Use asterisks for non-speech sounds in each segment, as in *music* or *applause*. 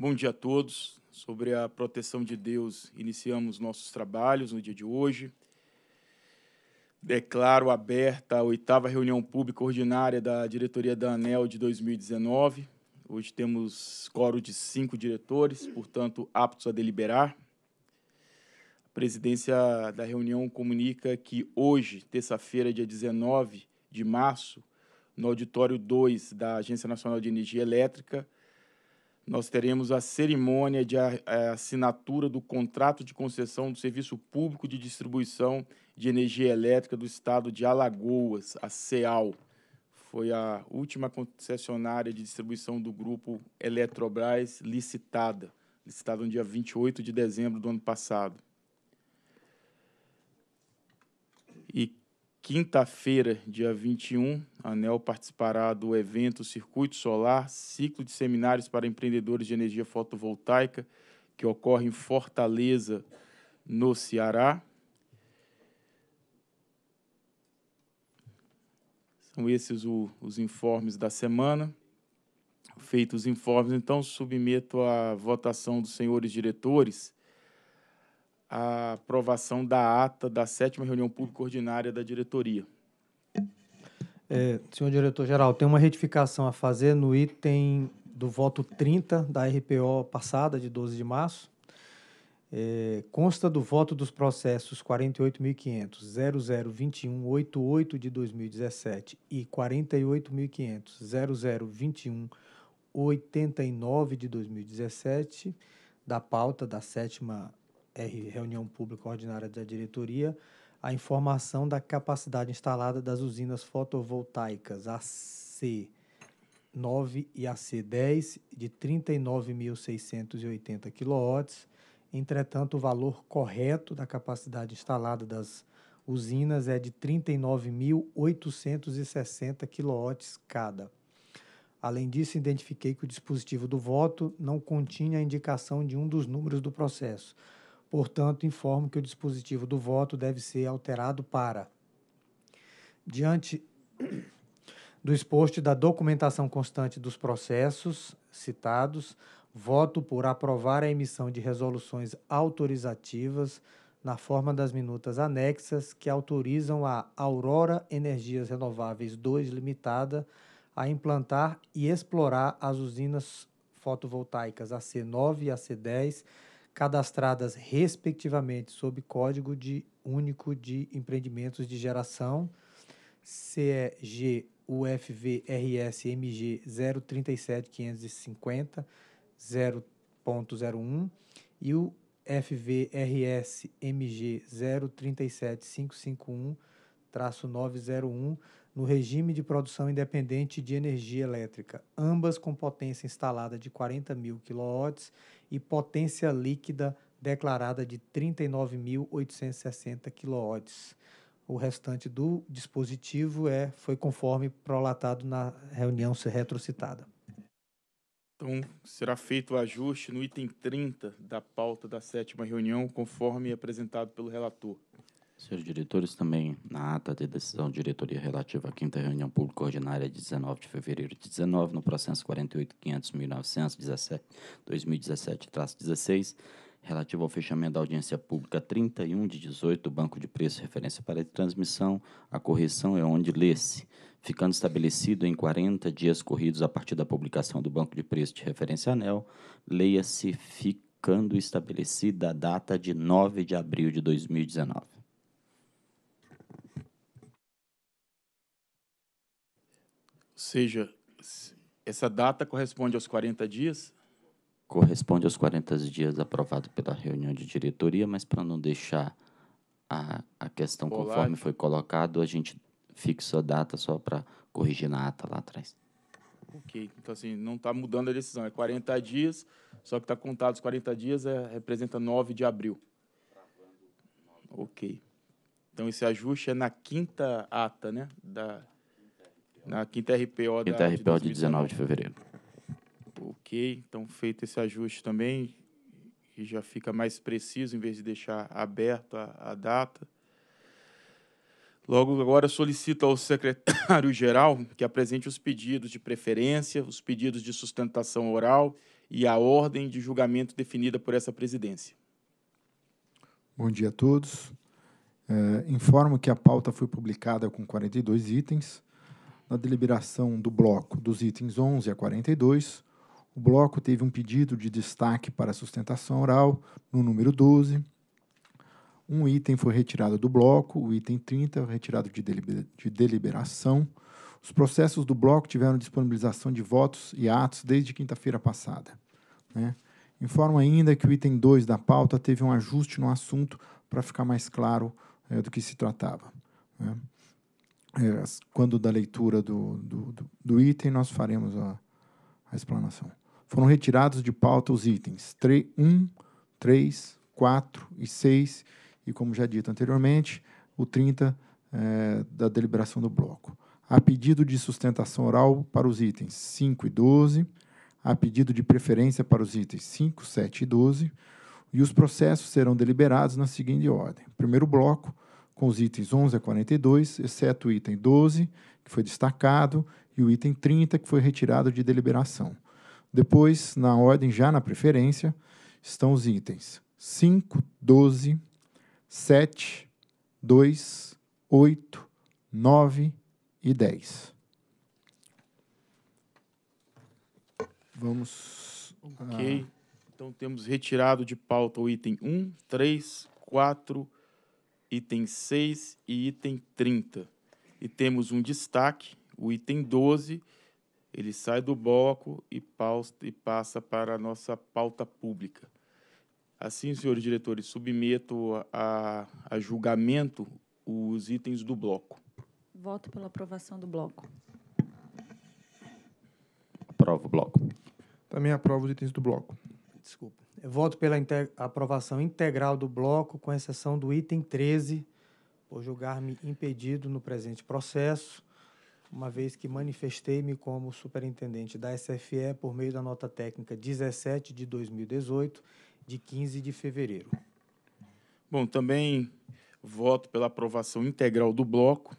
Bom dia a todos. Sobre a proteção de Deus, iniciamos nossos trabalhos no dia de hoje. Declaro aberta a oitava reunião pública ordinária da diretoria da ANEL de 2019. Hoje temos coro de cinco diretores, portanto, aptos a deliberar. A presidência da reunião comunica que hoje, terça-feira, dia 19 de março, no auditório 2 da Agência Nacional de Energia Elétrica, nós teremos a cerimônia de assinatura do contrato de concessão do Serviço Público de Distribuição de Energia Elétrica do Estado de Alagoas, a CEAL. Foi a última concessionária de distribuição do grupo Eletrobras licitada, licitada no dia 28 de dezembro do ano passado. E Quinta-feira, dia 21, a ANEL participará do evento Circuito Solar, ciclo de seminários para empreendedores de energia fotovoltaica, que ocorre em Fortaleza, no Ceará. São esses o, os informes da semana. Feitos os informes, então submeto à votação dos senhores diretores a aprovação da ata da sétima reunião pública ordinária da diretoria. É, senhor diretor-geral, tem uma retificação a fazer no item do voto 30 da RPO passada, de 12 de março. É, consta do voto dos processos 48.500.0021.88 de 2017 e 48.500.0021.89 de 2017 da pauta da sétima R, reunião pública ordinária da diretoria, a informação da capacidade instalada das usinas fotovoltaicas AC 9 e AC 10 de 39.680 kW. Entretanto, o valor correto da capacidade instalada das usinas é de 39.860 kW cada. Além disso, identifiquei que o dispositivo do voto não continha a indicação de um dos números do processo Portanto, informo que o dispositivo do voto deve ser alterado para. Diante do exposto e da documentação constante dos processos citados, voto por aprovar a emissão de resoluções autorizativas na forma das minutas anexas que autorizam a Aurora Energias Renováveis 2 Limitada a implantar e explorar as usinas fotovoltaicas AC9 e AC10 cadastradas respectivamente sob Código de Único de Empreendimentos de Geração, CEG UFVRS MG 037550 0.01 e o FVRSMG MG 037551-901 no regime de produção independente de energia elétrica, ambas com potência instalada de 40 mil kW e potência líquida declarada de 39.860 kW. O restante do dispositivo é, foi conforme prolatado na reunião retrocitada. Então, será feito o ajuste no item 30 da pauta da sétima reunião, conforme apresentado pelo relator. Senhores diretores, também na ata de decisão de diretoria relativa à quinta reunião pública ordinária de 19 de fevereiro de 19, no processo 485001917 16 relativo ao fechamento da audiência pública 31 de 18 do Banco de Preço Referência para a Transmissão, a correção é onde lê-se, ficando estabelecido em 40 dias corridos a partir da publicação do Banco de Preço de Referência ANEL, leia-se ficando estabelecida a data de 9 de abril de 2019. seja, essa data corresponde aos 40 dias? Corresponde aos 40 dias aprovado pela reunião de diretoria, mas para não deixar a, a questão conforme foi colocado, a gente fixa a data só para corrigir na ata lá atrás. Ok, então assim, não está mudando a decisão, é 40 dias, só que está contado os 40 dias, é, representa 9 de abril. Ok. Então esse ajuste é na quinta ata, né, da na quinta RPO, quinta da, RPO de, de 19 de fevereiro. Ok, então feito esse ajuste também, que já fica mais preciso em vez de deixar aberto a, a data. Logo agora solicito ao secretário-geral que apresente os pedidos de preferência, os pedidos de sustentação oral e a ordem de julgamento definida por essa presidência. Bom dia a todos. É, informo que a pauta foi publicada com 42 itens, na deliberação do bloco dos itens 11 a 42, o bloco teve um pedido de destaque para sustentação oral no número 12. Um item foi retirado do bloco, o item 30 retirado de, de deliberação. Os processos do bloco tiveram disponibilização de votos e atos desde quinta-feira passada. Né? Informo ainda que o item 2 da pauta teve um ajuste no assunto para ficar mais claro é, do que se tratava. Né? é, quando da leitura do, do, do, do, item, nós faremos a, a explanação. Foram retirados de pauta os itens 3, 1, 3, 4 e 6, e como já dito anteriormente, o 30 é, da deliberação do bloco. Há pedido de sustentação oral para os itens 5 e 12, há pedido de preferência para os itens 5, 7 e 12, e os processos serão deliberados na seguinte ordem: primeiro bloco, com os itens 11 a 42, exceto o item 12, que foi destacado, e o item 30, que foi retirado de deliberação. Depois, na ordem já na preferência, estão os itens 5, 12, 7, 2, 8, 9 e 10. Vamos. Ok. A... Ah, então temos retirado de pauta o item 1, 3, 4, 5 item 6 e item 30. E temos um destaque, o item 12, ele sai do bloco e, e passa para a nossa pauta pública. Assim, senhores diretores, submeto a, a julgamento os itens do bloco. Voto pela aprovação do bloco. Aprovo o bloco. Também aprovo os itens do bloco. Desculpa. Voto pela aprovação integral do bloco, com exceção do item 13, por julgar-me impedido no presente processo, uma vez que manifestei-me como superintendente da SFE por meio da nota técnica 17 de 2018, de 15 de fevereiro. Bom, também voto pela aprovação integral do bloco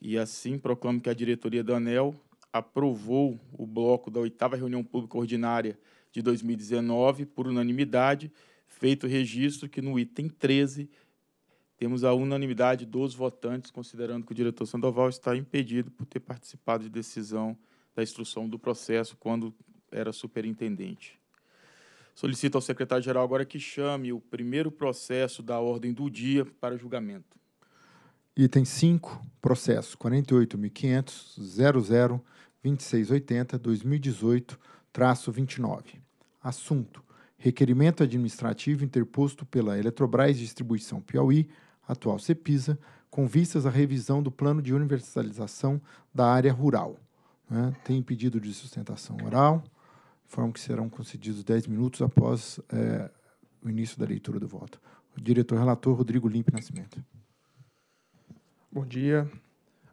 e assim proclamo que a diretoria da ANEL aprovou o bloco da oitava reunião pública ordinária de 2019, por unanimidade, feito o registro que no item 13 temos a unanimidade dos votantes, considerando que o diretor Sandoval está impedido por ter participado de decisão da instrução do processo quando era superintendente. Solicito ao secretário-geral agora que chame o primeiro processo da ordem do dia para julgamento. Item 5, processo 48.500.002680 2018, traço 29. Assunto: Requerimento administrativo interposto pela Eletrobras Distribuição Piauí, atual Cepisa, com vistas à revisão do plano de universalização da área rural. Né? Tem pedido de sustentação oral. Informo que serão concedidos 10 minutos após é, o início da leitura do voto. O diretor-relator Rodrigo Limpe Nascimento. Bom dia.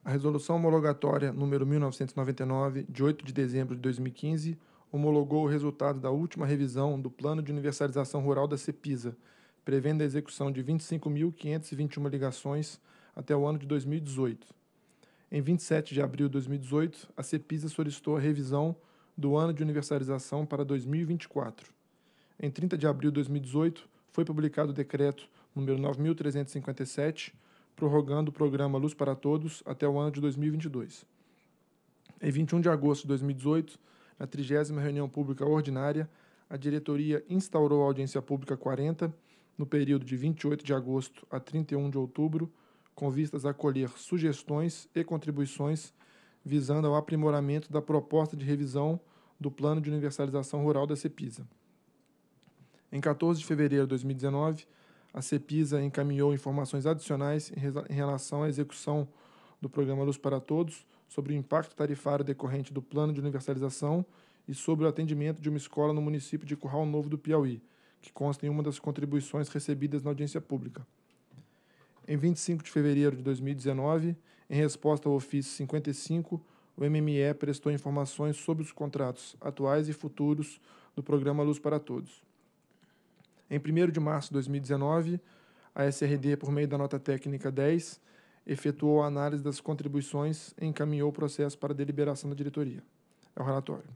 A resolução homologatória número 1999, de 8 de dezembro de 2015 homologou o resultado da última revisão do Plano de Universalização Rural da CEPISA, prevendo a execução de 25.521 ligações até o ano de 2018. Em 27 de abril de 2018, a CEPISA solicitou a revisão do ano de universalização para 2024. Em 30 de abril de 2018, foi publicado o decreto número 9357, prorrogando o programa Luz para Todos até o ano de 2022. Em 21 de agosto de 2018, na trigésima reunião pública ordinária, a diretoria instaurou a audiência pública 40 no período de 28 de agosto a 31 de outubro, com vistas a colher sugestões e contribuições visando ao aprimoramento da proposta de revisão do Plano de Universalização Rural da CEPISA. Em 14 de fevereiro de 2019, a CEPISA encaminhou informações adicionais em relação à execução do programa Luz para Todos, sobre o impacto tarifário decorrente do plano de universalização e sobre o atendimento de uma escola no município de Curral Novo do Piauí, que consta em uma das contribuições recebidas na audiência pública. Em 25 de fevereiro de 2019, em resposta ao ofício 55, o MME prestou informações sobre os contratos atuais e futuros do programa Luz para Todos. Em 1 de março de 2019, a SRD, por meio da nota técnica 10, efetuou a análise das contribuições e encaminhou o processo para deliberação da diretoria. É o relatório.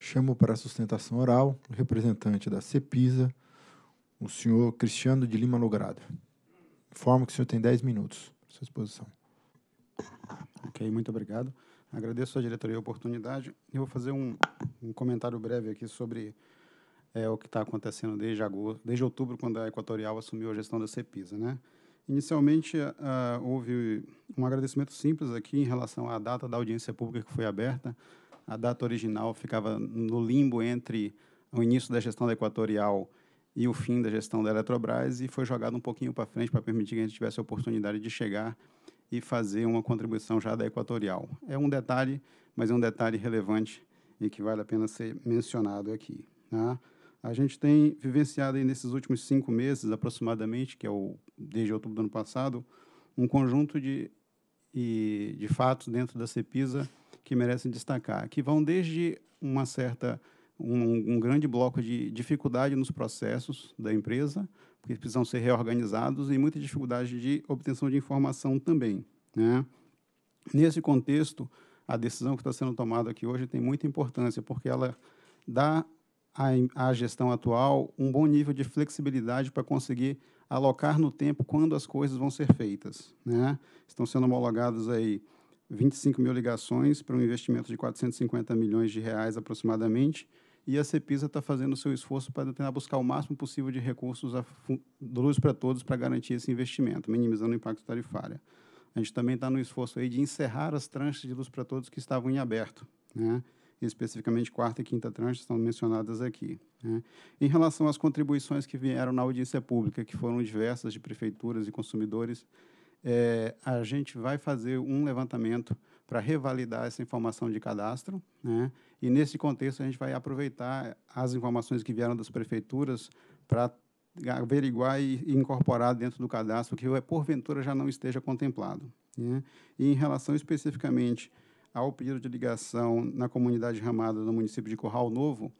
Chamo para a sustentação oral o representante da CEPISA, o senhor Cristiano de Lima Logrado. Informo que o senhor tem 10 minutos à sua exposição Ok, muito obrigado. Agradeço à diretoria a oportunidade. Eu vou fazer um, um comentário breve aqui sobre é, o que está acontecendo desde agosto, desde outubro, quando a Equatorial assumiu a gestão da CEPISA, né? Inicialmente, uh, houve um agradecimento simples aqui em relação à data da audiência pública que foi aberta. A data original ficava no limbo entre o início da gestão da Equatorial e o fim da gestão da Eletrobras e foi jogado um pouquinho para frente para permitir que a gente tivesse a oportunidade de chegar e fazer uma contribuição já da Equatorial. É um detalhe, mas é um detalhe relevante e que vale a pena ser mencionado aqui. Né? A gente tem vivenciado aí nesses últimos cinco meses, aproximadamente, que é o desde outubro do ano passado, um conjunto de, e, de fatos dentro da CEPISA que merecem destacar, que vão desde uma certa um, um, grande bloco de dificuldade nos processos da empresa, porque precisam ser reorganizados, e muita dificuldade de obtenção de informação também. Né? Nesse contexto, a decisão que está sendo tomada aqui hoje tem muita importância, porque ela dá à gestão atual um bom nível de flexibilidade para conseguir alocar no tempo quando as coisas vão ser feitas. Né? Estão sendo homologadas aí 25 mil ligações para um investimento de 450 milhões de reais aproximadamente, e a Cepisa está fazendo o seu esforço para tentar buscar o máximo possível de recursos do Luz para Todos para garantir esse investimento, minimizando o impacto tarifário. A gente também está no esforço aí de encerrar as tranches de Luz para Todos que estavam em aberto. Né? especificamente quarta e quinta tranche estão mencionadas aqui. Né? Em relação às contribuições que vieram na audiência pública, que foram diversas de prefeituras e consumidores, é, a gente vai fazer um levantamento para revalidar essa informação de cadastro, né? e nesse contexto a gente vai aproveitar as informações que vieram das prefeituras para averiguar e incorporar dentro do cadastro que porventura já não esteja contemplado. Né? E em relação especificamente ao pedido de ligação na comunidade Ramada, no município de Corral Novo,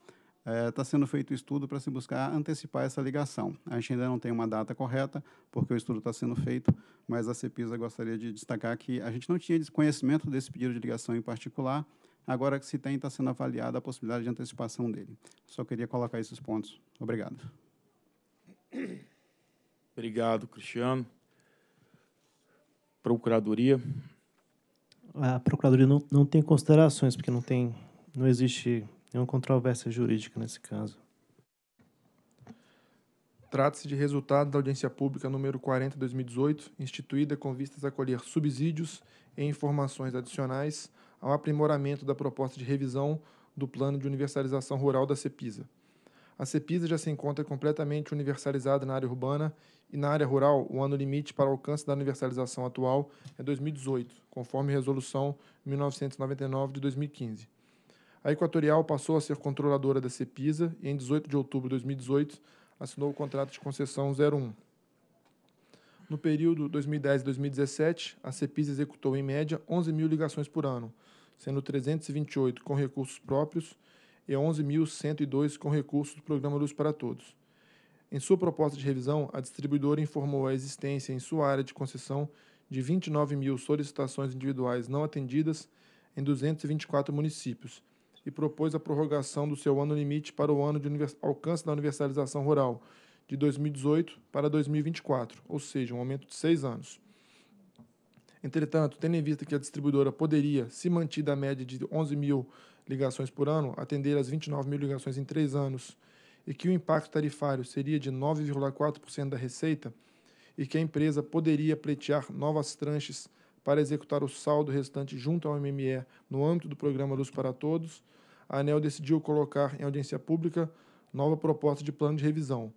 está eh, é, sendo feito o estudo para se buscar antecipar essa ligação. A gente ainda não tem uma data correta, porque o estudo está sendo feito, mas a CEPISA gostaria de destacar que a gente não tinha conhecimento desse pedido de ligação em particular, agora que se tem, está sendo avaliada a possibilidade de antecipação dele. Só queria colocar esses pontos. Obrigado. Obrigado, Cristiano. Procuradoria a Procuradoria não, não tem considerações, porque não tem, não existe nenhuma controvérsia jurídica nesse caso. Trata-se de resultado da audiência pública número 40 2018, instituída com vistas a colher subsídios e informações adicionais ao aprimoramento da proposta de revisão do Plano de Universalização Rural da CEPISA a Cepisa já se encontra completamente universalizada na área urbana e na área rural, o ano limite para o alcance da universalização atual é 2018, conforme resolução 1999 de 2015. A Equatorial passou a ser controladora da Cepisa e em 18 de outubro de 2018 assinou o contrato de concessão 01. No período 2010 e 2017, a Cepisa executou em média 11 mil ligações por ano, sendo 328 com recursos próprios e 11.102 com recursos do Programa Luz para Todos. Em sua proposta de revisão, a distribuidora informou a existência em sua área de concessão de 29 mil solicitações individuais não atendidas em 224 municípios e propôs a prorrogação do seu ano limite para o ano de alcance da universalização rural, de 2018 para 2024, ou seja, um aumento de seis anos. Entretanto, tendo em vista que a distribuidora poderia, se mantida a média de 11 mil ligações por ano, atender às 29 mil ligações em três anos, e que o impacto tarifário seria de 9,4% da receita, e que a empresa poderia pleitear novas tranches para executar o saldo restante junto ao MME no âmbito do programa Luz para Todos, a ANEL decidiu colocar em audiência pública nova proposta de plano de revisão,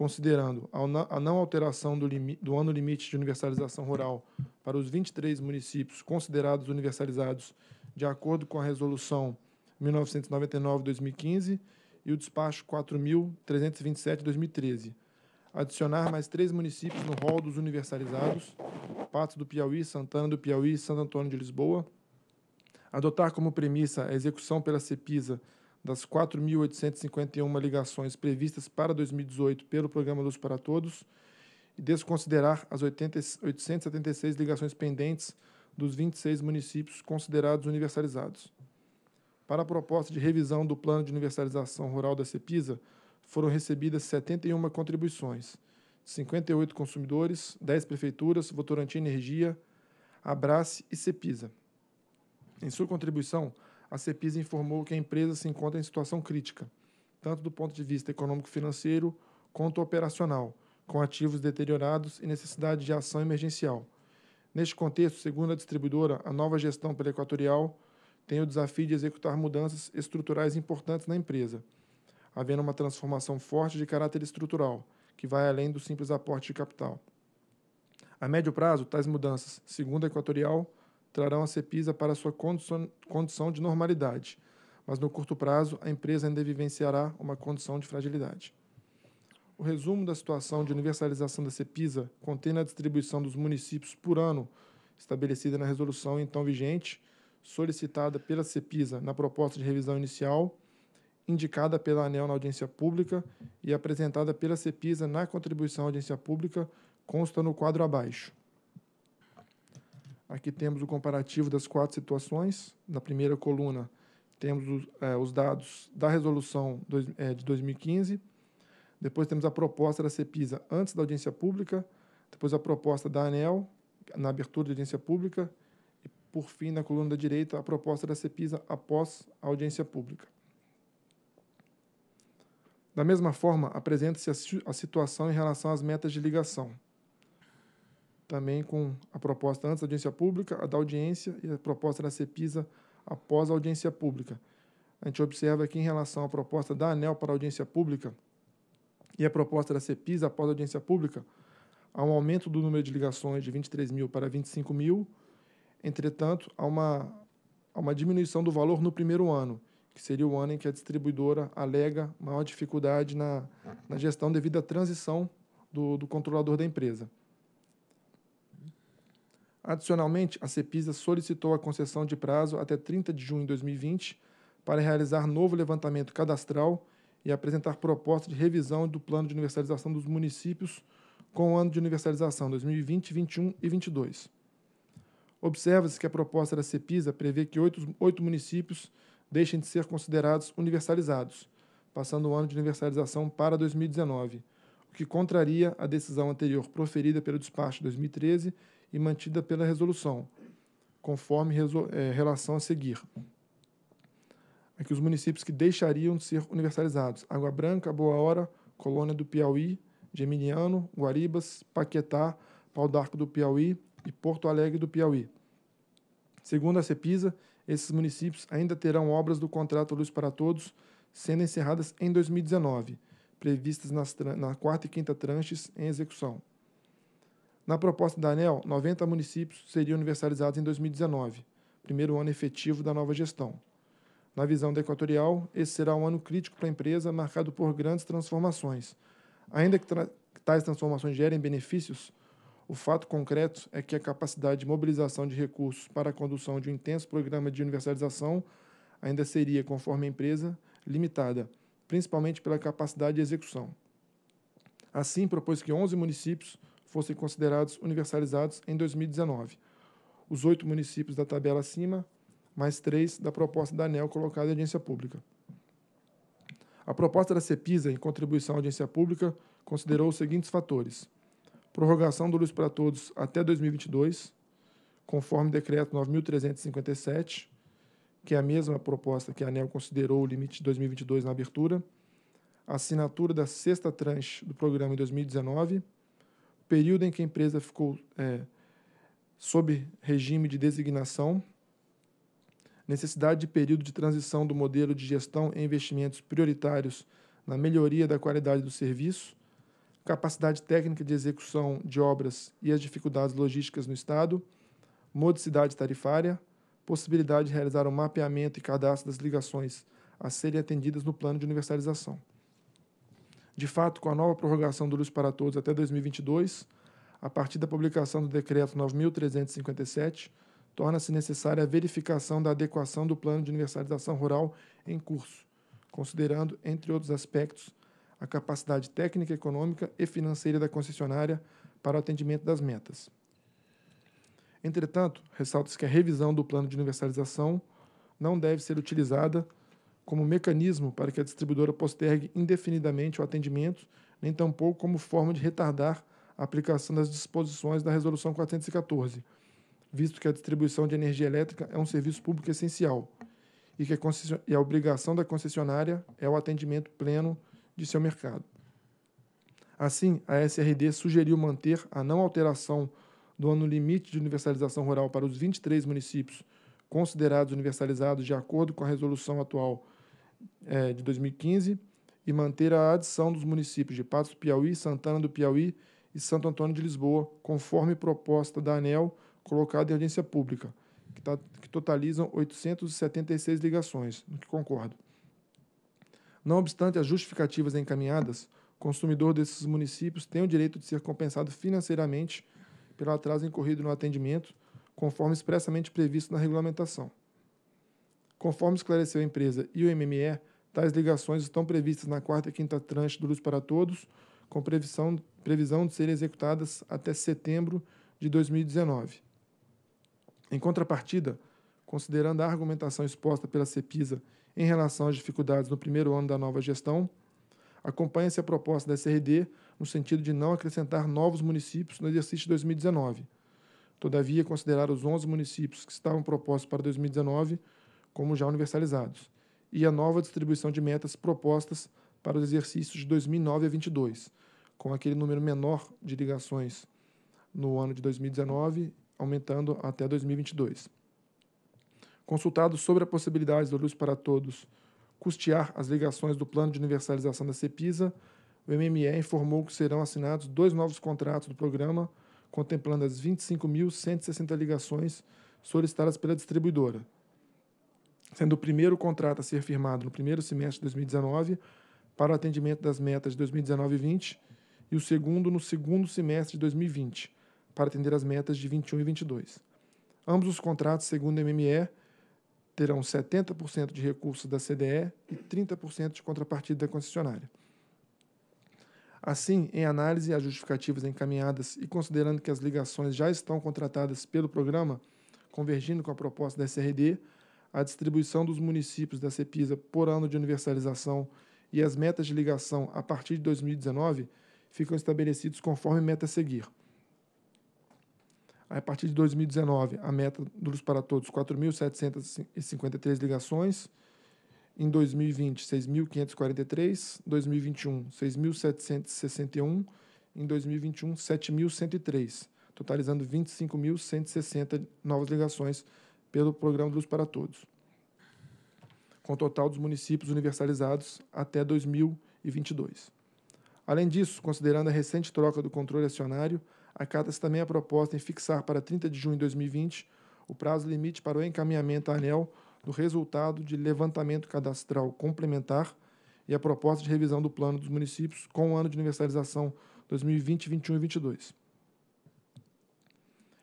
considerando a não alteração do, do, ano limite de universalização rural para os 23 municípios considerados universalizados de acordo com a Resolução 1999-2015 e o Despacho 4.327-2013. Adicionar mais três municípios no rol dos universalizados, Patos do Piauí, Santana do Piauí e Santo Antônio de Lisboa. Adotar como premissa a execução pela CEPISA das 4.851 ligações previstas para 2018 pelo Programa Luz para Todos e desconsiderar as 80, 876 ligações pendentes dos 26 municípios considerados universalizados. Para a proposta de revisão do Plano de Universalização Rural da CEPISA, foram recebidas 71 contribuições, 58 consumidores, 10 prefeituras, Votorantim Energia, Abrace e CEPISA. Em sua contribuição, a CEPISA informou que a empresa se encontra em situação crítica, tanto do ponto de vista econômico-financeiro quanto operacional, com ativos deteriorados e necessidade de ação emergencial. Neste contexto, segundo a distribuidora, a nova gestão pela Equatorial tem o desafio de executar mudanças estruturais importantes na empresa, havendo uma transformação forte de caráter estrutural, que vai além do simples aporte de capital. A médio prazo, tais mudanças, segundo a Equatorial, trarão a Cepisa para sua condição de normalidade, mas no curto prazo a empresa ainda vivenciará uma condição de fragilidade. O resumo da situação de universalização da Cepisa contém na distribuição dos municípios por ano, estabelecida na resolução então vigente, solicitada pela Cepisa na proposta de revisão inicial, indicada pela ANEL na audiência pública e apresentada pela Cepisa na contribuição à audiência pública, consta no quadro abaixo. Aqui temos o comparativo das quatro situações. Na primeira coluna, temos os, é, os dados da resolução dois, é, de 2015. Depois temos a proposta da CEPISA antes da audiência pública. Depois a proposta da ANEL na abertura da audiência pública. E, por fim, na coluna da direita, a proposta da CEPISA após a audiência pública. Da mesma forma, apresenta-se a, a situação em relação às metas de ligação também com a proposta antes da audiência pública, a da audiência e a proposta da CEPISA após a audiência pública. A gente observa que, em relação à proposta da ANEL para a audiência pública e a proposta da CEPISA após a audiência pública, há um aumento do número de ligações de 23 mil para 25 mil, entretanto, há uma, há uma diminuição do valor no primeiro ano, que seria o ano em que a distribuidora alega maior dificuldade na, na gestão devido à transição do, do controlador da empresa. Adicionalmente, a CEPISA solicitou a concessão de prazo até 30 de junho de 2020 para realizar novo levantamento cadastral e apresentar proposta de revisão do plano de universalização dos municípios com o ano de universalização 2020, 21 e 22. Observa-se que a proposta da CEPISA prevê que oito, oito municípios deixem de ser considerados universalizados, passando o ano de universalização para 2019, o que contraria a decisão anterior proferida pelo despacho 2013 e mantida pela resolução, conforme é, relação a seguir. Aqui os municípios que deixariam de ser universalizados: Água Branca, Boa Hora, Colônia do Piauí, Geminiano, Guaribas, Paquetá, Pau d'Arco do Piauí e Porto Alegre do Piauí. Segundo a CEPISA, esses municípios ainda terão obras do contrato Luz para Todos sendo encerradas em 2019, previstas nas, na quarta e quinta tranches em execução. Na proposta da ANEL, 90 municípios seriam universalizados em 2019, primeiro ano efetivo da nova gestão. Na visão da Equatorial, esse será um ano crítico para a empresa, marcado por grandes transformações. Ainda que, tra tais transformações gerem benefícios, o fato concreto é que a capacidade de mobilização de recursos para a condução de um intenso programa de universalização ainda seria, conforme a empresa, limitada, principalmente pela capacidade de execução. Assim, propôs que 11 municípios fossem considerados universalizados em 2019. Os oito municípios da tabela acima, mais três da proposta da ANEL colocada em audiência pública. A proposta da CEPISA em contribuição à audiência pública considerou os seguintes fatores: prorrogação do Luz para Todos até 2022, conforme decreto 9.357, que é a mesma proposta que a ANEL considerou o limite de 2022 na abertura, assinatura da sexta tranche do programa em 2019 período em que a empresa ficou é, sob regime de designação, necessidade de período de transição do modelo de gestão e investimentos prioritários na melhoria da qualidade do serviço, capacidade técnica de execução de obras e as dificuldades logísticas no Estado, modicidade tarifária, possibilidade de realizar um mapeamento e cadastro das ligações a serem atendidas no plano de universalização. De fato, com a nova prorrogação do Luz para Todos até 2022, a partir da publicação do Decreto 9.357, torna-se necessária a verificação da adequação do plano de universalização rural em curso, considerando, entre outros aspectos, a capacidade técnica, econômica e financeira da concessionária para o atendimento das metas. Entretanto, ressalta-se que a revisão do plano de universalização não deve ser utilizada como mecanismo para que a distribuidora postergue indefinidamente o atendimento, nem tampouco como forma de retardar a aplicação das disposições da Resolução 414, visto que a distribuição de energia elétrica é um serviço público essencial e que a obrigação da concessionária é o atendimento pleno de seu mercado. Assim, a SRD sugeriu manter a não alteração do ano limite de universalização rural para os 23 municípios considerados universalizados de acordo com a resolução atual é, de 2015 e manter a adição dos municípios de Patos do Piauí, Santana do Piauí e Santo Antônio de Lisboa, conforme proposta da ANEL colocada em audiência pública, que, tá, que totalizam 876 ligações, no que concordo. Não obstante as justificativas encaminhadas, o consumidor desses municípios tem o direito de ser compensado financeiramente pelo atraso incorrido no atendimento, conforme expressamente previsto na regulamentação. Conforme esclareceu a empresa e o MME, tais ligações estão previstas na quarta e quinta tranche do Luz para Todos, com previsão, previsão de serem executadas até setembro de 2019. Em contrapartida, considerando a argumentação exposta pela CEPISA em relação às dificuldades no primeiro ano da nova gestão, acompanha-se a proposta da SRD no sentido de não acrescentar novos municípios no exercício de 2019. Todavia, considerar os 11 municípios que estavam propostos para 2019 como já universalizados, e a nova distribuição de metas propostas para os exercícios de 2009 a 2022, com aquele número menor de ligações no ano de 2019, aumentando até 2022. Consultado sobre a possibilidade do Luz para Todos custear as ligações do plano de universalização da CEPISA, o MME informou que serão assinados dois novos contratos do programa, contemplando as 25.160 ligações solicitadas pela distribuidora, sendo o primeiro contrato a ser firmado no primeiro semestre de 2019 para o atendimento das metas de 2019 e 20 e o segundo no segundo semestre de 2020 para atender as metas de 21 e 22. Ambos os contratos, segundo o MME, terão 70% de recursos da CDE e 30% de contrapartida da concessionária. Assim, em análise às justificativas encaminhadas e considerando que as ligações já estão contratadas pelo programa, convergindo com a proposta da SRD, a distribuição dos municípios da CEPISA por ano de universalização e as metas de ligação a partir de 2019 ficam estabelecidos conforme meta a seguir. A partir de 2019, a meta dos para todos, 4.753 ligações. Em 2020, 6.543. 2021, 6.761. Em 2021, 7.103, totalizando 25.160 novas ligações pelo Programa de Luz para Todos, com o total dos municípios universalizados até 2022. Além disso, considerando a recente troca do controle acionário, acata-se também a é proposta em fixar para 30 de junho de 2020 o prazo limite para o encaminhamento à ANEL do resultado de levantamento cadastral complementar e a proposta de revisão do plano dos municípios com o ano de universalização 2020, 2021 e 2022.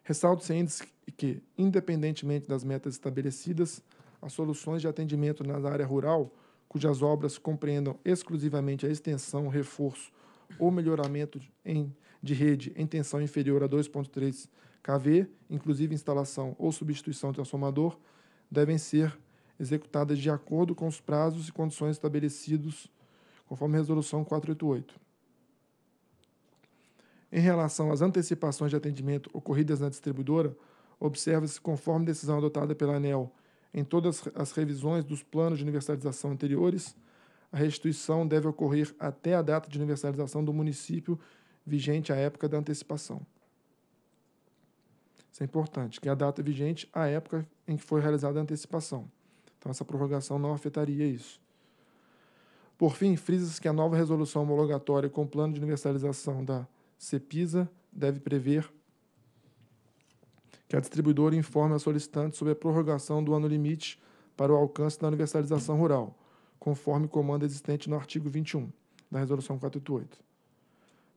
Ressalto-se e que, independentemente das metas estabelecidas, as soluções de atendimento na área rural, cujas obras compreendam exclusivamente a extensão, reforço ou melhoramento em, de rede em tensão inferior a 2,3 kV, inclusive instalação ou substituição de transformador, devem ser executadas de acordo com os prazos e condições estabelecidos conforme a Resolução 488. Em relação às antecipações de atendimento ocorridas na distribuidora, observa-se conforme decisão adotada pela ANEL em todas as revisões dos planos de universalização anteriores, a restituição deve ocorrer até a data de universalização do município vigente à época da antecipação. Isso é importante, que é a data vigente à época em que foi realizada a antecipação. Então, essa prorrogação não afetaria isso. Por fim, frisa-se que a nova resolução homologatória com o plano de universalização da CEPISA deve prever que a distribuidora informe a solicitante sobre a prorrogação do ano limite para o alcance da universalização rural, conforme comando existente no artigo 21 da Resolução 488.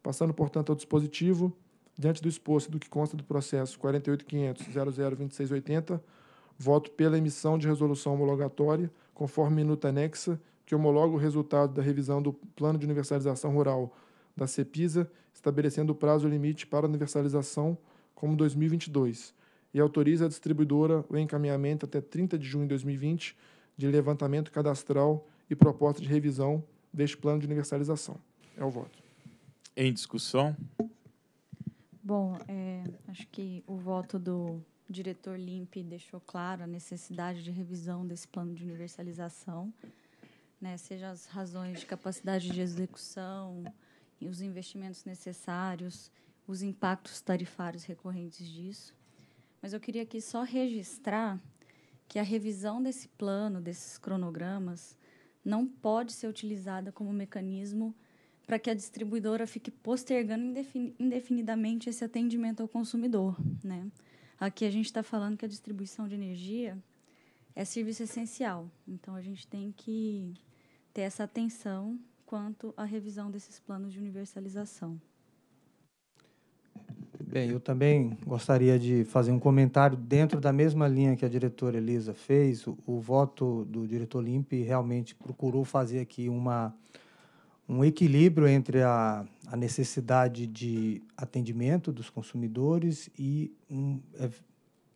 Passando, portanto, ao dispositivo, diante do exposto do que consta do processo 48.500.002680, voto pela emissão de resolução homologatória, conforme minuta anexa, que homologa o resultado da revisão do Plano de Universalização Rural da CEPISA, estabelecendo o prazo limite para a universalização como 2022, e autoriza a distribuidora o encaminhamento até 30 de junho de 2020 de levantamento cadastral e proposta de revisão deste plano de universalização. É o voto. Em discussão? Bom, é, acho que o voto do diretor Limpe deixou claro a necessidade de revisão desse plano de universalização, né, seja as razões de capacidade de execução, e os investimentos necessários, os impactos tarifários recorrentes disso. Mas eu queria aqui só registrar que a revisão desse plano, desses cronogramas, não pode ser utilizada como mecanismo para que a distribuidora fique postergando indefinidamente esse atendimento ao consumidor. Né? Aqui a gente está falando que a distribuição de energia é serviço essencial, então a gente tem que ter essa atenção quanto à revisão desses planos de universalização. Bem, eu também gostaria de fazer um comentário dentro da mesma linha que a diretora Elisa fez. O, o voto do diretor Limpe realmente procurou fazer aqui uma, um equilíbrio entre a, a necessidade de atendimento dos consumidores e um, é,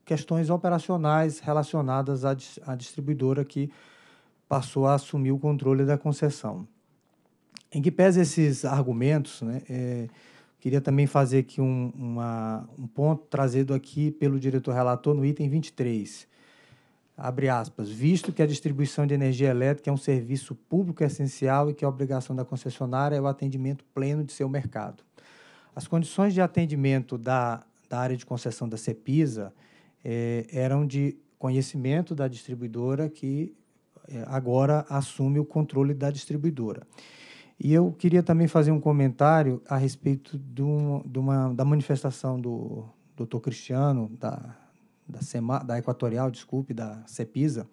questões operacionais relacionadas à, à distribuidora que passou a assumir o controle da concessão. Em que pese esses argumentos, né, é, Queria também fazer aqui um, uma, um ponto trazido aqui pelo diretor relator no item 23. Abre aspas. Visto que a distribuição de energia elétrica é um serviço público essencial e que a obrigação da concessionária é o atendimento pleno de seu mercado. As condições de atendimento da, da área de concessão da CEPISA eh, eram de conhecimento da distribuidora que eh, agora assume o controle da distribuidora. E eu queria também fazer um comentário a respeito de uma, da manifestação do doutor Cristiano, da, da, Sema, da Equatorial, desculpe, da CEPISA,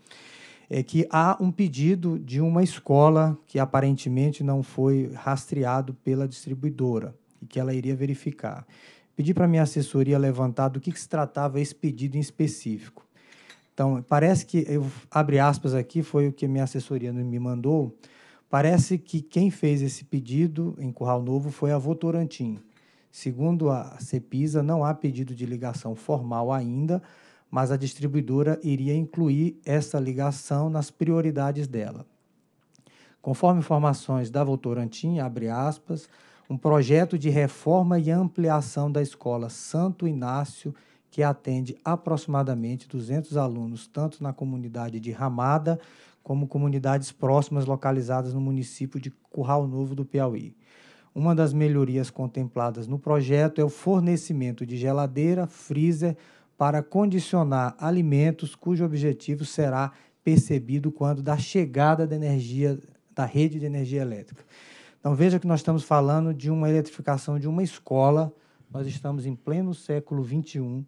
é que há um pedido de uma escola que aparentemente não foi rastreado pela distribuidora e que ela iria verificar. Pedi para minha assessoria levantar do que, que se tratava esse pedido em específico. Então, parece que, eu, abre aspas aqui, foi o que minha assessoria me mandou, Parece que quem fez esse pedido em Curral Novo foi a Votorantim. Segundo a Cepisa, não há pedido de ligação formal ainda, mas a distribuidora iria incluir essa ligação nas prioridades dela. Conforme informações da Votorantim, abre aspas, um projeto de reforma e ampliação da escola Santo Inácio, que atende aproximadamente 200 alunos, tanto na comunidade de Ramada como comunidades próximas localizadas no município de Curral Novo do Piauí. Uma das melhorias contempladas no projeto é o fornecimento de geladeira, freezer para condicionar alimentos, cujo objetivo será percebido quando da chegada da energia da rede de energia elétrica. Então veja que nós estamos falando de uma eletrificação de uma escola, nós estamos em pleno século 21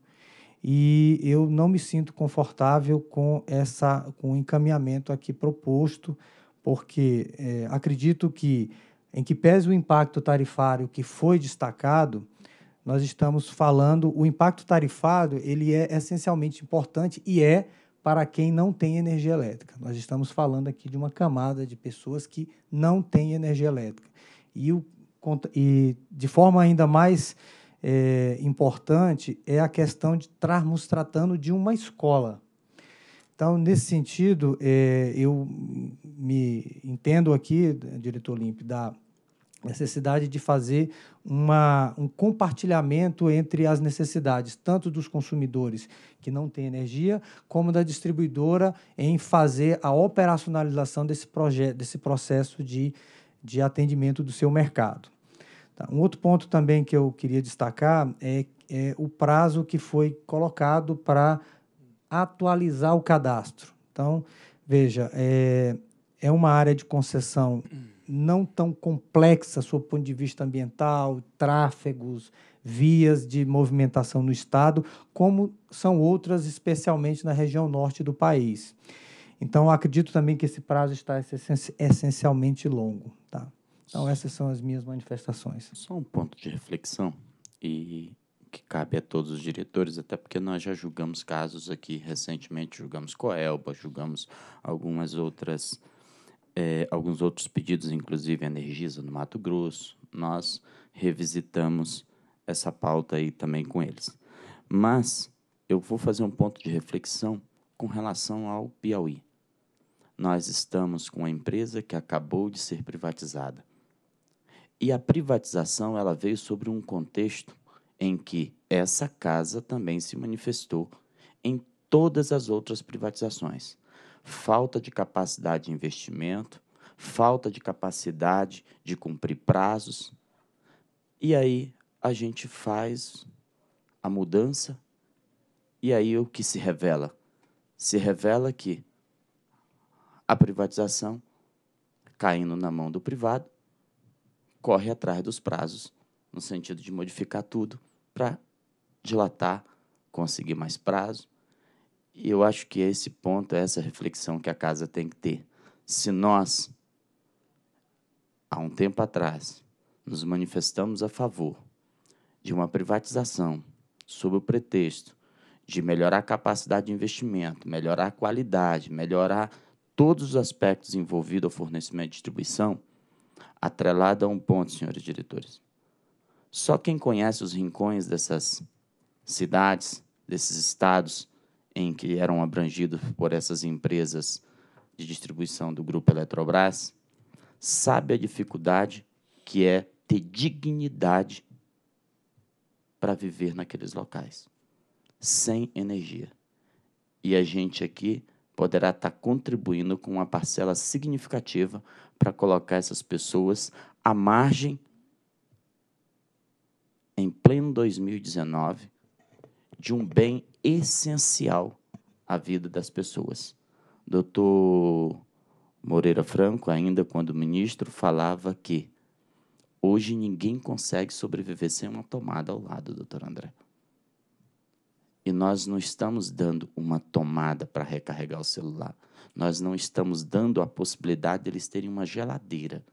e eu não me sinto confortável com essa com o encaminhamento aqui proposto, porque é, acredito que em que pese o impacto tarifário que foi destacado, nós estamos falando o impacto tarifário ele é essencialmente importante e é para quem não tem energia elétrica. Nós estamos falando aqui de uma camada de pessoas que não têm energia elétrica. E, o, e de forma ainda mais é, importante é a questão de estarmos tratando de uma escola. Então, nesse sentido, é, eu me entendo aqui, diretor Limpe, da necessidade de fazer uma, um compartilhamento entre as necessidades, tanto dos consumidores que não têm energia, como da distribuidora em fazer a operacionalização desse, projeto, desse processo de, de atendimento do seu mercado. Um outro ponto também que eu queria destacar é, é o prazo que foi colocado para atualizar o cadastro. Então, veja, é, é uma área de concessão não tão complexa, sob o ponto de vista ambiental, tráfegos, vias de movimentação no estado, como são outras, especialmente na região norte do país. Então, acredito também que esse prazo está essencialmente longo. Tá? Então, essas são as minhas manifestações. Só um ponto de reflexão e que cabe a todos os diretores, até porque nós já julgamos casos aqui recentemente, julgamos Coelba, julgamos algumas outras, é, alguns outros pedidos, inclusive a Energisa no Mato Grosso. Nós revisitamos essa pauta aí também com eles. Mas eu vou fazer um ponto de reflexão com relação ao Piauí. Nós estamos com a empresa que acabou de ser privatizada. E a privatização ela veio sobre um contexto em que essa casa também se manifestou em todas as outras privatizações. Falta de capacidade de investimento, falta de capacidade de cumprir prazos. E aí a gente faz a mudança e aí o que se revela? Se revela que a privatização caindo na mão do privado corre atrás dos prazos, no sentido de modificar tudo para dilatar, conseguir mais prazo. E eu acho que esse ponto, essa reflexão que a casa tem que ter. Se nós, há um tempo atrás, nos manifestamos a favor de uma privatização sob o pretexto de melhorar a capacidade de investimento, melhorar a qualidade, melhorar todos os aspectos envolvidos ao fornecimento e distribuição, atrelada a um ponto, senhores diretores. Só quem conhece os rincões dessas cidades, desses estados em que eram abrangidos por essas empresas de distribuição do grupo Eletrobras, sabe a dificuldade que é ter dignidade para viver naqueles locais, sem energia. E a gente aqui poderá estar tá contribuindo com uma parcela significativa para colocar essas pessoas à margem em pleno 2019 de um bem essencial à vida das pessoas. Doutor Moreira Franco, ainda quando ministro, falava que hoje ninguém consegue sobreviver sem uma tomada ao lado, doutor André. E nós não estamos dando uma tomada para recarregar o celular. Nós não estamos dando a possibilidade deles de terem uma geladeira.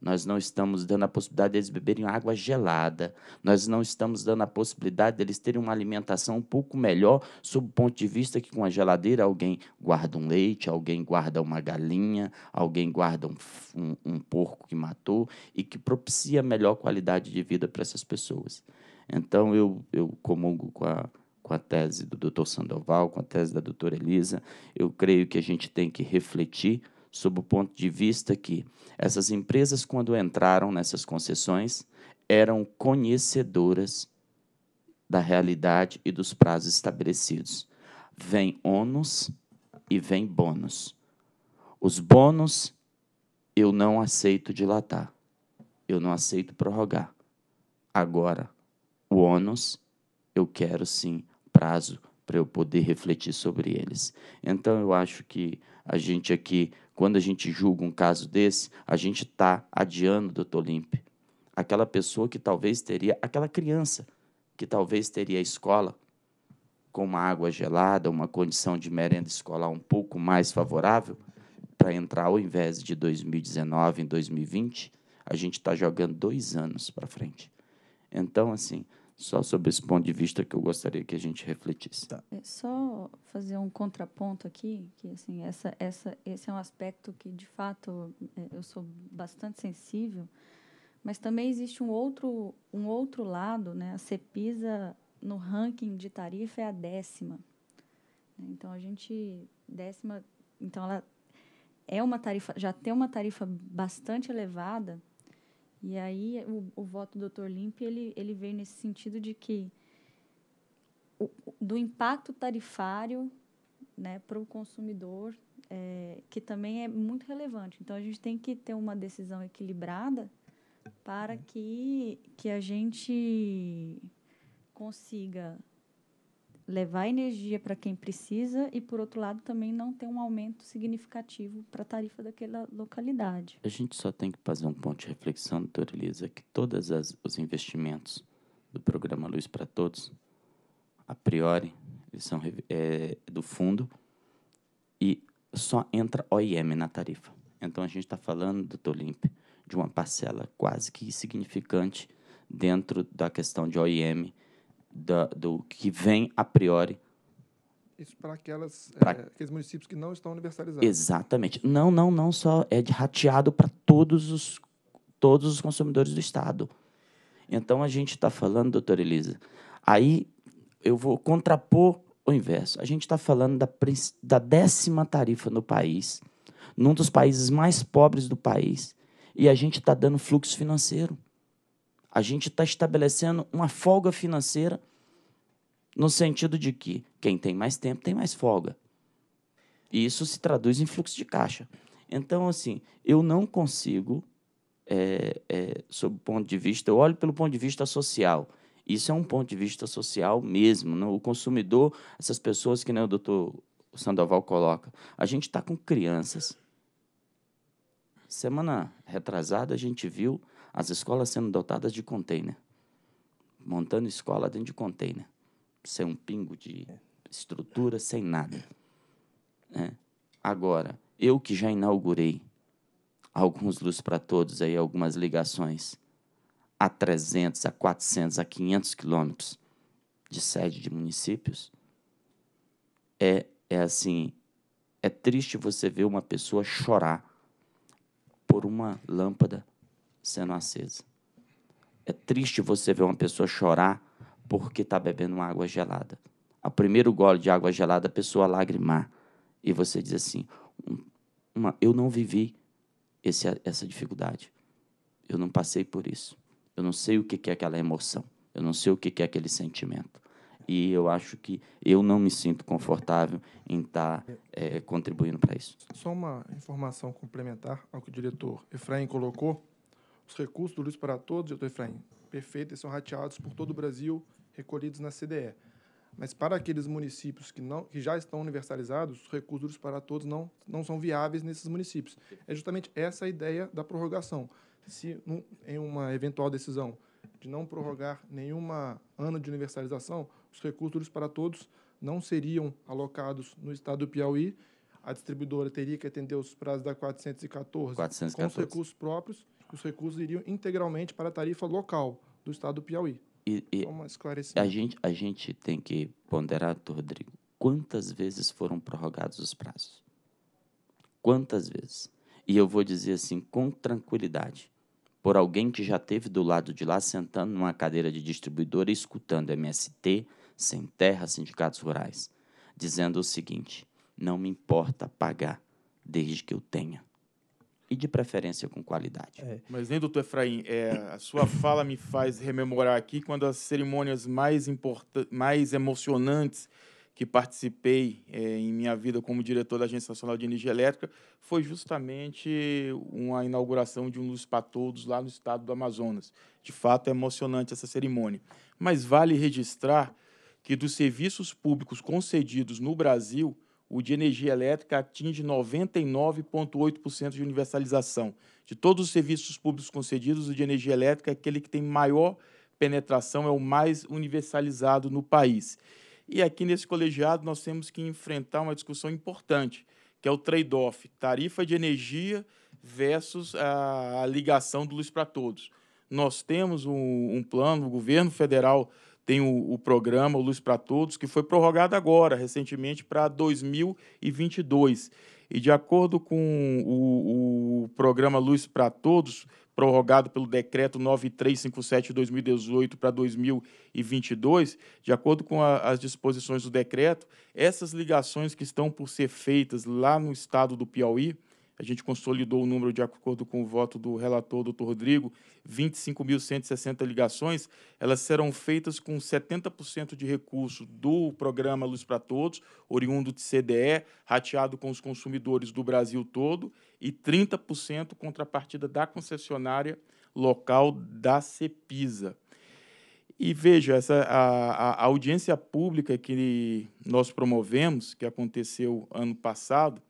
Nós não estamos dando a possibilidade deles de beberem água gelada. Nós não estamos dando a possibilidade deles de terem uma alimentação um pouco melhor, sob o ponto de vista que com a geladeira alguém guarda um leite, alguém guarda uma galinha, alguém guarda um, um, um porco que matou e que propicia melhor qualidade de vida para essas pessoas. Então eu, eu comungo com a com a tese do Dr. Sandoval, com a tese da doutora Elisa, eu creio que a gente tem que refletir sob o ponto de vista que essas empresas, quando entraram nessas concessões, eram conhecedoras da realidade e dos prazos estabelecidos. Vem ônus e vem bônus. Os bônus eu não aceito dilatar, eu não aceito prorrogar. Agora, o ônus eu quero sim prazo para eu poder refletir sobre eles. Então eu acho que a gente aqui, quando a gente julga um caso desse, a gente está adiando, doutor Limpe, aquela pessoa que talvez teria, aquela criança que talvez teria a escola com uma água gelada, uma condição de merenda escolar um pouco mais favorável para entrar ao invés de 2019 em 2020, a gente está jogando dois anos para frente. Então, assim, só sobre esse ponto de vista que eu gostaria que a gente refletisse. Tá. É só fazer um contraponto aqui, que assim, essa, essa, esse é um aspecto que, de fato, é, eu sou bastante sensível, mas também existe um outro, um outro lado, né? A Cepisa, no ranking de tarifa, é a décima. Então, a gente... Décima... Então, ela é uma tarifa... Já tem uma tarifa bastante elevada, e aí o, o voto do Dr. Limpe ele, ele veio nesse sentido de que o, do impacto tarifário né, para o consumidor, é, que também é muito relevante. Então a gente tem que ter uma decisão equilibrada para uhum. que, que a gente consiga levar energia para quem precisa e, por outro lado, também não ter um aumento significativo para a tarifa daquela localidade. A gente só tem que fazer um ponto de reflexão, doutora Elisa, que todos os investimentos do programa Luz para Todos, a priori, eles são é, do fundo e só entra OIM na tarifa. Então, a gente está falando, doutor Limpe, de uma parcela quase que insignificante dentro da questão de OIM, da, do que vem a priori. Isso para aquelas, é, pra... É, aqueles municípios que não estão universalizados. Exatamente. Não, não, não só é de rateado para todos os, todos os consumidores do Estado. Então a gente está falando, doutora Elisa, aí eu vou contrapor o inverso. A gente está falando da, da décima tarifa no país, num dos países mais pobres do país, e a gente está dando fluxo financeiro a gente está estabelecendo uma folga financeira no sentido de que quem tem mais tempo tem mais folga. E isso se traduz em fluxo de caixa. Então, assim, eu não consigo, é, é, sob o ponto de vista, eu olho pelo ponto de vista social. Isso é um ponto de vista social mesmo. Né? O consumidor, essas pessoas que nem o doutor Sandoval coloca, a gente está com crianças. Semana retrasada, a gente viu as escolas sendo dotadas de container, montando escola dentro de container, sem um pingo de é. estrutura, sem nada. É. Agora, eu que já inaugurei alguns luz para todos aí, algumas ligações a 300, a 400, a 500 quilômetros de sede de municípios, é, é assim, é triste você ver uma pessoa chorar por uma lâmpada sendo acesa. É triste você ver uma pessoa chorar porque está bebendo uma água gelada. A primeiro gole de água gelada, a pessoa lagrimar. E você diz assim: uma, Eu não vivi esse, essa dificuldade. Eu não passei por isso. Eu não sei o que é aquela emoção. Eu não sei o que é aquele sentimento. E eu acho que eu não me sinto confortável em estar tá, é, contribuindo para isso. Só uma informação complementar ao que o diretor Efraim colocou. Os recursos do Luz para Todos, doutor Efraim, perfeito, são rateados por todo o Brasil, recolhidos na CDE. Mas para aqueles municípios que, não, que já estão universalizados, os recursos do Luz para Todos não, não são viáveis nesses municípios. É justamente essa a ideia da prorrogação. Se em uma eventual decisão de não prorrogar nenhuma ano de universalização, os recursos do para todos não seriam alocados no estado do Piauí. A distribuidora teria que atender os prazos da 414, 414. com os recursos próprios que os recursos iriam integralmente para a tarifa local do estado do Piauí. E, e a gente a gente tem que ponderar, Rodrigo, quantas vezes foram prorrogados os prazos? Quantas vezes? E eu vou dizer assim com tranquilidade, por alguém que já teve do lado de lá sentando numa cadeira de distribuidora e escutando MST, sem terra, sindicatos rurais, dizendo o seguinte: não me importa pagar desde que eu tenha e de preferência com qualidade. É. Mas nem, doutor Efraim, é, a sua fala me faz rememorar aqui quando as cerimônias mais, mais emocionantes que participei é, em minha vida como diretor da Agência Nacional de Energia Elétrica foi justamente uma inauguração de um Luz para Todos lá no estado do Amazonas. De fato, é emocionante essa cerimônia. Mas vale registrar que dos serviços públicos concedidos no Brasil, o de energia elétrica atinge 99,8% de universalização. De todos os serviços públicos concedidos, o de energia elétrica é aquele que tem maior penetração, é o mais universalizado no país. E aqui nesse colegiado nós temos que enfrentar uma discussão importante, que é o trade-off, tarifa de energia versus a ligação do Luz para Todos. Nós temos um, um plano, o governo federal tem o, o, programa Luz para Todos, que foi prorrogado agora, recentemente, para 2022. E de acordo com o, o programa Luz para Todos, prorrogado pelo decreto 9357 de 2018 para 2022, de acordo com a, as disposições do decreto, essas ligações que estão por ser feitas lá no estado do Piauí, a gente consolidou o número, de acordo com o voto do relator, doutor Rodrigo, 25.160 ligações. Elas serão feitas com 70% de recurso do programa Luz para Todos, oriundo de CDE, rateado com os consumidores do Brasil todo, e 30% contrapartida da concessionária local da CEPISA. E veja, essa, a, a audiência pública que nós promovemos, que aconteceu ano passado,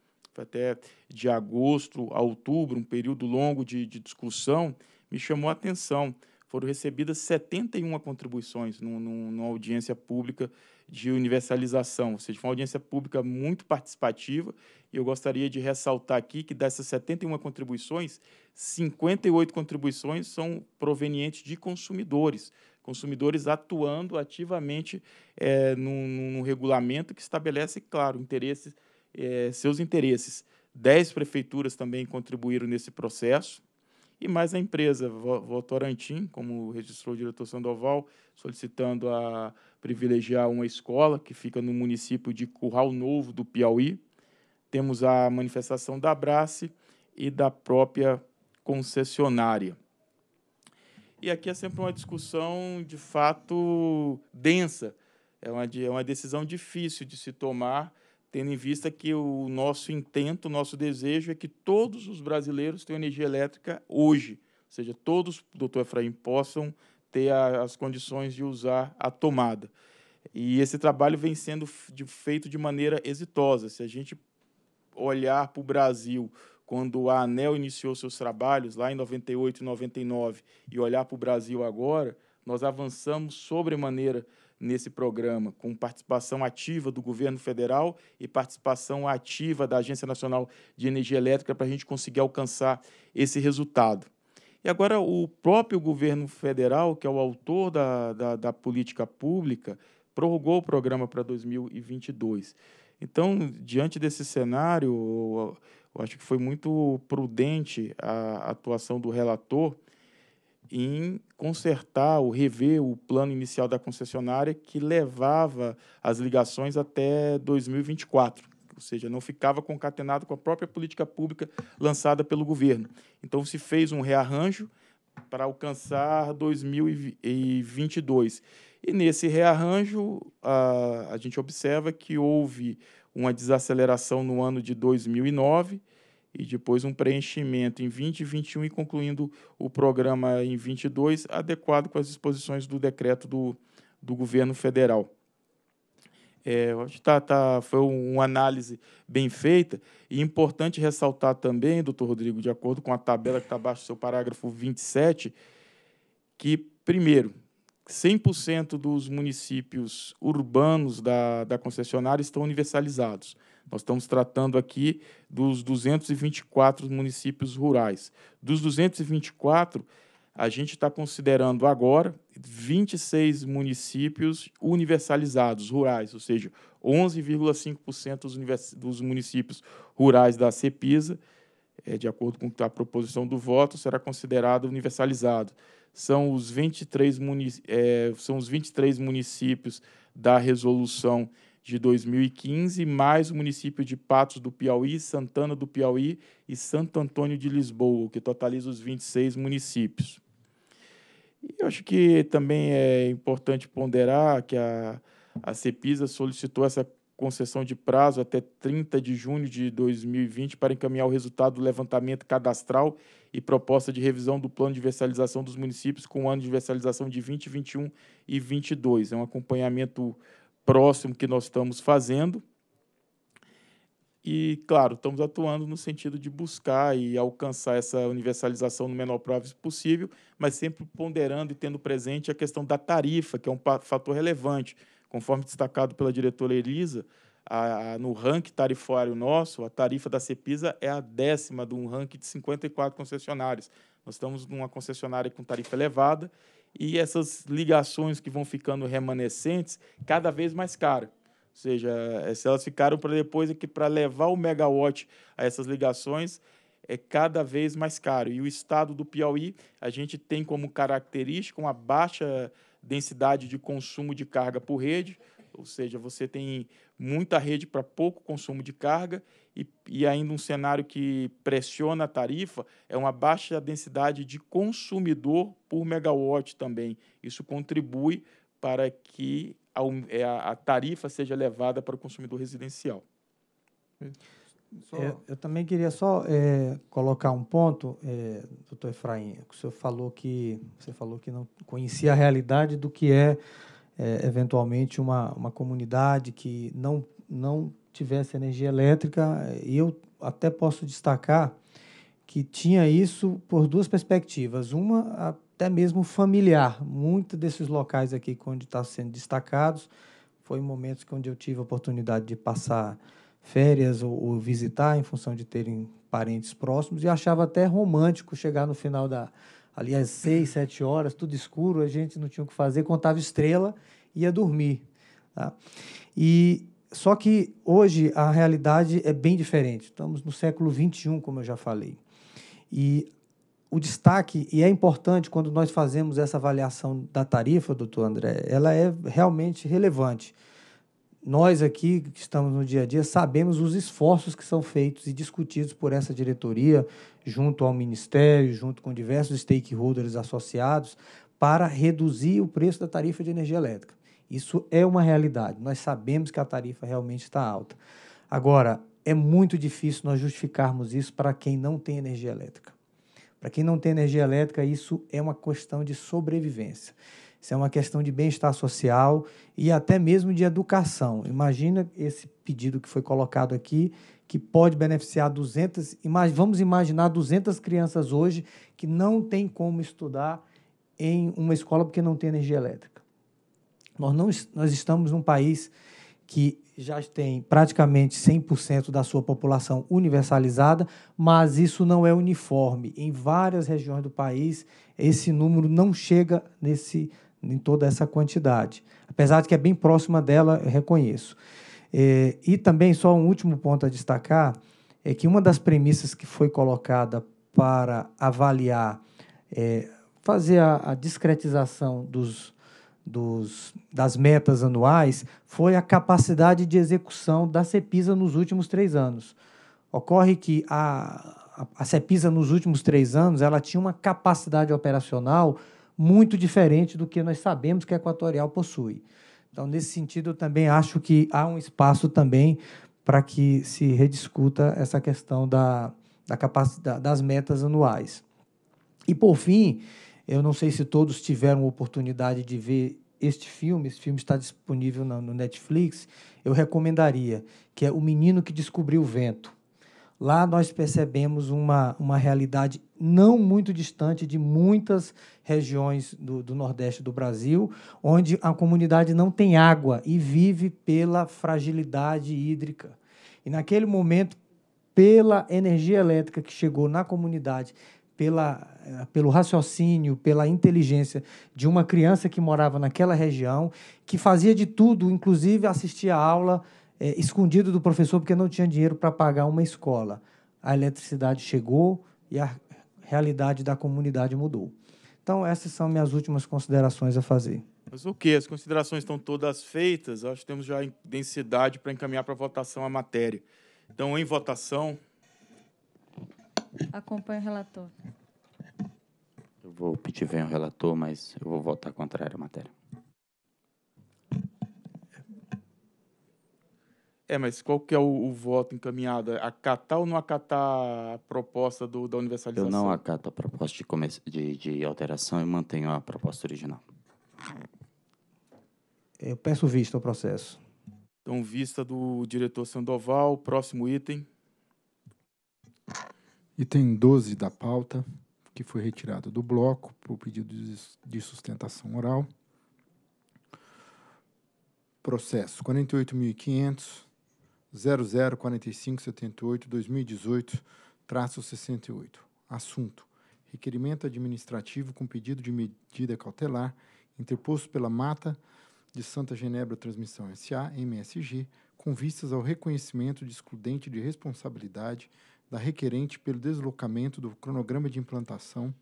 até de agosto a outubro, um período longo de, de discussão, me chamou a atenção. Foram recebidas 71 contribuições num, num, numa audiência pública de universalização, ou seja, foi uma audiência pública muito participativa, e eu gostaria de ressaltar aqui que dessas 71 contribuições, 58 contribuições são provenientes de consumidores, consumidores atuando ativamente é, num, num regulamento que estabelece, claro, interesses é, seus interesses. Dez prefeituras também contribuíram nesse processo, e mais a empresa Votorantim, como registrou o diretor Sandoval, solicitando a privilegiar uma escola que fica no município de Curral Novo do Piauí. Temos a manifestação da Abrace e da própria concessionária. E aqui é sempre uma discussão, de fato, densa. É uma, é uma decisão difícil de se tomar, tendo em vista que o nosso intento, o nosso desejo é que todos os brasileiros tenham energia elétrica hoje, ou seja, todos, doutor Efraim, possam ter a, as condições de usar a tomada. E esse trabalho vem sendo de, feito de maneira exitosa. Se a gente olhar para o Brasil quando a ANEL iniciou seus trabalhos, lá em 98 e 99, e olhar para o Brasil agora, nós avançamos sobremaneira maneira nesse programa, com participação ativa do governo federal e participação ativa da Agência Nacional de Energia Elétrica para a gente conseguir alcançar esse resultado. E agora, o próprio governo federal, que é o autor da, da, da política pública, prorrogou o programa para 2022. Então, diante desse cenário, eu acho que foi muito prudente a atuação do relator em consertar ou rever o plano inicial da concessionária que levava as ligações até 2024, ou seja, não ficava concatenado com a própria política pública lançada pelo governo. Então se fez um rearranjo para alcançar 2022. E nesse rearranjo, a, a gente observa que houve uma desaceleração no ano de 2009 e depois um preenchimento em 2021 e concluindo o programa em 22, adequado com as disposições do decreto do, do governo federal. É, tá, tá, foi uma análise bem feita e importante ressaltar também, doutor Rodrigo, de acordo com a tabela que está abaixo do seu parágrafo 27, que, primeiro, 100% dos municípios urbanos da, da concessionária estão universalizados. Nós estamos tratando aqui dos 224 municípios rurais. Dos 224, a gente está considerando agora 26 municípios universalizados, rurais, ou seja, 11,5% dos municípios rurais da CEPISA, é, de acordo com a proposição do voto, será considerado universalizado. São os 23, munic é, são os 23 municípios da resolução de 2015, mais o município de Patos do Piauí, Santana do Piauí e Santo Antônio de Lisboa, que totaliza os 26 municípios. E eu acho que também é importante ponderar que a, a CEPISA solicitou essa concessão de prazo até 30 de junho de 2020 para encaminhar o resultado do levantamento cadastral e proposta de revisão do plano de universalização dos municípios com o ano de universalização de 2021 e 2022 É um acompanhamento próximo que nós estamos fazendo. E, claro, estamos atuando no sentido de buscar e alcançar essa universalização no menor prazo possível, mas sempre ponderando e tendo presente a questão da tarifa, que é um fator relevante. Conforme destacado pela diretora Elisa, a, a, no ranking tarifário nosso, a tarifa da Cepisa é a décima de um ranking de 54 concessionárias. Nós estamos numa concessionária com tarifa elevada e essas ligações que vão ficando remanescentes cada vez mais caras. Ou seja, se elas ficaram para depois é que para levar o megawatt a essas ligações é cada vez mais caro. E o estado do Piauí, a gente tem como característica uma baixa densidade de consumo de carga por rede, ou seja, você tem muita rede para pouco consumo de carga e, e, ainda um cenário que pressiona a tarifa é uma baixa densidade de consumidor por megawatt também. Isso contribui para que a, é, a tarifa seja levada para o consumidor residencial. É, eu também queria só é, colocar um ponto, é, doutor Efraim, que o senhor falou que você falou que não conhecia a realidade do que é é, eventualmente uma, uma comunidade que não, não tivesse energia elétrica. E eu até posso destacar que tinha isso por duas perspectivas. Uma, até mesmo familiar. Muitos desses locais aqui, onde está sendo destacados, foi momentos onde eu tive a oportunidade de passar férias ou, ou, visitar, em função de terem parentes próximos, e achava até romântico chegar no final da, ali às seis, sete horas, tudo escuro, a gente não tinha o que fazer, contava estrela e ia dormir. Tá? E só que hoje a realidade é bem diferente. Estamos no século 21, como eu já falei. E o destaque, e é importante quando nós fazemos essa avaliação da tarifa, doutor André, ela é realmente relevante nós aqui que estamos no dia a dia sabemos os esforços que são feitos e discutidos por essa diretoria, junto ao Ministério, junto com diversos stakeholders associados, para reduzir o preço da tarifa de energia elétrica. Isso é uma realidade. Nós sabemos que a tarifa realmente está alta. Agora, é muito difícil nós justificarmos isso para quem não tem energia elétrica. Para quem não tem energia elétrica, isso é uma questão de sobrevivência. Isso é uma questão de bem-estar social e até mesmo de educação. Imagina esse pedido que foi colocado aqui, que pode beneficiar 200, vamos imaginar 200 crianças hoje que não tem como estudar em uma escola porque não tem energia elétrica. Nós, não, nós estamos num país que já tem praticamente 100% da sua população universalizada, mas isso não é uniforme. Em várias regiões do país, esse número não chega nesse em toda essa quantidade. Apesar de que é bem próxima dela, eu reconheço. É, e também, só um último ponto a destacar, é que uma das premissas que foi colocada para avaliar, é, fazer a, a discretização dos, dos, das metas anuais foi a capacidade de execução da CEPISA nos últimos três anos. Ocorre que a, a CEPISA, nos últimos três anos, ela tinha uma capacidade operacional muito diferente do que nós sabemos que a Equatorial possui. Então, nesse sentido, eu também acho que há um espaço também para que se rediscuta essa questão da, da capacidade das metas anuais. E por fim, eu não sei se todos tiveram oportunidade de ver este filme, esse filme está disponível no Netflix, eu recomendaria, que é O Menino que Descobriu o Vento. Lá nós percebemos uma, uma realidade não muito distante de muitas regiões do, do, Nordeste do Brasil, onde a comunidade não tem água e vive pela fragilidade hídrica. E naquele momento, pela energia elétrica que chegou na comunidade, pela, eh, pelo raciocínio, pela inteligência de uma criança que morava naquela região, que fazia de tudo, inclusive assistia a aula é, escondido do professor porque não tinha dinheiro para pagar uma escola. A eletricidade chegou e a, realidade da comunidade mudou. Então, essas são minhas últimas considerações a fazer. Mas o okay, que? As considerações estão todas feitas. Acho que temos já densidade para encaminhar para votação a matéria. Então, em votação. Acompanhe o relator. Eu vou pedir venho o relator, mas eu vou votar contrário à matéria. É, mas qual que é o, o voto encaminhado? É acatar ou não acatar a proposta do, da universalização? Eu não acato a proposta de, de, de alteração e mantenho a proposta original. Eu peço vista ao processo. Então, vista do diretor Sandoval, próximo item. Item 12 da pauta, que foi retirado do bloco por pedido de sustentação oral. Processo 48.500 004578-2018-68. Assunto: Requerimento administrativo com pedido de medida cautelar interposto pela Mata de Santa Genebra Transmissão S.A., MSG, com vistas ao reconhecimento de excludente de responsabilidade da requerente pelo deslocamento do cronograma de implantação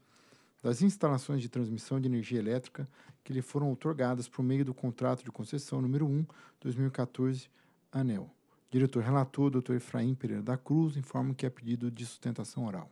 das instalações de transmissão de energia elétrica que lhe foram outorgadas por meio do contrato de concessão número 1, 2014, ANEL. Diretor relator, Dr. Efraim Pereira da Cruz, informa que é pedido de sustentação oral.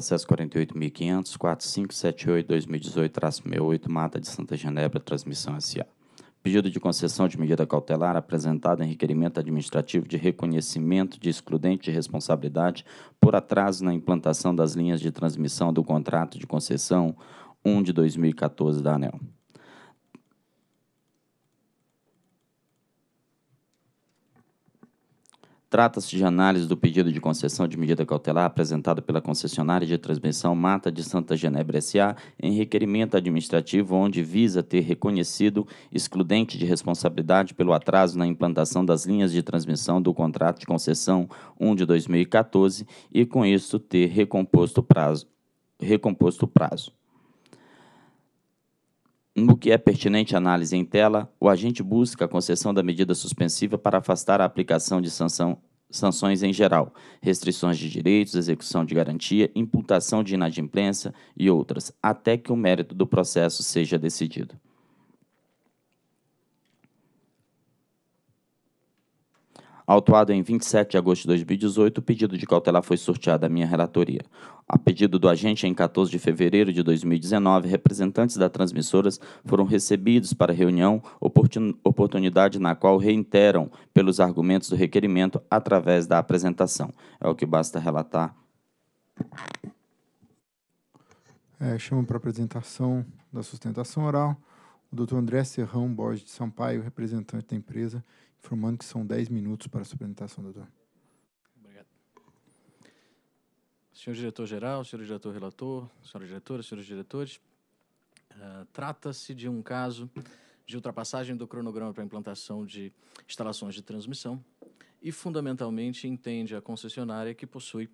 acesso 48.500, 2018 68 Mata de Santa Genebra, transmissão S.A. Pedido de concessão de medida cautelar apresentado em requerimento administrativo de reconhecimento de excludente de responsabilidade por atraso na implantação das linhas de transmissão do contrato de concessão 1 de 2014 da ANEL. Trata-se de análise do pedido de concessão de medida cautelar apresentado pela concessionária de transmissão Mata de Santa Genebra S.A. em requerimento administrativo onde visa ter reconhecido excludente de responsabilidade pelo atraso na implantação das linhas de transmissão do contrato de concessão 1 de 2014 e com isso ter recomposto o prazo. Recomposto prazo. No que é pertinente análise em tela, o agente busca a concessão da medida suspensiva para afastar a aplicação de sanção, sanções em geral, restrições de direitos, execução de garantia, imputação de inadimplência e outras, até que o mérito do processo seja decidido. Autuado em 27 de agosto de 2018, o pedido de cautela foi sorteado à minha relatoria. A pedido do agente, em 14 de fevereiro de 2019, representantes das transmissoras foram recebidos para reunião, oportunidade na qual reiteram pelos argumentos do requerimento através da apresentação. É o que basta relatar. É, chamo para apresentação da sustentação oral o Dr. André Serrão Borges de Sampaio, representante da empresa, Informando que são 10 minutos para a sua apresentação, doutor. Obrigado. Senhor diretor-geral, senhor diretor-relator, senhora diretora, senhores diretores, uh, trata-se de um caso de ultrapassagem do cronograma para implantação de instalações de transmissão e, fundamentalmente, entende a concessionária que possui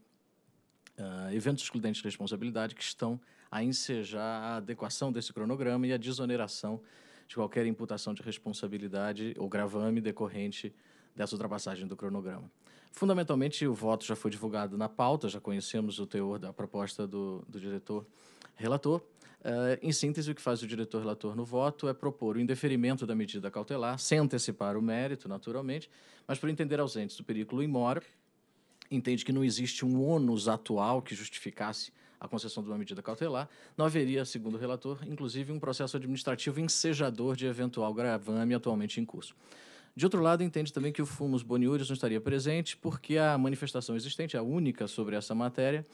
uh, eventos excludentes de responsabilidade que estão a ensejar a adequação desse cronograma e a desoneração de qualquer imputação de responsabilidade ou gravame decorrente dessa ultrapassagem do cronograma. Fundamentalmente, o voto já foi divulgado na pauta, já conhecemos o teor da proposta do, do diretor relator. Uh, em síntese, o que faz o diretor relator no voto é propor o indeferimento da medida cautelar, sem antecipar o mérito, naturalmente, mas por entender ausentes do perículo imora, entende que não existe um ônus atual que justificasse a concessão de uma medida cautelar, não haveria, segundo o relator, inclusive um processo administrativo ensejador de eventual gravame atualmente em curso. De outro lado, entende também que o Fumos Boniúris não estaria presente, porque a manifestação existente, a única sobre essa matéria,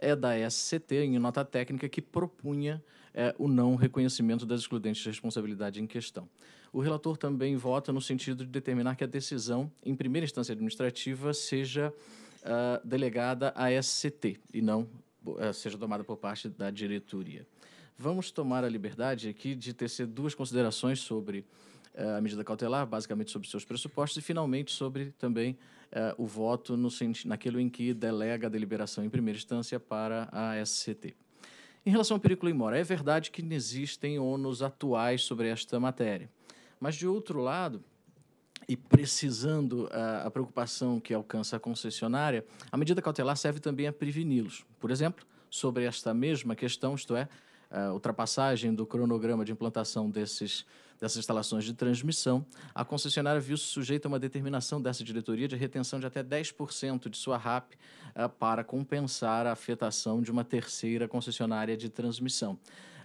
é da SCT, em nota técnica, que propunha é, o não reconhecimento das excludentes de responsabilidade em questão. O relator também vota no sentido de determinar que a decisão, em primeira instância administrativa, seja uh, delegada à SCT e não eh, seja tomada por parte da diretoria. Vamos tomar a liberdade aqui de tecer duas considerações sobre eh, a medida cautelar, basicamente sobre seus pressupostos, e finalmente sobre também uh, o voto no, naquilo em que delega a deliberação em primeira instância para a SCT. Em relação ao perículo em mora, é verdade que não existem ônus atuais sobre esta matéria. Mas, de outro lado, e precisando a, ah, a, preocupação que alcança a concessionária, a medida cautelar serve também a preveni-los. Por exemplo, sobre esta mesma questão, isto é, a ah, ultrapassagem do cronograma de implantação desses, dessas instalações de transmissão, a concessionária viu-se sujeita a uma determinação dessa diretoria de retenção de até 10% de sua RAP uh, ah, para compensar a afetação de uma terceira concessionária de transmissão.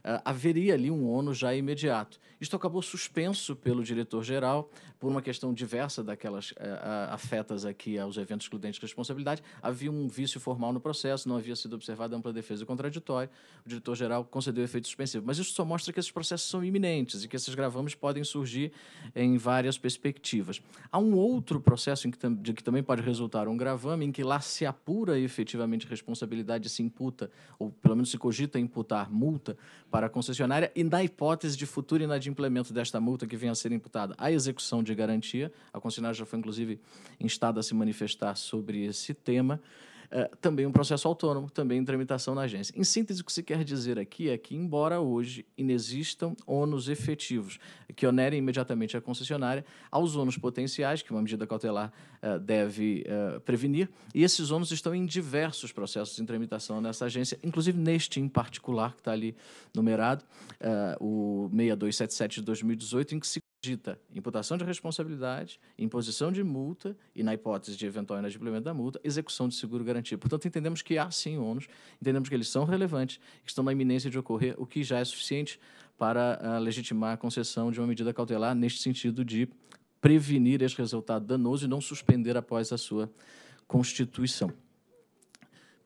Ah, haveria ali um ônus já imediato. Isto acabou suspenso pelo diretor-geral por uma questão diversa daquelas eh, afetas aqui aos eventos excludentes de responsabilidade. Havia um vício formal no processo, não havia sido observada ampla defesa contraditória. O diretor-geral concedeu efeito suspensivo. Mas isso só mostra que esses processos são iminentes e que esses gravames podem surgir em várias perspectivas. Há um outro processo em que, de que também pode resultar um gravame, em que lá se apura efetivamente responsabilidade, se imputa, ou pelo menos se cogita imputar multa para a concessionária e, na hipótese de futuro inadimplemento desta multa que venha a ser imputada à execução de garantia, a concessionária já foi, inclusive, instada a se manifestar sobre esse tema. É, também um processo autônomo, também em tramitação na agência. Em síntese, o que se quer dizer aqui é que, embora hoje inexistam ônus efetivos que onerem imediatamente a concessionária, aos ônus potenciais, que uma medida cautelar uh, deve uh, prevenir, e esses ônus estão em diversos processos em tramitação nessa agência, inclusive neste em particular, que está ali numerado, o 6277 de 2018, em que se dita imputação de responsabilidade, imposição de multa e, na hipótese de eventual inadimplemento da multa, execução de seguro garantido. Portanto, entendemos que há sim ônus, entendemos que eles são relevantes, que estão na iminência de ocorrer, o que já é suficiente para uh, legitimar a concessão de uma medida cautelar neste sentido de prevenir este resultado danoso e não suspender após a sua constituição.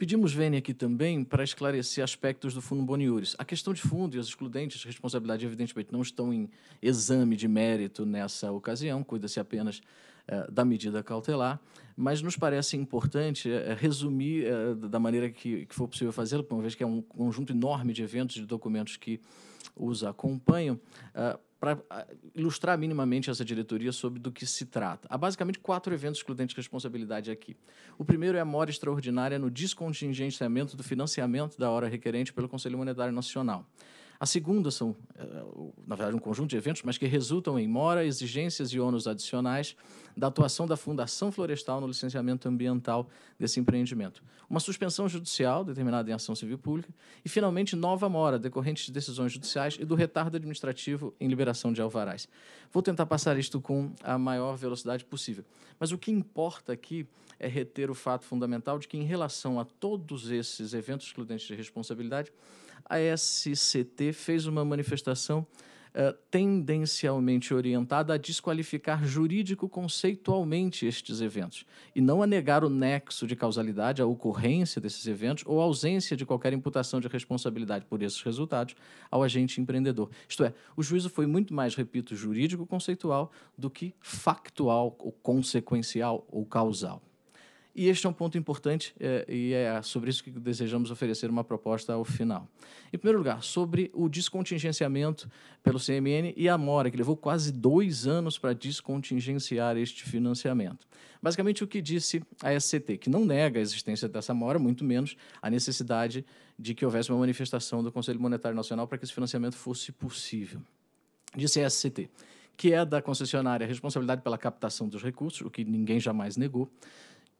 Pedimos Vênia aqui também para esclarecer aspectos do fundo Boniures. A questão de fundo e os excludentes, responsabilidade, evidentemente, não estão em exame de mérito nessa ocasião, cuida-se apenas eh, da medida cautelar, mas nos parece importante eh, resumir eh, da maneira que, que for possível fazê-lo, uma vez que é um conjunto enorme de eventos, de documentos que os acompanham, uh, ah, para ah, ilustrar minimamente essa diretoria sobre do que se trata. Há basicamente quatro eventos excludentes de responsabilidade aqui. O primeiro é a mora extraordinária no descontingenciamento do financiamento da hora requerente pelo Conselho Monetário Nacional. A segunda são, eh, na verdade, um conjunto de eventos, mas que resultam em mora, exigências e ônus adicionais da atuação da Fundação Florestal no licenciamento ambiental desse empreendimento. Uma suspensão judicial, determinada em ação civil pública, e, finalmente, nova mora, decorrente de decisões judiciais e do retardo administrativo em liberação de alvarás. Vou tentar passar isto com a maior velocidade possível. Mas o que importa aqui é reter o fato fundamental de que, em relação a todos esses eventos excludentes de responsabilidade, a SCT fez uma manifestação Uh, tendencialmente orientada a desqualificar jurídico-conceitualmente estes eventos, e não a negar o nexo de causalidade à ocorrência desses eventos ou ausência de qualquer imputação de responsabilidade por esses resultados ao agente empreendedor. Isto é, o juízo foi muito mais, repito, jurídico-conceitual do que factual, ou consequencial ou causal. E este é um ponto importante é, e é sobre isso que desejamos oferecer uma proposta ao final. Em primeiro lugar, sobre o descontingenciamento pelo CMN e a Mora, que levou quase dois anos para descontingenciar este financiamento. Basicamente, o que disse a SCT, que não nega a existência dessa Mora, muito menos a necessidade de que houvesse uma manifestação do Conselho Monetário Nacional para que esse financiamento fosse possível. Disse a SCT, que é da concessionária a responsabilidade pela captação dos recursos, o que ninguém jamais negou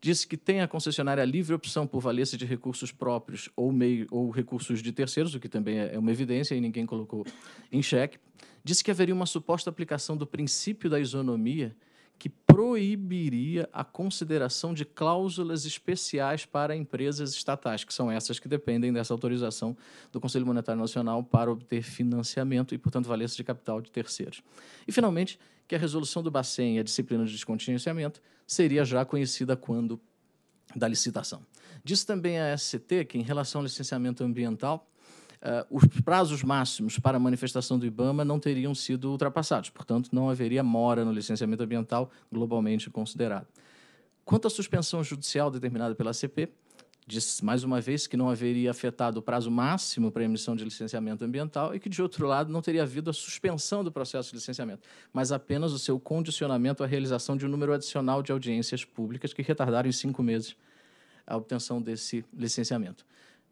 disse que tem a concessionária livre opção por valer-se de recursos próprios ou, meio, ou recursos de terceiros, o que também é, é uma evidência e ninguém colocou em xeque. Disse que haveria uma suposta aplicação do princípio da isonomia que proibiria a consideração de cláusulas especiais para empresas estatais, que são essas que dependem dessa autorização do Conselho Monetário Nacional para obter financiamento e, portanto, valer-se de capital de terceiros. E, finalmente, que a resolução do Bacen e a disciplina de descontingenciamento seria já conhecida quando da licitação. Diz também a SCT que, em relação ao licenciamento ambiental, Uh, os prazos máximos para a manifestação do IBAMA não teriam sido ultrapassados, portanto, não haveria mora no licenciamento ambiental globalmente considerado. Quanto à suspensão judicial determinada pela CP, Disse, mais uma vez, que não haveria afetado o prazo máximo para a emissão de licenciamento ambiental e que, de outro lado, não teria havido a suspensão do processo de licenciamento, mas apenas o seu condicionamento à realização de um número adicional de audiências públicas que retardaram em cinco meses a obtenção desse licenciamento.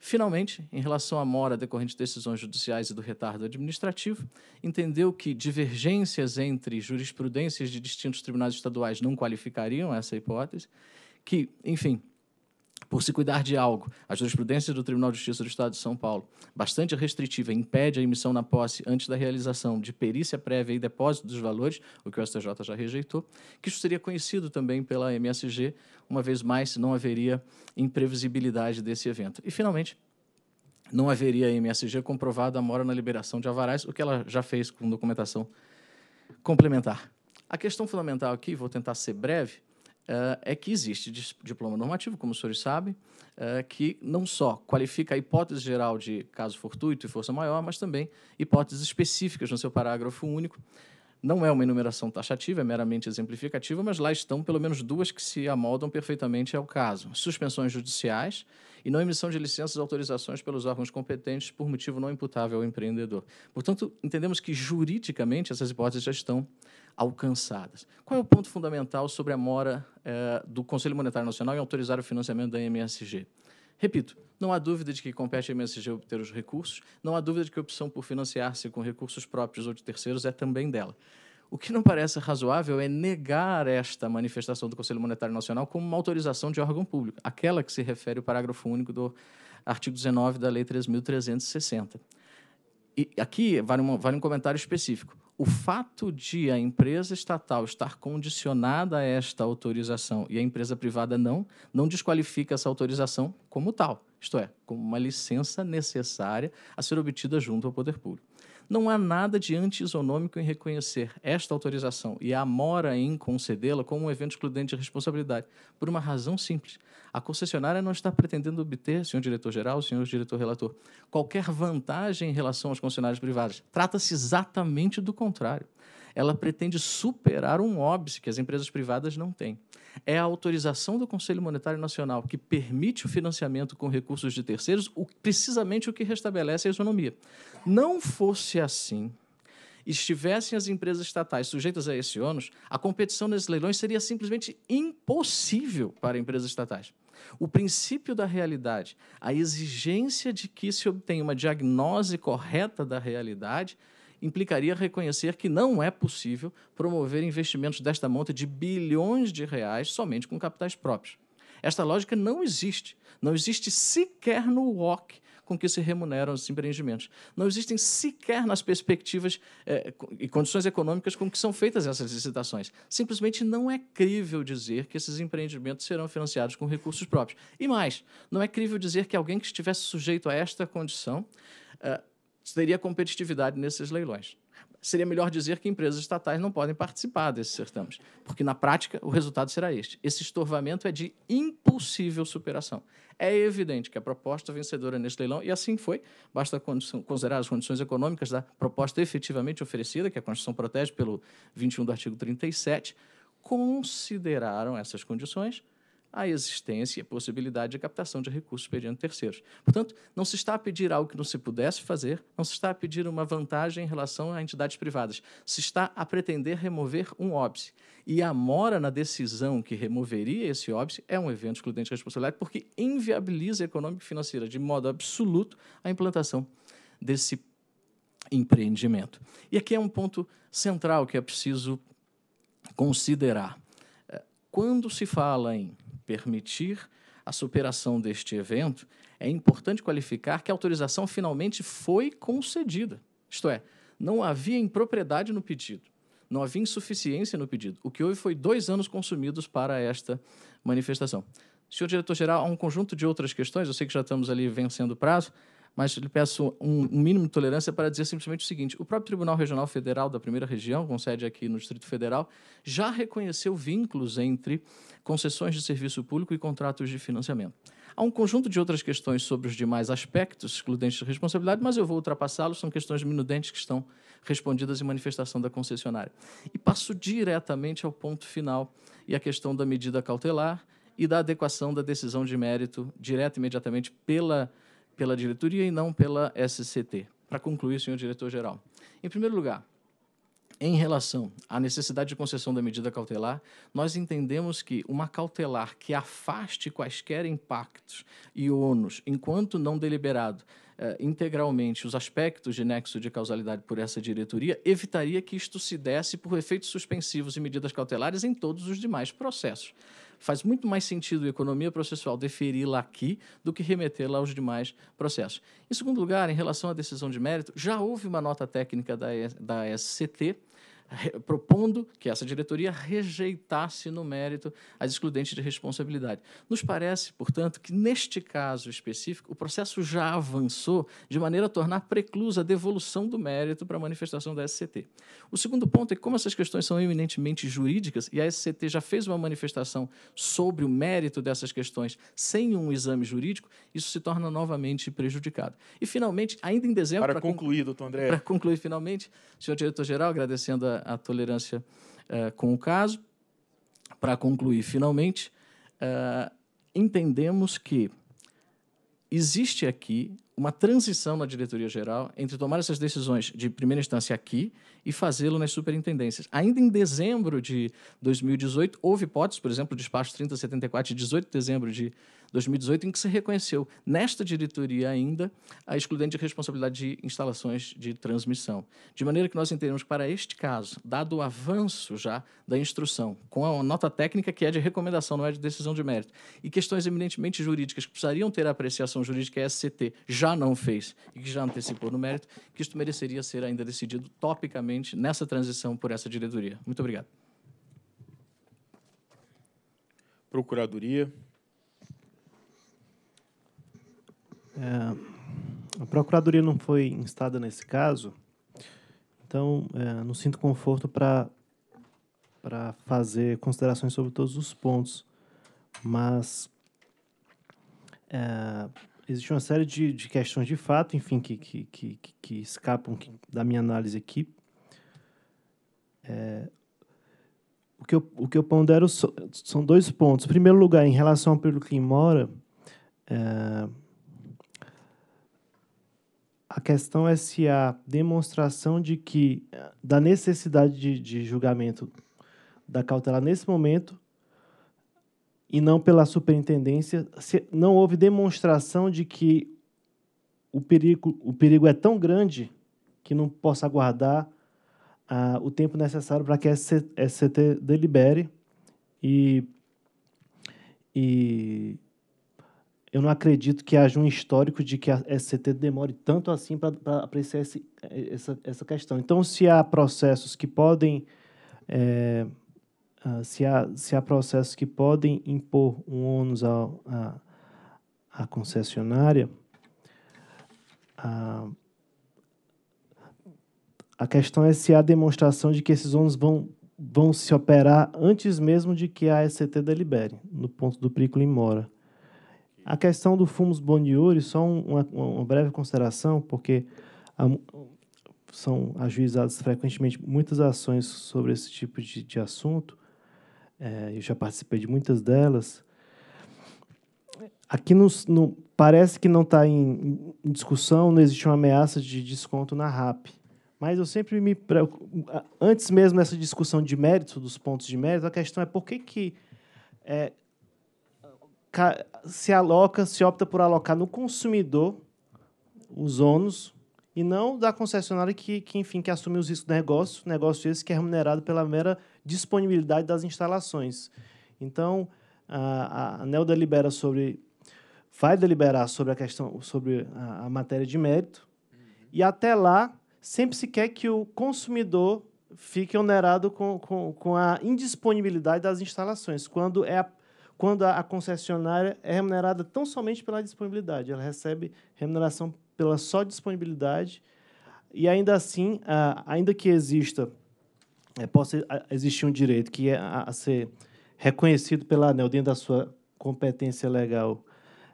Finalmente, em relação à mora decorrente de decisões judiciais e do retardo administrativo, entendeu que divergências entre jurisprudências de distintos tribunais estaduais não qualificariam essa hipótese, que, enfim, por se cuidar de algo. A jurisprudência do Tribunal de Justiça do Estado de São Paulo, bastante restritiva, impede a emissão na posse antes da realização de perícia prévia e depósito dos valores, o que o STJ já rejeitou, que isso seria conhecido também pela MSG, uma vez mais não haveria imprevisibilidade desse evento. E, finalmente, não haveria MSG comprovada a mora na liberação de Avarás, o que ela já fez com documentação complementar. A questão fundamental aqui, vou tentar ser breve, uh, é que existe diploma normativo, como os senhores sabem, uh, eh, que não só qualifica a hipótese geral de caso fortuito e força maior, mas também hipóteses específicas no seu parágrafo único. Não é uma enumeração taxativa, é meramente exemplificativa, mas lá estão pelo menos duas que se amoldam perfeitamente ao caso: suspensões judiciais e não emissão de licenças ou autorizações pelos órgãos competentes por motivo não imputável ao empreendedor. Portanto, entendemos que juridicamente essas hipóteses já estão alcançadas. Qual é o ponto fundamental sobre a mora eh, do Conselho Monetário Nacional em autorizar o financiamento da MSG? Repito, não há dúvida de que compete à MSG obter os recursos, não há dúvida de que a opção por financiar-se com recursos próprios ou de terceiros é também dela. O que não parece razoável é negar esta manifestação do Conselho Monetário Nacional como uma autorização de órgão público, aquela que se refere ao parágrafo único do artigo 19 da Lei 3.360 e aqui vale, vale um comentário específico. O fato de a empresa estatal estar condicionada a esta autorização e a empresa privada não, não desqualifica essa autorização como tal, isto é, como uma licença necessária a ser obtida junto ao poder público. Não há nada de anti-isonômico em reconhecer esta autorização e a mora em concedê-la como um evento excludente de responsabilidade, por uma razão simples. A concessionária não está pretendendo obter, senhor diretor-geral, senhor diretor-relator, qualquer vantagem em relação às concessionárias privadas. Trata-se exatamente do contrário. Ela pretende superar um óbvio que as empresas privadas não têm. É a autorização do Conselho Monetário Nacional que permite o financiamento com recursos de terceiros, o, precisamente o que restabelece a isonomia. Não fosse assim, estivessem as empresas estatais sujeitas a esse ônus, a competição nesses leilões seria simplesmente impossível para empresas estatais o princípio da realidade, a exigência de que se obtenha uma diagnose correta da realidade, implicaria reconhecer que não é possível promover investimentos desta monta de bilhões de reais somente com capitais próprios. Esta lógica não existe. Não existe sequer no WOC com que se remuneram os empreendimentos. Não existem sequer nas perspectivas eh, e condições econômicas com que são feitas essas licitações. Simplesmente não é crível dizer que esses empreendimentos serão financiados com recursos próprios. E mais, não é crível dizer que alguém que estivesse sujeito a esta condição eh, teria competitividade nesses leilões seria melhor dizer que empresas estatais não podem participar desses certames, porque na prática o resultado será este. Esse estorvamento é de impossível superação. É evidente que a proposta vencedora nesse leilão, e assim foi, basta considerar as condições econômicas da proposta efetivamente oferecida, que a Constituição protege pelo 21 do artigo 37, consideraram essas condições a existência e a possibilidade de captação de recursos perante terceiros. Portanto, não se está a pedir algo que não se pudesse fazer, não se está a pedir uma vantagem em relação a entidades privadas, se está a pretender remover um óbice. E a mora na decisão que removeria esse óbice é um evento excludente de responsabilidade porque inviabiliza econômica e financeira de modo absoluto a implantação desse empreendimento. E aqui é um ponto central que é preciso considerar. Eh, quando se fala em permitir a superação deste evento, é importante qualificar que a autorização finalmente foi concedida. Isto é, não havia impropriedade no pedido, não havia insuficiência no pedido. O que houve foi dois anos consumidos para esta manifestação. Senhor diretor-geral, há um conjunto de outras questões, eu sei que já estamos ali vencendo o prazo, mas lhe peço um, um, mínimo de tolerância para dizer simplesmente o seguinte: o próprio Tribunal Regional Federal da Primeira Região, com sede aqui no Distrito Federal, já reconheceu vínculos entre concessões de serviço público e contratos de financiamento. Há um conjunto de outras questões sobre os demais aspectos excludentes de responsabilidade, mas eu vou ultrapassá-los, são questões minudentes que estão respondidas em manifestação da concessionária. E passo diretamente ao ponto final e à questão da medida cautelar e da adequação da decisão de mérito direta e imediatamente pela pela diretoria e não pela SCT. Para concluir, senhor diretor-geral. Em primeiro lugar, em relação à necessidade de concessão da medida cautelar, nós entendemos que uma cautelar que afaste quaisquer impactos e ônus, enquanto não deliberado eh, integralmente os aspectos de nexo de causalidade por essa diretoria, evitaria que isto se desse por efeitos suspensivos e medidas cautelares em todos os demais processos faz muito mais sentido a economia processual deferi-la aqui do que remetê-la aos demais processos. Em segundo lugar, em relação à decisão de mérito, já houve uma nota técnica da, da SCT propondo que essa diretoria rejeitasse no mérito as excludentes de responsabilidade. Nos parece, portanto, que neste caso específico, o processo já avançou de maneira a tornar preclusa a devolução do mérito para a manifestação da SCT. O segundo ponto é que, como essas questões são eminentemente jurídicas e a SCT já fez uma manifestação sobre o mérito dessas questões sem um exame jurídico, isso se torna novamente prejudicado. E, finalmente, ainda em dezembro. Para, para concluir, doutor André. Para concluir, finalmente, senhor diretor-geral, agradecendo a a tolerância uh, com o caso. Para concluir, finalmente, uh, entendemos que existe aqui uma transição na diretoria geral entre tomar essas decisões de primeira instância aqui e fazê-lo nas superintendências. Ainda em dezembro de 2018, houve hipóteses, por exemplo, o despacho 3074, de 18 de dezembro de 2018, em que se reconheceu, nesta diretoria ainda, a excludente de responsabilidade de instalações de transmissão. De maneira que nós entendemos que, para este caso, dado o avanço já da instrução, com a nota técnica que é de recomendação, não é de decisão de mérito, e questões eminentemente jurídicas que precisariam ter apreciação jurídica, a SCT já não fez e que já antecipou no mérito, que isto mereceria ser ainda decidido topicamente nessa transição por essa diretoria. Muito obrigado. Procuradoria. É, a procuradoria não foi instada nesse caso, então é, não sinto conforto para para fazer considerações sobre todos os pontos, mas é, existe uma série de, de questões de fato, enfim, que, que, que, que escapam da minha análise aqui. É, o, que eu, o que eu pondero so, são dois pontos. Em primeiro lugar, em relação ao Pedro Climora, é, a questão é se a demonstração de que eh, da necessidade de, de julgamento da cautela nesse momento e não pela superintendência, se não houve demonstração de que o perigo, o perigo é tão grande que não possa aguardar ah, o tempo necessário para que a SCT delibere e, e eu não acredito que haja um histórico de que a SCT demore tanto assim para apreciar esse, eh, essa, essa questão. Então, se há processos que podem é, se, há, se há processos que podem impor um ônus à a, a concessionária, a, ah, a questão é se há demonstração de que esses ônus vão, vão se operar antes mesmo de que a SCT delibere, no ponto do Prico em mora. A questão do fumos boniuri, só uma, uma breve consideração, porque a, são ajuizadas frequentemente muitas ações sobre esse tipo de, de assunto. É, eu já participei de muitas delas. Aqui nos, no, parece que não está em, em, discussão, não existe uma ameaça de desconto na RAP. Mas eu sempre me preocupo, antes mesmo dessa discussão de mérito, dos pontos de mérito, a questão é por que, que é, se aloca, se opta por alocar no consumidor os ônus e não da concessionária que, que enfim, que assume os riscos do negócio, negócio esse que é remunerado pela mera disponibilidade das instalações. Então, a, a ANEL delibera sobre, vai deliberar sobre a questão, sobre a, a matéria de mérito uhum. e até lá sempre se quer que o consumidor fique onerado com, com, com a indisponibilidade das instalações, quando é a quando a, a concessionária é remunerada tão somente pela disponibilidade, ela recebe remuneração pela só disponibilidade e ainda assim, ainda que exista, é, possa existir um direito que é a, a ser reconhecido pela ANEL dentro da sua competência legal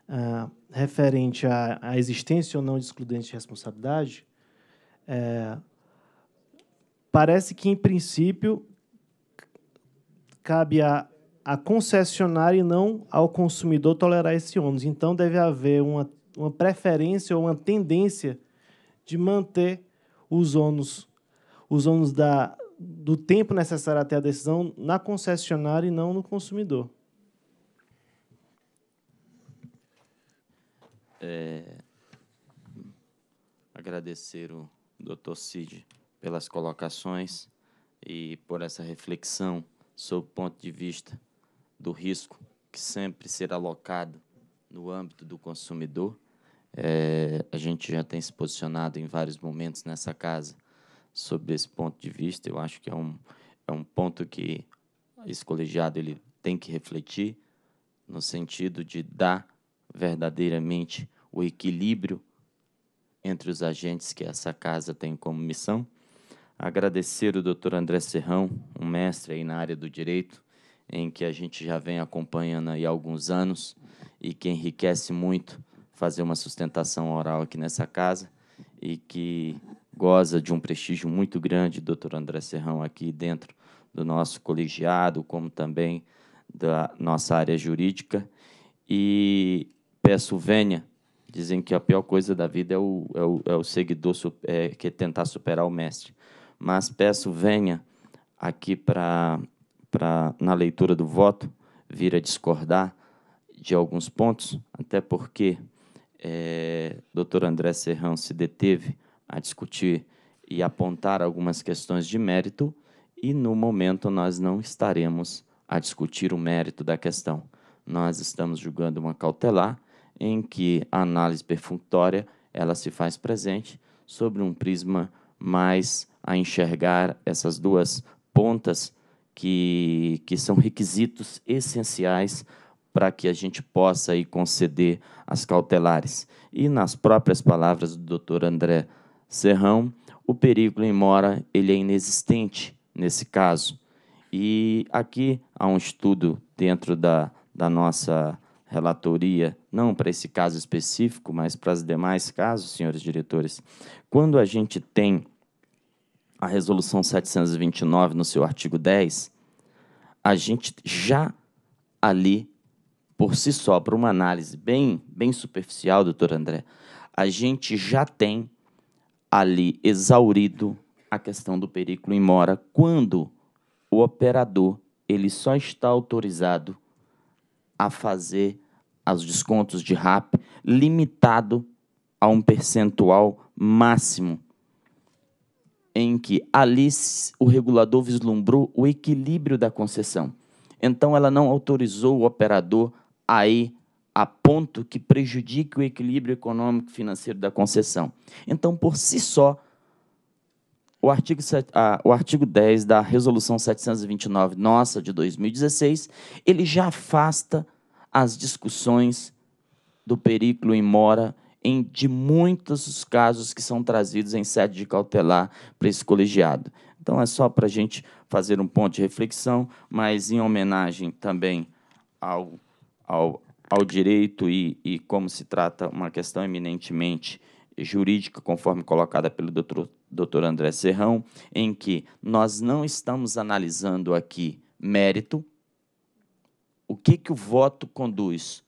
ah, referente à, à, existência ou não de excludente de responsabilidade, é, parece que, em princípio, cabe a, à concessionária e não ao consumidor tolerar esse ônus. Então, deve haver uma, uma preferência ou uma tendência de manter os ônus, os ônus da, do tempo necessário até a decisão na concessionária e não no consumidor. É, agradecer o Dr. Cid pelas colocações e por essa reflexão sob o ponto de vista do risco que sempre será alocado no âmbito do consumidor. É, a gente já tem se posicionado em vários momentos nessa casa sobre esse ponto de vista. Eu acho que é um, é um ponto que esse colegiado ele tem que refletir no sentido de dar verdadeiramente o equilíbrio entre os agentes que essa casa tem como missão. Agradecer o Dr. André Serrão, um mestre aí na área do direito, em que a gente já vem acompanhando aí há alguns anos e que enriquece muito fazer uma sustentação oral aqui nessa casa e que goza de um prestígio muito grande, doutor André Serrão, aqui dentro do nosso colegiado, como também da nossa área jurídica. E peço venha, dizem que a pior coisa da vida é o, é o, é o seguidor é, que tentar superar o mestre. Mas peço venha aqui para para, na leitura do voto, vir a discordar de alguns pontos, até porque é, doutor André Serrão se deteve a discutir e apontar algumas questões de mérito, e no momento nós não estaremos a discutir o mérito da questão. Nós estamos julgando uma cautelar em que a análise perfunctória ela se faz presente sobre um prisma mais a enxergar essas duas pontas que, que são requisitos essenciais para que a gente possa aí conceder as cautelares. E nas próprias palavras do Dr. André Serrão, o perigo em mora ele é inexistente nesse caso. E aqui há um estudo dentro da, da nossa relatoria, não para esse caso específico, mas para os demais casos, senhores diretores. Quando a gente tem a Resolução 729, no seu artigo 10, a gente já ali, por si só, para uma análise bem, bem superficial, doutor André, a gente já tem ali exaurido a questão do perículo em mora quando o operador ele só está autorizado a fazer os descontos de RAP limitado a um percentual máximo em que ali o regulador vislumbrou o equilíbrio da concessão. Então, ela não autorizou o operador a ir a ponto que prejudique o equilíbrio econômico e financeiro da concessão. Então, por si só, o artigo, ah, o artigo 10 da Resolução 729, nossa, de 2016, ele já afasta as discussões do perículo em mora em, de muitos os casos que são trazidos em sede de cautelar para esse colegiado. Então, é só para a gente fazer um ponto de reflexão, mas em homenagem também ao, ao, ao direito e, e como se trata uma questão eminentemente jurídica, conforme colocada pelo doutor, doutor André Serrão, em que nós não estamos analisando aqui mérito, o que, que o voto conduz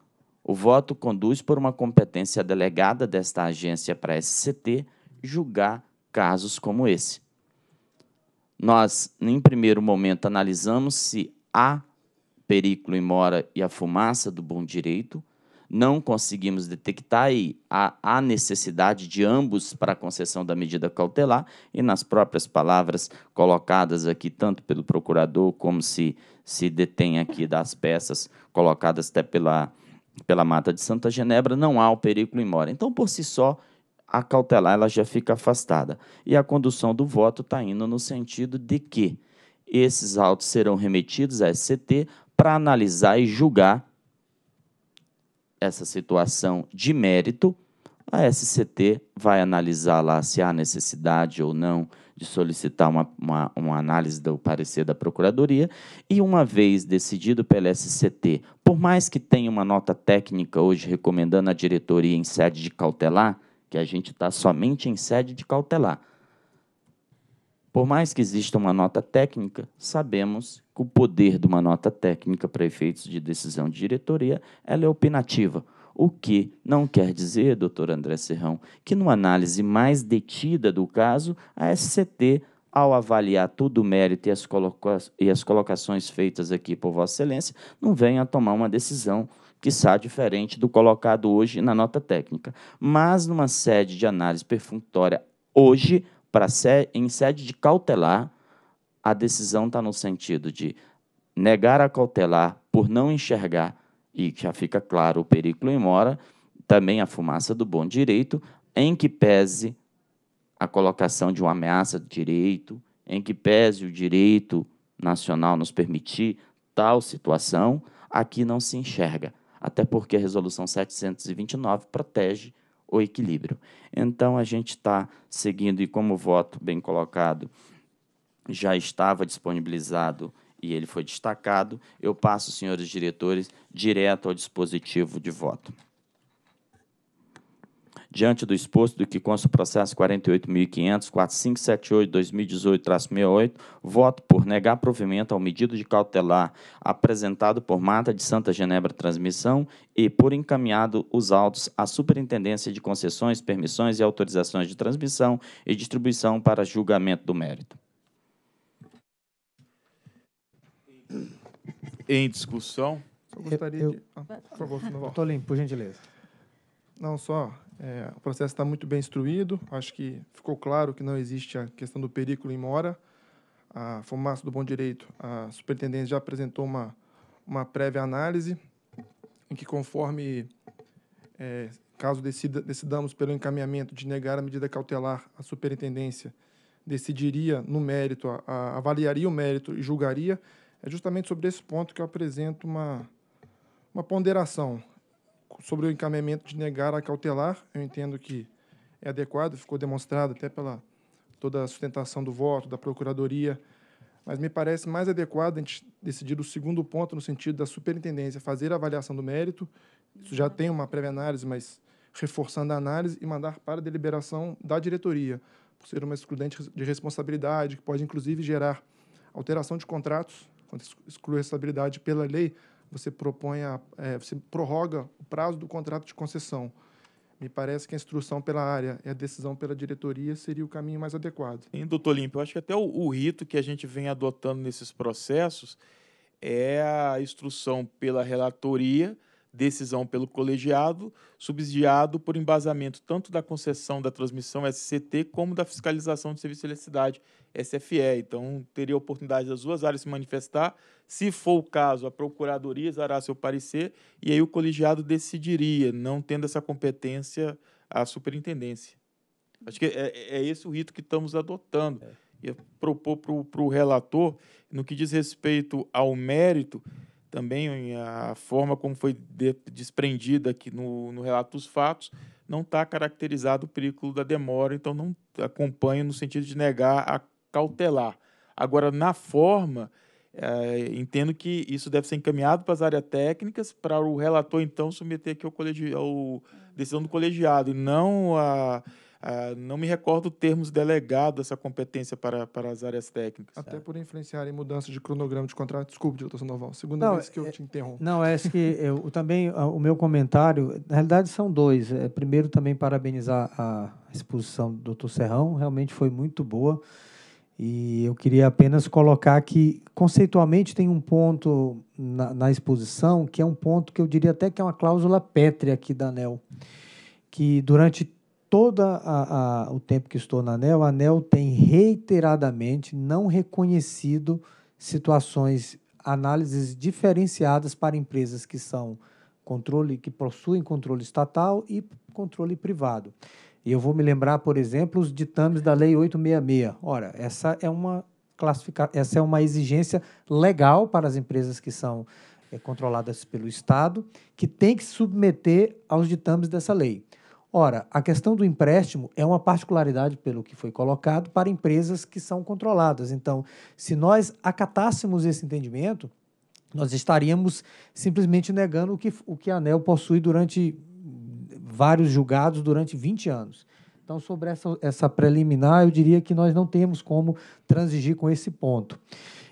o voto conduz por uma competência delegada desta agência para a SCT julgar casos como esse. Nós, em primeiro momento, analisamos se há perículo em mora e a fumaça do bom direito, não conseguimos detectar e há, há necessidade de ambos para a concessão da medida cautelar, e nas próprias palavras colocadas aqui, tanto pelo procurador como se, se detém aqui das peças colocadas até pela pela mata de Santa Genebra, não há o perículo em mora. Então, por si só, a cautelar ela já fica afastada. E a condução do voto está indo no sentido de que esses autos serão remetidos à SCT para analisar e julgar essa situação de mérito. A SCT vai analisar lá se há necessidade ou não de solicitar uma, uma, uma análise do parecer da Procuradoria, e uma vez decidido pelo SCT, por mais que tenha uma nota técnica hoje recomendando a diretoria em sede de cautelar, que a gente está somente em sede de cautelar, por mais que exista uma nota técnica, sabemos que o poder de uma nota técnica para efeitos de decisão de diretoria ela é opinativa. O que não quer dizer, doutor André Serrão, que numa análise mais detida do caso, a SCT, ao avaliar todo o mérito e as, e as colocações feitas aqui por Vossa Excelência, não venha a tomar uma decisão que está diferente do colocado hoje na nota técnica. Mas numa sede de análise perfunctória hoje, para se em sede de cautelar, a decisão está no sentido de negar a cautelar por não enxergar e já fica claro o periculo embora, também a fumaça do bom direito, em que pese a colocação de uma ameaça do direito, em que pese o direito nacional nos permitir tal situação, aqui não se enxerga, até porque a resolução 729 protege o equilíbrio. Então a gente está seguindo e como o voto bem colocado já estava disponibilizado e ele foi destacado, eu passo, senhores diretores, direto ao dispositivo de voto. Diante do exposto do que consta o processo 48.500.4578-2018-68, voto por negar provimento ao medido de cautelar apresentado por Mata de Santa Genebra Transmissão e por encaminhado os autos à Superintendência de Concessões, Permissões e Autorizações de Transmissão e Distribuição para julgamento do mérito. em discussão? Eu gostaria eu, eu, de. Ah, por favor, Noval. Tolim, por gentileza. Não, só. É, o processo está muito bem instruído. Acho que ficou claro que não existe a questão do perículo em mora. A fumaça do bom direito, a superintendência já apresentou uma, uma prévia análise, em que, conforme é, caso decida, decidamos pelo encaminhamento de negar a medida cautelar, a superintendência decidiria no mérito, a, a, avaliaria o mérito e julgaria é justamente sobre esse ponto que eu apresento uma, uma ponderação sobre o encaminhamento de negar a cautelar. Eu entendo que é adequado, ficou demonstrado até pela toda a sustentação do voto, da Procuradoria, mas me parece mais adequado a gente decidir o segundo ponto no sentido da superintendência fazer a avaliação do mérito, isso já tem uma prévia análise, mas reforçando a análise e mandar para a deliberação da diretoria, por ser uma excludente de responsabilidade, que pode inclusive gerar alteração de contratos quando exclui a estabilidade pela lei, você propõe a, é, você prorroga o prazo do contrato de concessão. Me parece que a instrução pela área e a decisão pela diretoria seria o caminho mais adequado. Sim, doutor Limpo, eu acho que até o, o rito que a gente vem adotando nesses processos é a instrução pela relatoria, decisão pelo colegiado, subsidiado por embasamento tanto da concessão da transmissão SCT como da fiscalização de serviço de eletricidade SFE. Então, teria a oportunidade das duas áreas se manifestar. Se for o caso, a procuradoria exará seu parecer e aí o colegiado decidiria, não tendo essa competência a superintendência. Acho que é, é, é esse o rito que estamos adotando. É. E propor para o relator, no que diz respeito ao mérito, também a forma como foi desprendida aqui no, no relato dos fatos, não está caracterizado o perículo da demora, então não acompanha no sentido de negar a cautelar. Agora, na forma, é, entendo que isso deve ser encaminhado para as áreas técnicas, para o relator, então, submeter aqui ao, ao decisão do colegiado, e não a ah, não me recordo termos delegado essa competência para, para as áreas técnicas. Até é. por influenciar em mudança de cronograma de contrato. Desculpe, doutor Sandoval, segunda não, vez que eu é, te interrompo. Não, é que eu também, ah, o meu comentário, na realidade são dois. É, primeiro, também parabenizar a exposição do doutor Serrão, realmente foi muito boa. E eu queria apenas colocar que, conceitualmente, tem um ponto na, na exposição que é um ponto que eu diria até que é uma cláusula pétrea aqui da ANEL, que durante todo a, a, o tempo que estou na ANEL, a ANEL tem reiteradamente não reconhecido situações, análises diferenciadas para empresas que são controle, que possuem controle estatal e controle privado. E eu vou me lembrar, por exemplo, os ditames da Lei 866. Ora, essa é uma classificar, essa é uma exigência legal para as empresas que são é, controladas pelo Estado, que tem que submeter aos ditames dessa lei. Ora, a questão do empréstimo é uma particularidade, pelo que foi colocado, para empresas que são controladas. Então, se nós acatássemos esse entendimento, nós estaríamos simplesmente negando o que, o que a ANEL possui durante vários julgados, durante 20 anos. Então, sobre essa, essa preliminar, eu diria que nós não temos como transigir com esse ponto.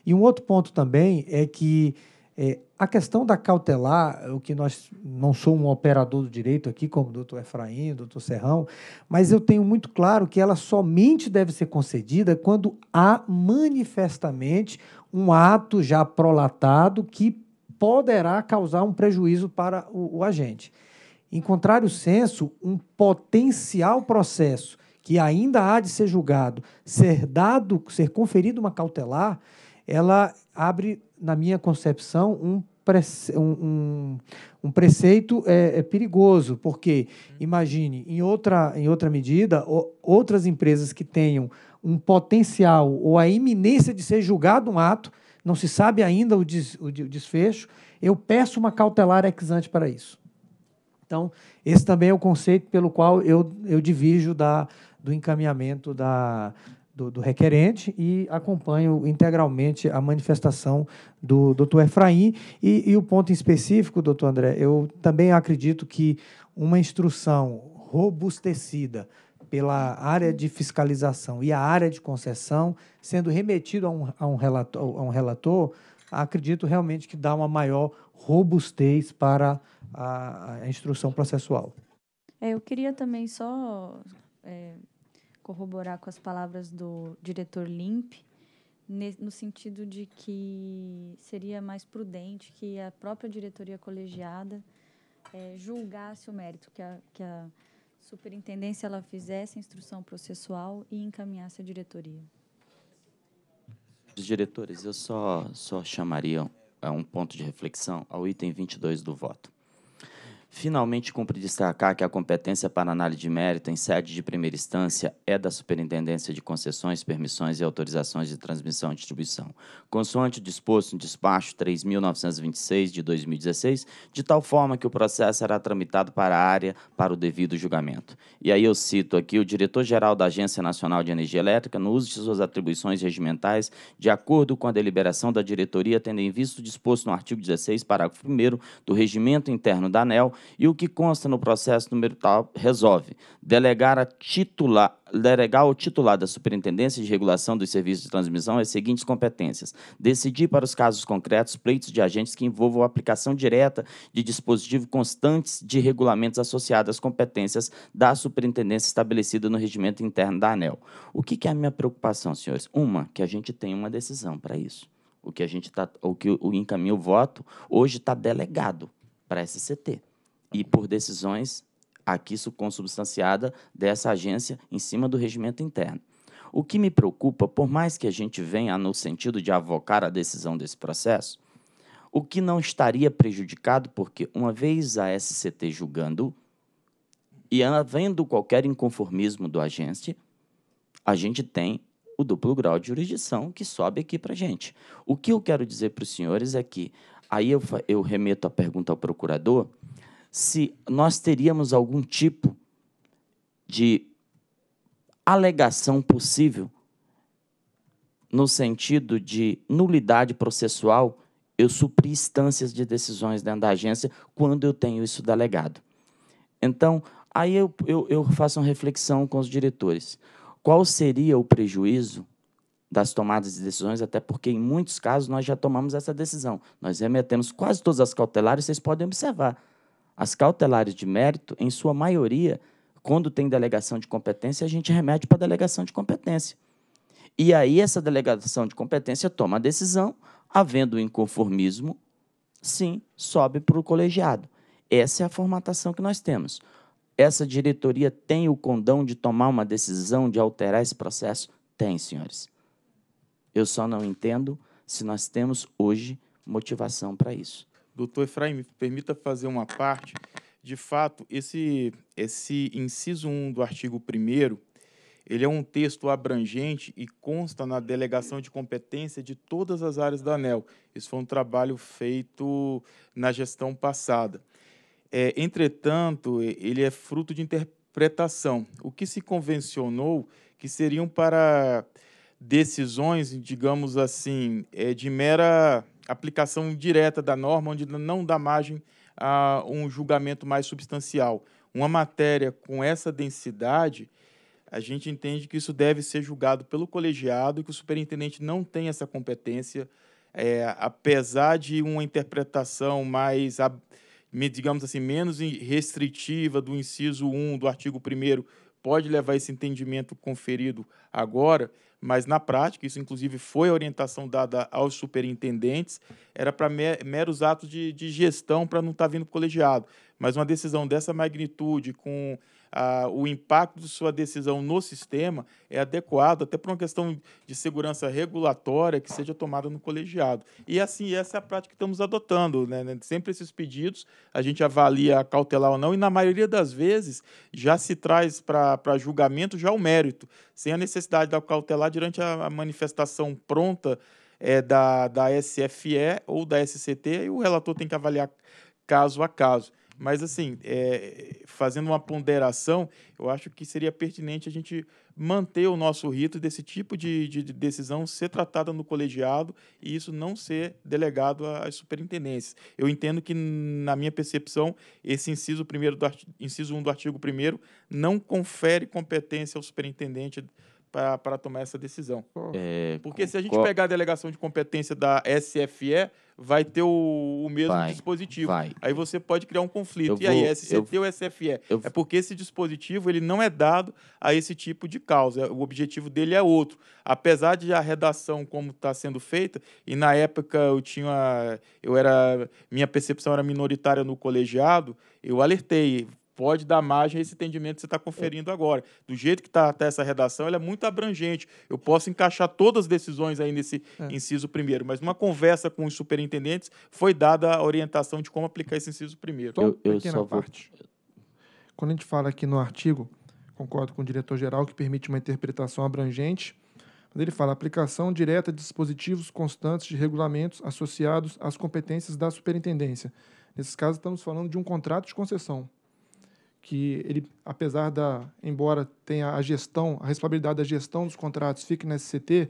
E um outro ponto também é que é, a questão da cautelar, o que nós não sou um operador do direito aqui, como o doutor Efraim, o doutor Serrão, mas eu tenho muito claro que ela somente deve ser concedida quando há manifestamente um ato já prolatado que poderá causar um prejuízo para o, o agente. Em contrário senso, um potencial processo que ainda há de ser julgado, ser dado, ser conferido uma cautelar, ela abre na minha concepção, um, prece, um, um, um preceito é, é, perigoso, porque, uhum. imagine, em outra, em outra medida, o, outras empresas que tenham um potencial ou a iminência de ser julgado um ato, não se sabe ainda o, des, o, o desfecho, eu peço uma cautelar ex ante para isso. Então, esse também é o conceito pelo qual eu, eu da, do encaminhamento da, do, do, requerente e acompanho integralmente a manifestação do doutor Efraim. E, e, o ponto em específico, doutor André, eu também acredito que uma instrução robustecida pela área de fiscalização e a área de concessão, sendo remetido a um, a um, relator, a um relator, acredito realmente que dá uma maior robustez para a, a instrução processual. É, eu queria também só é corroborar com as palavras do diretor Limp, no sentido de que seria mais prudente que a própria diretoria colegiada é, julgasse o mérito, que a, que a superintendência ela fizesse a instrução processual e encaminhasse a diretoria. Os diretores, eu só, só chamaria um ponto de reflexão ao item 22 do voto. Finalmente, cumpre destacar que a competência para análise de mérito em sede de primeira instância é da Superintendência de Concessões, Permissões e Autorizações de Transmissão e Distribuição, consoante o disposto no despacho 3.926 de 2016, de tal forma que o processo será tramitado para a área para o devido julgamento. E aí eu cito aqui o diretor-geral da Agência Nacional de Energia Elétrica, no uso de suas atribuições regimentais, de acordo com a deliberação da diretoria, tendo em vista o disposto no artigo 16, parágrafo 1 do Regimento Interno da ANEL e o que consta no processo número tal resolve delegar, a titular, delegar ao titular da Superintendência de Regulação dos Serviços de Transmissão as seguintes competências: decidir para os casos concretos pleitos de agentes que envolvam a aplicação direta de dispositivos constantes de regulamentos associados às competências da Superintendência estabelecida no regimento interno da ANEL. O que, que é a minha preocupação, senhores? Uma, que a gente tem uma decisão para isso. O que a gente tá, o que o encaminho o voto hoje está delegado para a SCT e por decisões aqui consubstanciada dessa agência em cima do regimento interno. O que me preocupa, por mais que a gente venha no sentido de avocar a decisão desse processo, o que não estaria prejudicado, porque uma vez a SCT julgando e havendo qualquer inconformismo do agente, a gente tem o duplo grau de jurisdição que sobe aqui para a gente. O que eu quero dizer para os senhores é que, aí eu, eu remeto a pergunta ao procurador, se nós teríamos algum tipo de alegação possível no sentido de nulidade processual, eu supri instâncias de decisões dentro da agência quando eu tenho isso delegado. Então, aí eu, eu, eu faço uma reflexão com os diretores. Qual seria o prejuízo das tomadas de decisões, até porque em muitos casos nós já tomamos essa decisão. Nós remetemos quase todas as cautelares, vocês podem observar. As cautelares de mérito, em sua maioria, quando tem delegação de competência, a gente remete para a delegação de competência. E aí essa delegação de competência toma a decisão, havendo inconformismo, sim, sobe para o colegiado. Essa é a formatação que nós temos. Essa diretoria tem o condão de tomar uma decisão de alterar esse processo? Tem, senhores. Eu só não entendo se nós temos hoje motivação para isso. Doutor Efraim, permita fazer uma parte. De fato, esse, esse inciso 1 do artigo 1 ele é um texto abrangente e consta na delegação de competência de todas as áreas da ANEL. Isso foi um trabalho feito na gestão passada. É, entretanto, ele é fruto de interpretação. O que se convencionou que seriam para decisões, digamos assim, é, de mera aplicação direta da norma, onde não dá margem a um julgamento mais substancial. Uma matéria com essa densidade, a gente entende que isso deve ser julgado pelo colegiado e que o superintendente não tem essa competência, é, apesar de uma interpretação mais, digamos assim, menos restritiva do inciso 1 do artigo 1 pode levar esse entendimento conferido agora, mas na prática, isso inclusive foi a orientação dada aos superintendentes, era para meros atos de, de gestão para não estar tá vindo para o colegiado. Mas uma decisão dessa magnitude, com o impacto de sua decisão no sistema é adequado, até por uma questão de segurança regulatória que seja tomada no colegiado. E assim, essa é a prática que estamos adotando. Né? né? Sempre esses pedidos a gente avalia cautelar ou não, e na maioria das vezes já se traz para julgamento já o mérito, sem a necessidade da cautelar durante a, a manifestação pronta. É, da, da SFE ou da SCT, e o relator tem que avaliar caso a caso. Mas, assim, é, fazendo uma ponderação, eu acho que seria pertinente a gente manter o nosso rito desse tipo de, de, decisão ser tratada no colegiado e isso não ser delegado às superintendências. Eu entendo que, na minha percepção, esse inciso primeiro do artigo, inciso 1 do artigo 1 não confere competência ao superintendente para tomar essa decisão. É, Porque com, se a gente qual... pegar a delegação de competência da SFE, vai ter o, o mesmo vai, dispositivo. Vai. Aí você pode criar um conflito. Eu e vou, aí, SCT eu, ou SFE? Eu, é porque esse dispositivo ele não é dado a esse tipo de causa. O objetivo dele é outro. Apesar de a redação como está sendo feita, e na época eu tinha. eu era. Minha percepção era minoritária no colegiado, eu alertei pode dar margem a esse entendimento que você está conferindo agora. Do jeito que está até essa redação, ela é muito abrangente. Eu posso encaixar todas as decisões aí nesse é. inciso primeiro, mas numa conversa com os superintendentes foi dada a orientação de como aplicar esse inciso primeiro. Eu, eu Pequena vou... parte. Quando a gente fala aqui no artigo, concordo com o diretor-geral que permite uma interpretação abrangente, quando ele fala aplicação direta de dispositivos constantes de regulamentos associados às competências da superintendência. Nesses casos, estamos falando de um contrato de concessão que ele, apesar da, embora tenha a gestão, a responsabilidade da gestão dos contratos fique na SCT,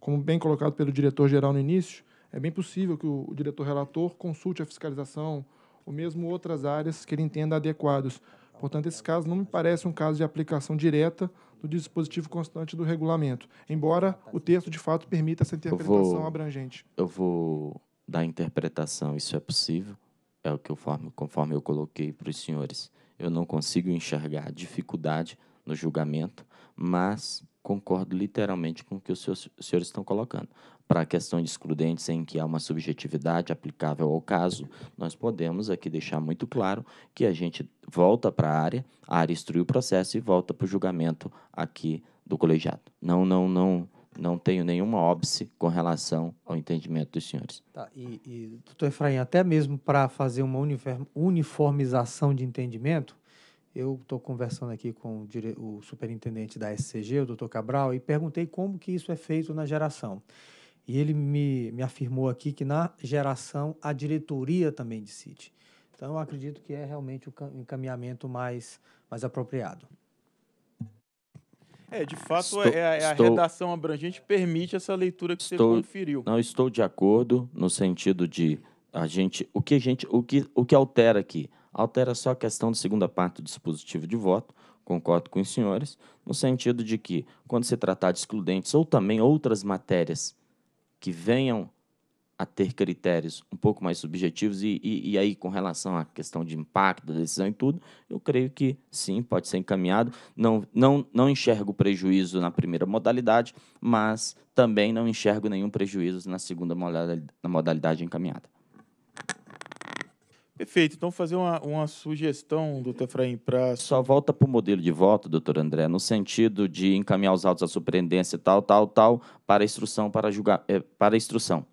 como bem colocado pelo diretor-geral no início, é bem possível que o, o diretor-relator consulte a fiscalização ou mesmo outras áreas que ele entenda adequados. Portanto, esse caso não me parece um caso de aplicação direta do dispositivo constante do regulamento, embora o texto de fato permita essa interpretação eu vou, abrangente. Eu vou dar interpretação, isso é possível, é o que eu conforme eu coloquei para os senhores. Eu não consigo enxergar dificuldade no julgamento, mas concordo literalmente com o que os, seus, senhores estão colocando. Para a questão de excludentes, em que há uma subjetividade aplicável ao caso, nós podemos aqui deixar muito claro que a gente volta para a área, a área instrui o processo e volta para o julgamento aqui do colegiado. Não, não, não não tenho nenhuma óbice com relação ao entendimento dos senhores. Tá, e, e, doutor Efraim, até mesmo para fazer uma uniformização de entendimento, eu estou conversando aqui com o, dire... o superintendente da SCG, o doutor Cabral, e perguntei como que isso é feito na geração. E ele me, me afirmou aqui que na geração a diretoria também decide. Então, eu acredito que é realmente o encaminhamento mais, mais apropriado. É, de fato, estou, é, a, é a redação abrangente permite essa leitura que estou, você conferiu. Não estou de acordo no sentido de a gente, o que a gente, o que, o que altera aqui? Altera só a questão da segunda parte do dispositivo de voto. Concordo com os senhores, no sentido de que, quando se tratar de excludentes ou também outras matérias que venham a ter critérios um pouco mais subjetivos e, e, e, aí com relação à questão de impacto da decisão e tudo, eu creio que sim, pode ser encaminhado. Não, não, não enxergo prejuízo na primeira modalidade, mas também não enxergo nenhum prejuízo na segunda modalidade, na modalidade encaminhada. Perfeito. Então, fazer uma, uma sugestão, doutor Efraim, para. Só volta para o modelo de voto, doutor André, no sentido de encaminhar os autos à surpreendência, tal, tal, tal, para instrução, para julgar, eh, para instrução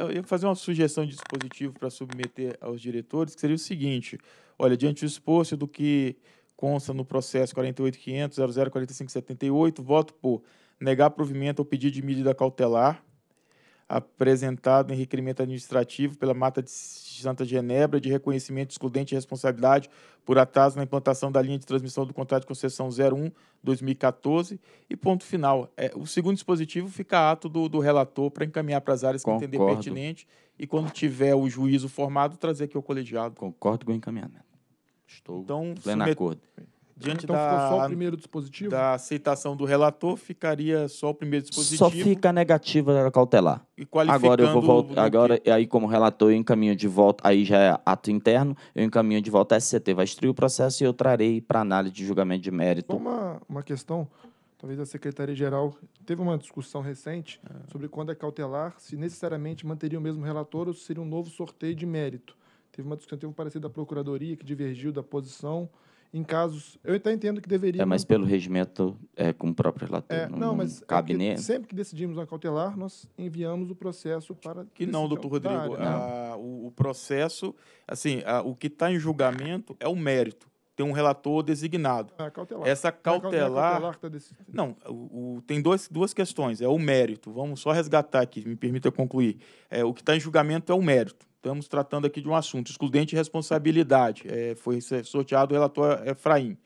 eu ia fazer uma sugestão de dispositivo para submeter aos diretores, que seria o seguinte: olha, diante do exposto do que consta no processo 48.500.0045.78, voto por negar provimento ao pedido de medida cautelar apresentado em requerimento administrativo pela Mata de Santa Genebra de reconhecimento excludente de responsabilidade por atraso na implantação da linha de transmissão do contrato de concessão 01-2014 e ponto final. É, o segundo dispositivo fica ato do, do relator para encaminhar para as áreas Concordo. que entender pertinente e quando tiver o juízo formado, trazer aqui o colegiado. Concordo com o encaminhamento. Estou então, pleno acordo. Né? Diante então, da, ficou só o primeiro dispositivo? Da aceitação do relator, ficaria só o primeiro dispositivo. Só fica negativa era cautelar. E agora eu vou voltar. Agora, aí, como relator, eu encaminho de volta. Aí já é ato interno, eu encaminho de volta a SCT. Vai instruir o processo e eu trarei para análise de julgamento de mérito. Uma, uma questão, talvez a Secretaria-Geral teve uma discussão recente é. sobre quando é cautelar, se necessariamente manteria o mesmo relator ou se seria um novo sorteio de mérito. Teve uma discussão, teve um parecer da Procuradoria que divergiu da posição em casos. Eu até entendo que deveria. É, mas pelo regimento, é, com o próprio relator. É, não, não, mas cabe é nem... sempre que decidimos uma cautelar, nós enviamos o processo para. Que não, doutor Rodrigo. Né? Ah, o, o, processo, assim, ah, o que está em julgamento é o mérito. Tem um relator designado. É cautelar. Essa é cautelar. É cautelar tá não, o, o, tem dois, duas questões. É o mérito. Vamos só resgatar aqui, me permita concluir. É, o que está em julgamento é o mérito estamos tratando aqui de um assunto, excludente de responsabilidade. É, foi sorteado o relator é, Efraim.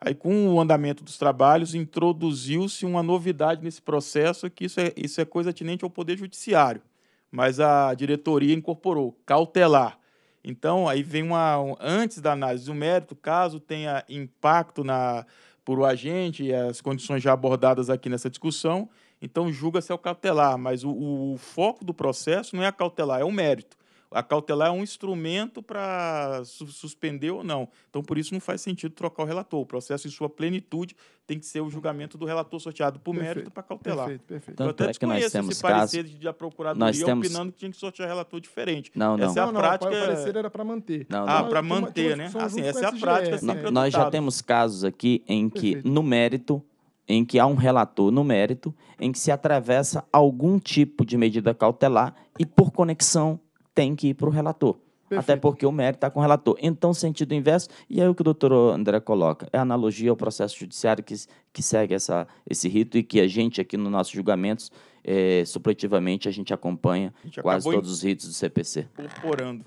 Aí, com o andamento dos trabalhos, introduziu-se uma novidade nesse processo, que isso é, isso é coisa atinente ao Poder Judiciário, mas a diretoria incorporou, cautelar. Então, aí vem uma. Um, antes da análise do mérito, caso tenha impacto na, por o agente e as condições já abordadas aqui nessa discussão, então julga-se ao cautelar, mas o, o, foco do processo não é a cautelar, é o mérito a cautelar é um instrumento para su suspender ou não. Então, por isso, não faz sentido trocar o relator. O processo, em sua plenitude, tem que ser o julgamento do relator sorteado por perfeito, mérito para cautelar. Perfeito, perfeito. Tanto Eu até é que nós temos esse caso, parecer da procuradoria nós temos... opinando que tinha que sortear relator diferente. Não, não. Essa é a não, prática... Não, o parecer era para manter. Não, ah, não. Ah, para manter, né? Assim, essa é a prática SGR, sempre Nós já temos casos aqui em que, perfeito. no mérito, em que há um relator no mérito, em que se atravessa algum tipo de medida cautelar e, por conexão, tem que ir para o relator. Perfeito. Até porque o mérito está com o relator. Então, sentido inverso, e aí o que o doutor André coloca, é analogia ao processo judiciário que, que segue essa, esse rito e que a gente aqui nos nossos julgamentos, é, supletivamente, a gente acompanha a gente quase todos os ritos do CPC. Incorporando.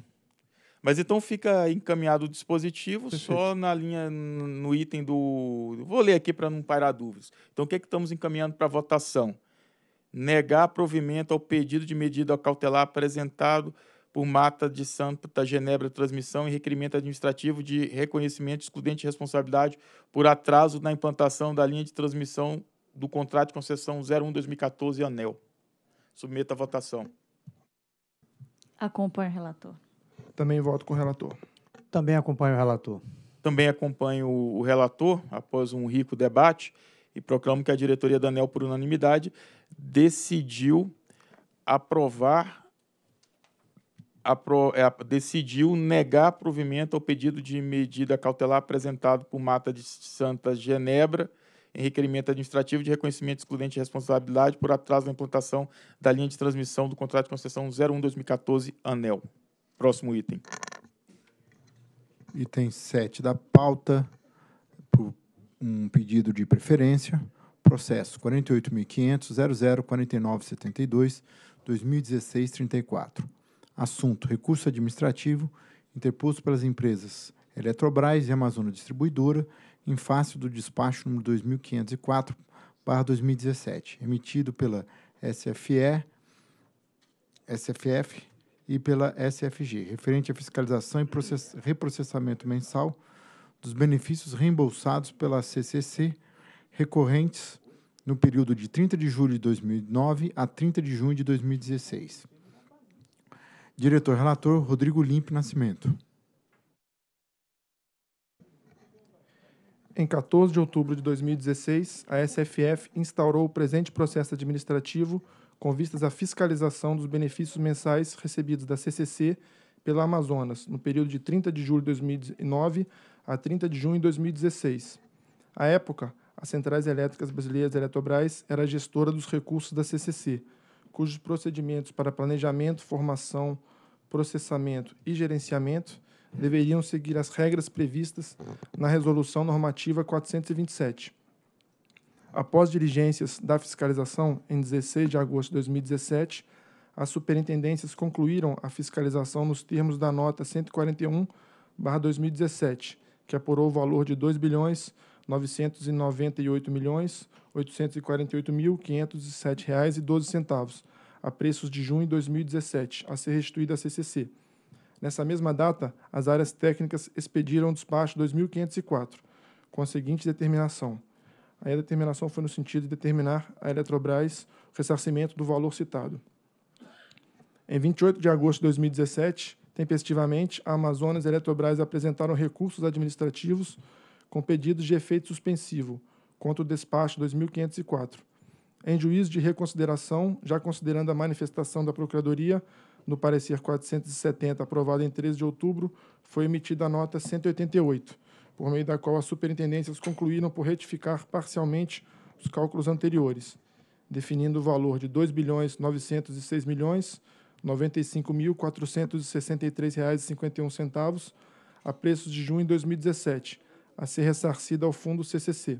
Mas então fica encaminhado o dispositivo Perfeito. só na linha, no item do. Vou ler aqui para não pairar dúvidas. Então, o que é que estamos encaminhando para votação? Negar provimento ao pedido de medida cautelar apresentado por Mata de Santa Genebra Transmissão e requerimento administrativo de reconhecimento excludente de responsabilidade por atraso na implantação da linha de transmissão do contrato de concessão 01-2014 ANEL. Submeta a votação. Acompanho o relator. Também voto com o relator. Também acompanho o relator. Também acompanho o relator, após um rico debate, e proclamo que a diretoria da ANEL, por unanimidade, decidiu aprovar apro, é, decidiu negar provimento ao pedido de medida cautelar apresentado por Mata de Santa Genebra em requerimento administrativo de reconhecimento excludente de responsabilidade por atraso na implantação da linha de transmissão do contrato de concessão 01-2014, ANEL. Próximo item. Item 7 da pauta, um pedido de preferência, processo 48.500.004972, 2016-34. Assunto: recurso administrativo interposto pelas empresas Eletrobras e Amazonas Distribuidora em face do despacho número 2504/2017, emitido pela SFE, SFF e pela SFG, referente à fiscalização e reprocessamento mensal dos benefícios reembolsados pela CCC recorrentes no período de 30 de julho de 2009 a 30 de junho de 2016. Diretor relator Rodrigo Limpe Nascimento. Em 14 de outubro de 2016, a SFF instaurou o presente processo administrativo com vistas à fiscalização dos benefícios mensais recebidos da CCC pela Amazonas no período de 30 de julho de 2009 a 30 de junho de 2016. À época, as Centrais Elétricas Brasileiras Eletrobras era gestora dos recursos da CCC cujos procedimentos para planejamento, formação, processamento e gerenciamento deveriam seguir as regras previstas na Resolução Normativa 427. Após diligências da fiscalização, em 16 de agosto de 2017, as superintendências concluíram a fiscalização nos termos da nota 141, 2017, que apurou o valor de 2 bilhões 998 milhões 848 mil reais e 12 centavos, a preços de junho de 2017, a ser restituída à CCC. Nessa mesma data, as áreas técnicas expediram o despacho 2504, com a seguinte determinação. A determinação foi no sentido de determinar à Eletrobras o ressarcimento do valor citado. Em 28 de agosto de 2017, Tempestivamente, a Amazonas e a Eletrobras apresentaram recursos administrativos com pedidos de efeito suspensivo contra o despacho 2504, em juízo de reconsideração, já considerando a manifestação da Procuradoria, no parecer 470, aprovado em 13 de outubro, foi emitida a nota 188, por meio da qual as superintendências concluíram por retificar parcialmente os cálculos anteriores, definindo o valor de R$ 2 milhões 95.463,51 a preços de junho de 2017, a ser ressarcida ao Fundo CCC.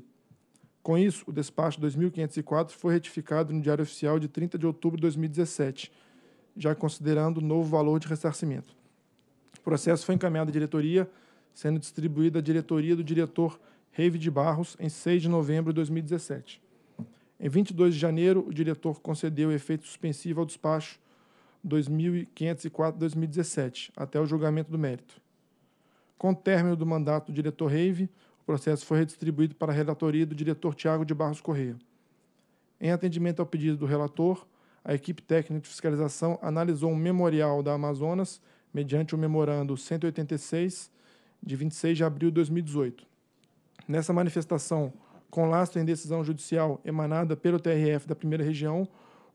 Com isso, o despacho 2.504 foi retificado no Diário Oficial de 30 de outubro de 2017, já considerando o novo valor de ressarcimento. O processo foi encaminhado à diretoria, sendo distribuída à diretoria do diretor Reive de Barros em 6 de novembro de 2017. Em 22 de janeiro, o diretor concedeu efeito suspensivo ao despacho 2504-2017, até o julgamento do mérito. Com o término do mandato do diretor Reive, o processo foi redistribuído para a relatoria do diretor Tiago de Barros Correia. Em atendimento ao pedido do relator, a equipe técnica de fiscalização analisou um memorial da Amazonas mediante o memorando 186 de 26 de abril de 2018. Nessa manifestação, com lastro em decisão judicial emanada pelo TRF da Primeira Região,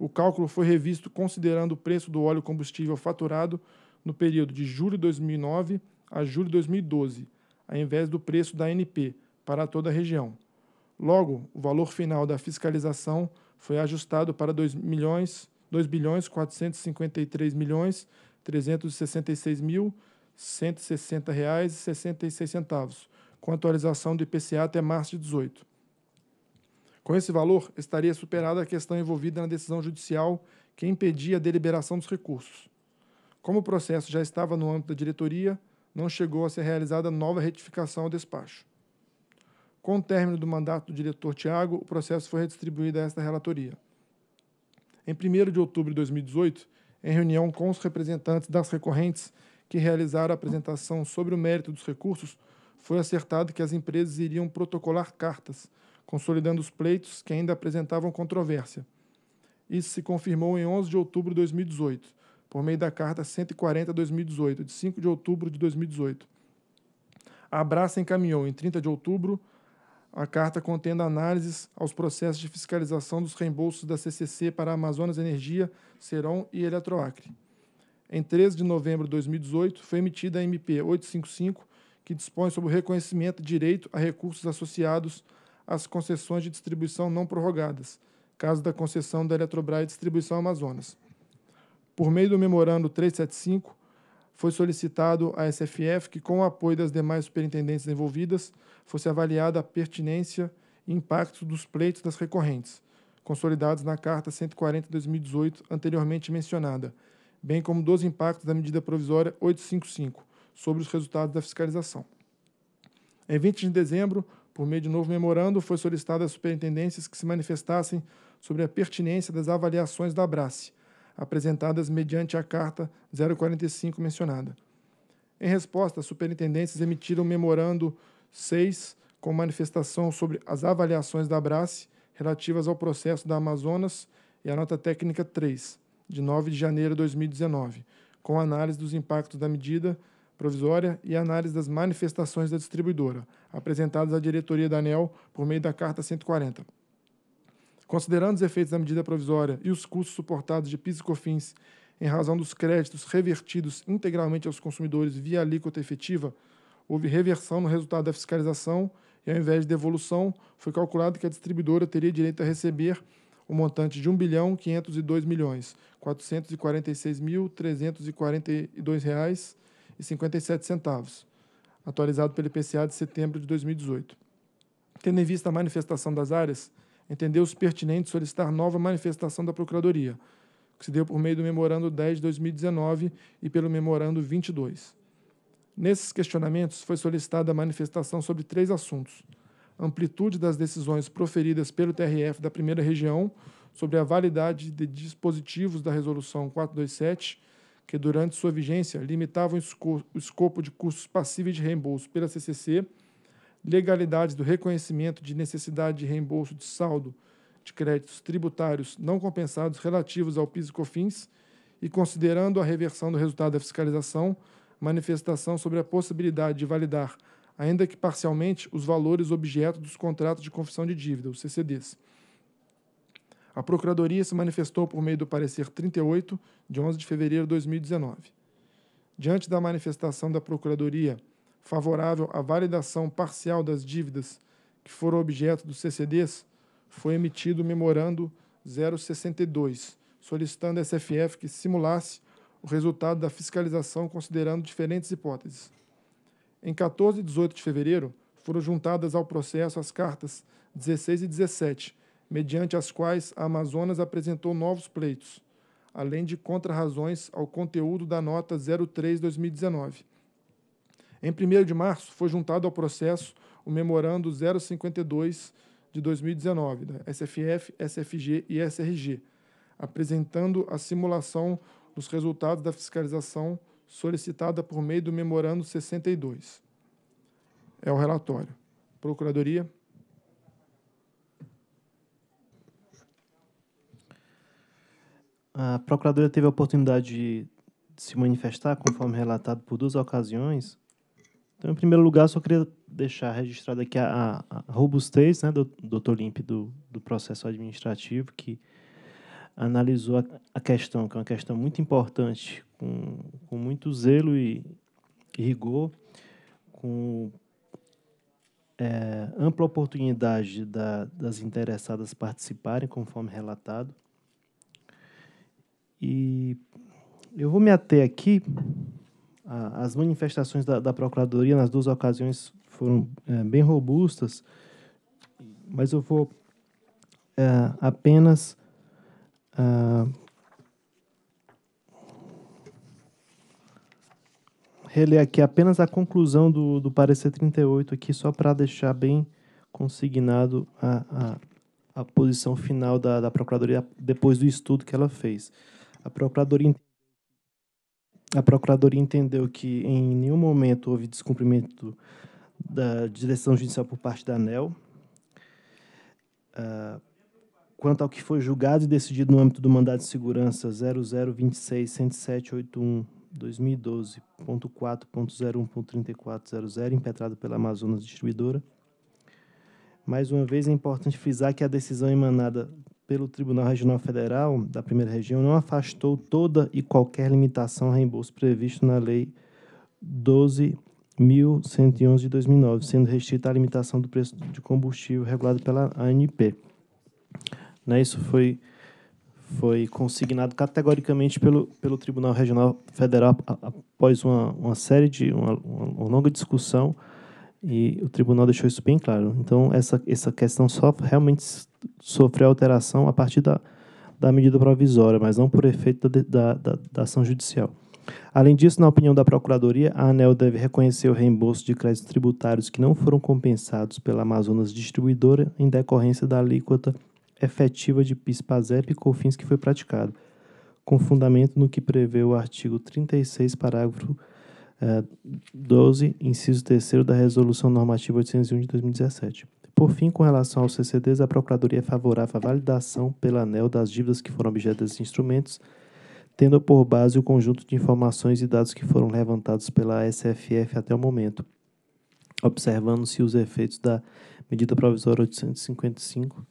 o cálculo foi revisto considerando o preço do óleo combustível faturado no período de julho de 2009 a julho de 2012, ao invés do preço da ANP para toda a região. Logo, o valor final da fiscalização foi ajustado para 2 milhões 2 bilhões 453 milhões 366 mil 160 reais e 66 centavos, com atualização do IPCA até março de 18. Com esse valor, estaria superada a questão envolvida na decisão judicial que impedia a deliberação dos recursos. Como o processo já estava no âmbito da diretoria, não chegou a ser realizada nova retificação ao despacho. Com o término do mandato do diretor Tiago, o processo foi redistribuído a esta relatoria. Em 1 de outubro de 2018, em reunião com os representantes das recorrentes que realizaram a apresentação sobre o mérito dos recursos, foi acertado que as empresas iriam protocolar cartas consolidando os pleitos que ainda apresentavam controvérsia. Isso se confirmou em 11 de outubro de 2018, por meio da Carta 140-2018, de 5 de outubro de 2018. A Abraça encaminhou, em 30 de outubro, a carta contendo análises aos processos de fiscalização dos reembolsos da CCC para Amazonas Energia, Seron e Eletroacre. Em 13 de novembro de 2018, foi emitida a MP 855, que dispõe sobre o reconhecimento de direito a recursos associados as concessões de distribuição não prorrogadas, caso da concessão da Eletrobras Distribuição Amazonas. Por meio do memorando 375, foi solicitado à SFF que, com o apoio das demais superintendentes envolvidas, fosse avaliada a pertinência e impacto dos pleitos das recorrentes, consolidados na Carta 140-2018 anteriormente mencionada, bem como dos impactos da medida provisória 855 sobre os resultados da fiscalização. Em 20 de dezembro, por meio de novo memorando, foi solicitado às superintendências que se manifestassem sobre a pertinência das avaliações da Abrace, apresentadas mediante a carta 045 mencionada. Em resposta, as superintendências emitiram o memorando 6 com manifestação sobre as avaliações da Abrace relativas ao processo da Amazonas e a nota técnica 3, de 9 de janeiro de 2019, com análise dos impactos da medida provisória e análise das manifestações da distribuidora, apresentadas à diretoria da ANEL por meio da Carta 140. Considerando os efeitos da medida provisória e os custos suportados de PIS e COFINS em razão dos créditos revertidos integralmente aos consumidores via alíquota efetiva, houve reversão no resultado da fiscalização e, ao invés de devolução, foi calculado que a distribuidora teria direito a receber o montante de R$ 1 milhões, e centavos, atualizado pelo IPCA de setembro de 2018. Tendo em vista a manifestação das áreas, entendeu-se pertinente solicitar nova manifestação da Procuradoria, que se deu por meio do Memorando 10 de 2019 e pelo Memorando 22. Nesses questionamentos, foi solicitada a manifestação sobre três assuntos: amplitude das decisões proferidas pelo TRF da primeira região sobre a validade de dispositivos da Resolução 427 que durante sua vigência limitavam o escopo de custos passíveis de reembolso pela CCC, legalidades do reconhecimento de necessidade de reembolso de saldo de créditos tributários não compensados relativos ao PIS e COFINS e considerando a reversão do resultado da fiscalização, manifestação sobre a possibilidade de validar, ainda que parcialmente, os valores objeto dos contratos de confissão de dívida, os CCDs a Procuradoria se manifestou por meio do parecer 38, de 11 de fevereiro de 2019. Diante da manifestação da Procuradoria favorável à validação parcial das dívidas que foram objeto dos CCDs, foi emitido o memorando 062, solicitando a SFF que simulasse o resultado da fiscalização considerando diferentes hipóteses. Em 14 e 18 de fevereiro, foram juntadas ao processo as cartas 16 e 17, mediante as quais a Amazonas apresentou novos pleitos, além de contrarrazões ao conteúdo da nota 03/2019. Em 1 de março, foi juntado ao processo o memorando 052 de 2019 da SFF, SFG e né? SRG, apresentando a simulação dos resultados da fiscalização solicitada por meio do memorando 62. É o relatório. Procuradoria A procuradora teve a oportunidade de se manifestar, conforme relatado, por duas ocasiões. Então, em primeiro lugar, só queria deixar registrada aqui a, a, a, robustez, né, do, doutor Limpe, do, do processo administrativo, que analisou a, a, questão, que é uma questão muito importante, com, com muito zelo e, e rigor, com é, ampla oportunidade da, das interessadas participarem, conforme relatado. E eu vou me ater aqui as manifestações da, da Procuradoria, nas duas ocasiões foram é, bem robustas, mas eu vou é, apenas é, reler aqui apenas a conclusão do, do parecer 38 aqui, só para deixar bem consignado a, a, a posição final da, da Procuradoria depois do estudo que ela fez. A Procuradoria, a Procuradoria entendeu que em nenhum momento houve descumprimento da direção judicial por parte da ANEL. Uh, quanto ao que foi julgado e decidido no âmbito do mandado de segurança 0026-10781-2012.4.01.3400, impetrado pela Amazonas Distribuidora. Mais uma vez, é importante frisar que a decisão emanada pelo Tribunal Regional Federal da Primeira Região não afastou toda e qualquer limitação a reembolso previsto na Lei 12.111 de 2009, sendo restrita a limitação do preço de combustível regulado pela ANP. Né, isso foi, foi consignado categoricamente pelo, pelo Tribunal Regional Federal após uma, uma série de uma, uma longa discussão e o tribunal deixou isso bem claro. Então, essa, essa questão só realmente sofreu alteração a partir da, da medida provisória, mas não por efeito da, da, da, ação judicial. Além disso, na opinião da Procuradoria, a ANEL deve reconhecer o reembolso de créditos tributários que não foram compensados pela Amazonas Distribuidora em decorrência da alíquota efetiva de PIS-PASEP e COFINS que foi praticado, com fundamento no que prevê o artigo 36, parágrafo 12, inciso 3 da Resolução Normativa 801 de 2017. Por fim, com relação aos CCDs, a Procuradoria é favorava a validação pela ANEL das dívidas que foram objeto desses instrumentos, tendo por base o conjunto de informações e dados que foram levantados pela SFF até o momento, observando-se os efeitos da medida provisória 855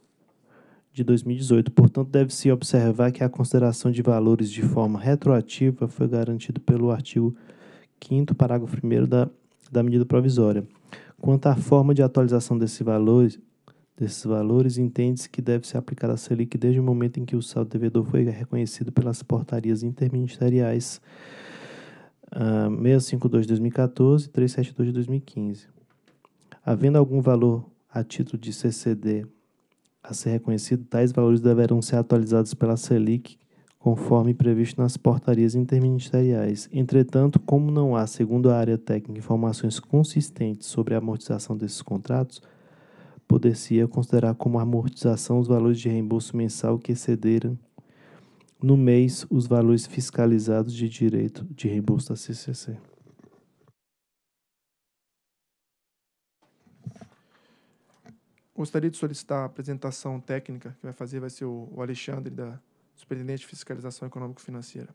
de 2018. Portanto, deve-se observar que a consideração de valores de forma retroativa foi garantida pelo artigo 5 parágrafo 1 da, da medida provisória. Quanto à forma de atualização desses valores, desses valores, entende-se que deve ser aplicada a Selic desde o momento em que o saldo devedor foi reconhecido pelas portarias interministeriais uh, ah, 652 de 2014 e 372 de 2015. Havendo algum valor a título de CCD a ser reconhecido, tais valores deverão ser atualizados pela Selic conforme previsto nas portarias interministeriais. Entretanto, como não há, segundo a área técnica, informações consistentes sobre a amortização desses contratos, poder-se considerar como amortização os valores de reembolso mensal que excederam no mês os valores fiscalizados de direito de reembolso da CCC. Gostaria de solicitar a apresentação técnica que vai fazer vai ser o Alexandre da Superintendente de Fiscalização Econômico-Financeira.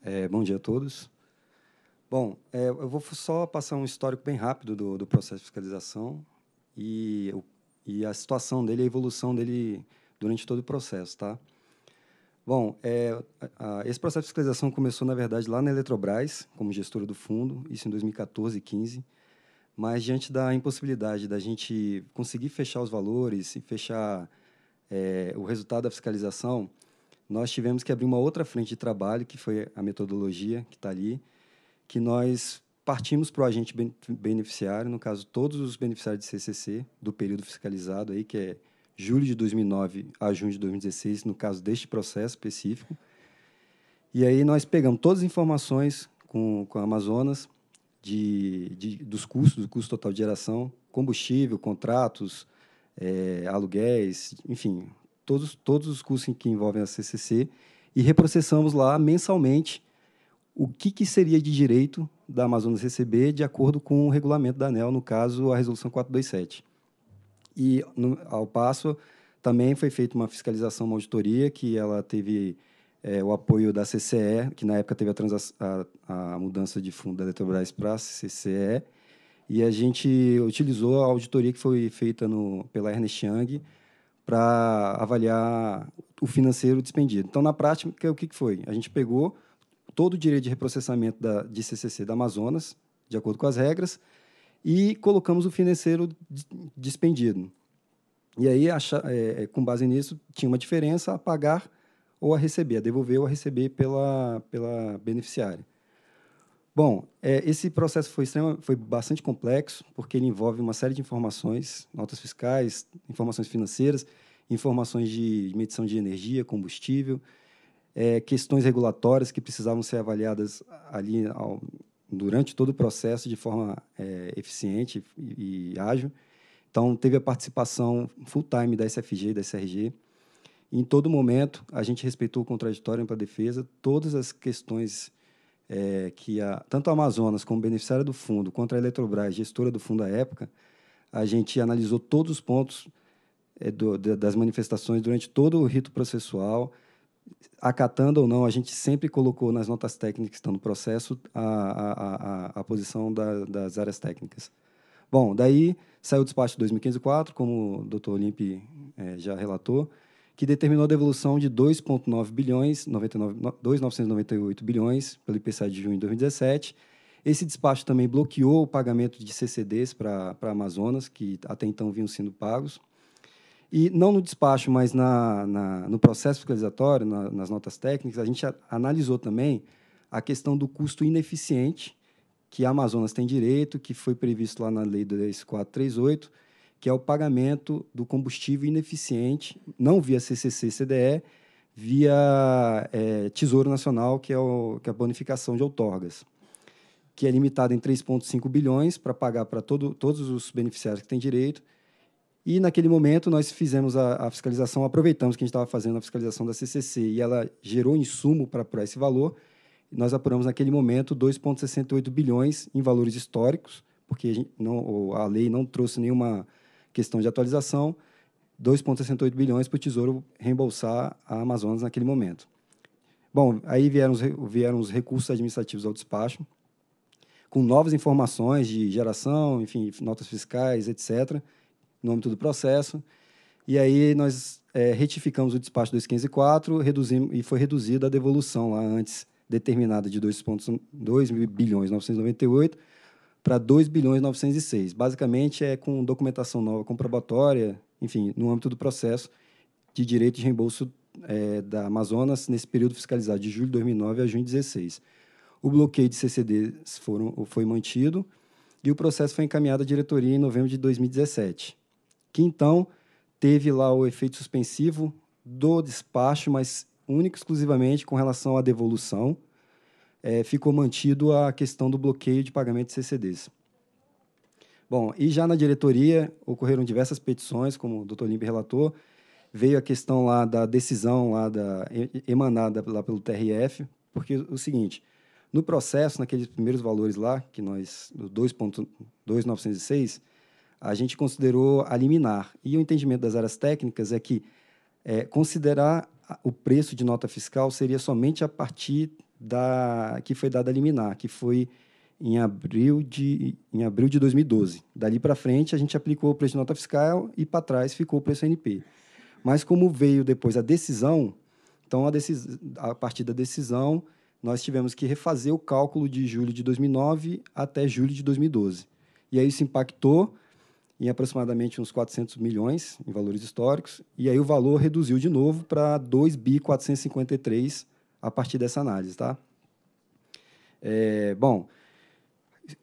É, bom dia a todos. Bom, é, eu vou só passar um histórico bem rápido do, do processo de fiscalização e, e, a situação dele, a evolução dele durante todo o processo, tá? Bom, é, a, a, esse processo de fiscalização começou, na verdade, lá na Eletrobras, como gestora do fundo, isso em 2014 e 15. Mas, diante da impossibilidade da gente conseguir fechar os valores e fechar é, o resultado da fiscalização, nós tivemos que abrir uma outra frente de trabalho, que foi a metodologia que está ali, que nós partimos para o agente beneficiário, no caso, todos os beneficiários de CCC, do período fiscalizado, aí, que é julho de 2009 a junho de 2016, no caso deste processo específico. E aí nós pegamos todas as informações com, com a Amazonas de, de dos custos, do custo total de geração, combustível, contratos, é, aluguéis, enfim, todos, todos os custos que envolvem a CCC e reprocessamos lá mensalmente o que, que seria de direito da Amazonas receber de acordo com o regulamento da ANEL, no caso, a Resolução 427. E, no, ao passo, também foi feita uma fiscalização, uma auditoria, que ela teve é, o apoio da CCE, que na época teve a, a, a mudança de fundo da Eletrobras para a CCE, e a gente utilizou a auditoria que foi feita no, pela Ernest Young para avaliar o financeiro dispendido. Então, na prática, o que foi? A gente pegou todo o direito de reprocessamento da, de CCC da Amazonas, de acordo com as regras, e colocamos o financeiro dispendido. E aí, acha, é, é, com base nisso, tinha uma diferença a pagar ou a receber, a devolver ou a receber pela, pela beneficiária. Bom, é, esse processo foi, extrema, foi bastante complexo, porque ele envolve uma série de informações, notas fiscais, informações financeiras, informações de medição de energia, combustível, é, questões regulatórias que precisavam ser avaliadas ali ao, durante todo o processo de forma é, eficiente e, e, ágil. Então, teve a participação full-time da SFG e da SRG. Em todo momento, a gente respeitou o contraditório para a defesa, todas as questões é, que a, tanto a Amazonas, como beneficiária do fundo, quanto a Eletrobras, gestora do fundo à época, a gente analisou todos os pontos é, do, das manifestações durante todo o rito processual, acatando ou não, a gente sempre colocou nas notas técnicas que estão no processo a, a, a, a posição da, das áreas técnicas. Bom, daí saiu o despacho de 2.504, como o doutor Olimpe é, já relatou, que determinou a devolução de 2,9 bilhões, 2.998 bilhões, pelo IPCA de junho de 2017. Esse despacho também bloqueou o pagamento de CCDs para Amazonas, que até então vinham sendo pagos. E não no despacho, mas na, na no processo fiscalizatório, na, nas notas técnicas, a gente a, analisou também a questão do custo ineficiente que a Amazonas tem direito, que foi previsto lá na Lei 2438, que é o pagamento do combustível ineficiente, não via CCC-CDE, via é, Tesouro Nacional, que é, o, que é a bonificação de outorgas, que é limitada em 3,5 bilhões para pagar para todo, todos os beneficiários que têm direito, e naquele momento nós fizemos a, a fiscalização, aproveitamos que a gente estava fazendo a fiscalização da CCC e ela gerou insumo para apurar esse valor. Nós apuramos naquele momento 2,68 bilhões em valores históricos, porque a, gente, não, a lei não trouxe nenhuma questão de atualização, 2,68 bilhões para o Tesouro reembolsar a Amazonas naquele momento. Bom, aí vieram os, vieram os recursos administrativos ao despacho, com novas informações de geração, enfim, notas fiscais, etc., no âmbito do processo. E aí nós é, retificamos o despacho 2.504 reduzimos, e foi reduzida a devolução lá antes determinada de 2.2 bilhões 998 para 2 bilhões 906. Basicamente é com documentação nova comprobatória, enfim, no âmbito do processo de direito de reembolso é, da Amazonas nesse período fiscalizado de julho de 2009 a junho de 2016. O bloqueio de CCDs foram, foi mantido e o processo foi encaminhado à diretoria em novembro de 2017 que então teve lá o efeito suspensivo do despacho, mas único exclusivamente com relação à devolução, é, ficou mantido a questão do bloqueio de pagamento de CCDs. Bom, e já na diretoria ocorreram diversas petições, como o doutor Limpe relatou, veio a questão lá da decisão lá da, emanada lá pelo TRF, porque o seguinte, no processo, naqueles primeiros valores lá, que nós, 2.2906, a gente considerou a liminar. E o entendimento das áreas técnicas é que é, considerar o preço de nota fiscal seria somente a partir da que foi dada a liminar, que foi em abril de, em abril de 2012. Dali para frente, a gente aplicou o preço de nota fiscal e para trás ficou o preço NP. Mas como veio depois a decisão, então a, decis, a partir da decisão, nós tivemos que refazer o cálculo de julho de 2009 até julho de 2012. E aí isso impactou em aproximadamente uns 400 milhões em valores históricos, e aí o valor reduziu de novo para 2 453 a partir dessa análise, tá? É, bom,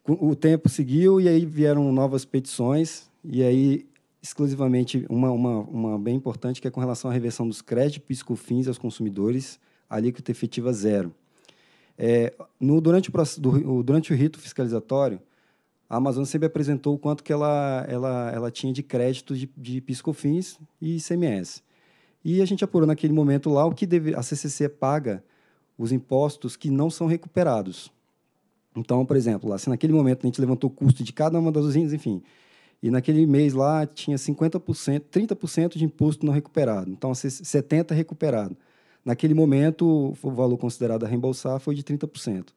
o tempo seguiu e aí vieram novas petições, e aí exclusivamente uma, uma, uma bem importante que é com relação à reversão dos créditos fins aos consumidores, alíquota efetiva zero. É, no, durante, o, durante o rito fiscalizatório, a Amazon sempre apresentou o quanto que ela, ela, ela tinha de crédito de, de piscofins e ICMS. E a gente apurou naquele momento lá o que deve, a CCC paga os impostos que não são recuperados. Então, por exemplo, lá, se naquele momento a gente levantou o custo de cada uma das usinas, enfim, e naquele mês lá tinha 50%, 30% de imposto não recuperado, então 70% recuperado. Naquele momento, o valor considerado a reembolsar foi de 30%.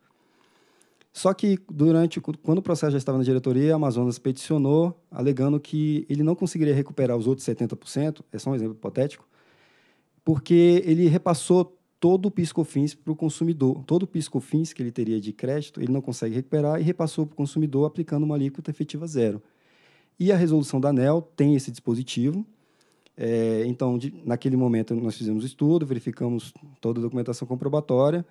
Só que durante quando o processo já estava na diretoria, a Amazonas peticionou, alegando que ele não conseguiria recuperar os outros 70%, é só um exemplo hipotético, porque ele repassou todo o PiscoFins para o consumidor. Todo o PiscoFins que ele teria de crédito, ele não consegue recuperar e repassou para o consumidor aplicando uma alíquota efetiva zero. E a resolução da ANEL tem esse dispositivo. É, então, de, naquele momento, nós fizemos estudo, verificamos toda a documentação comprobatória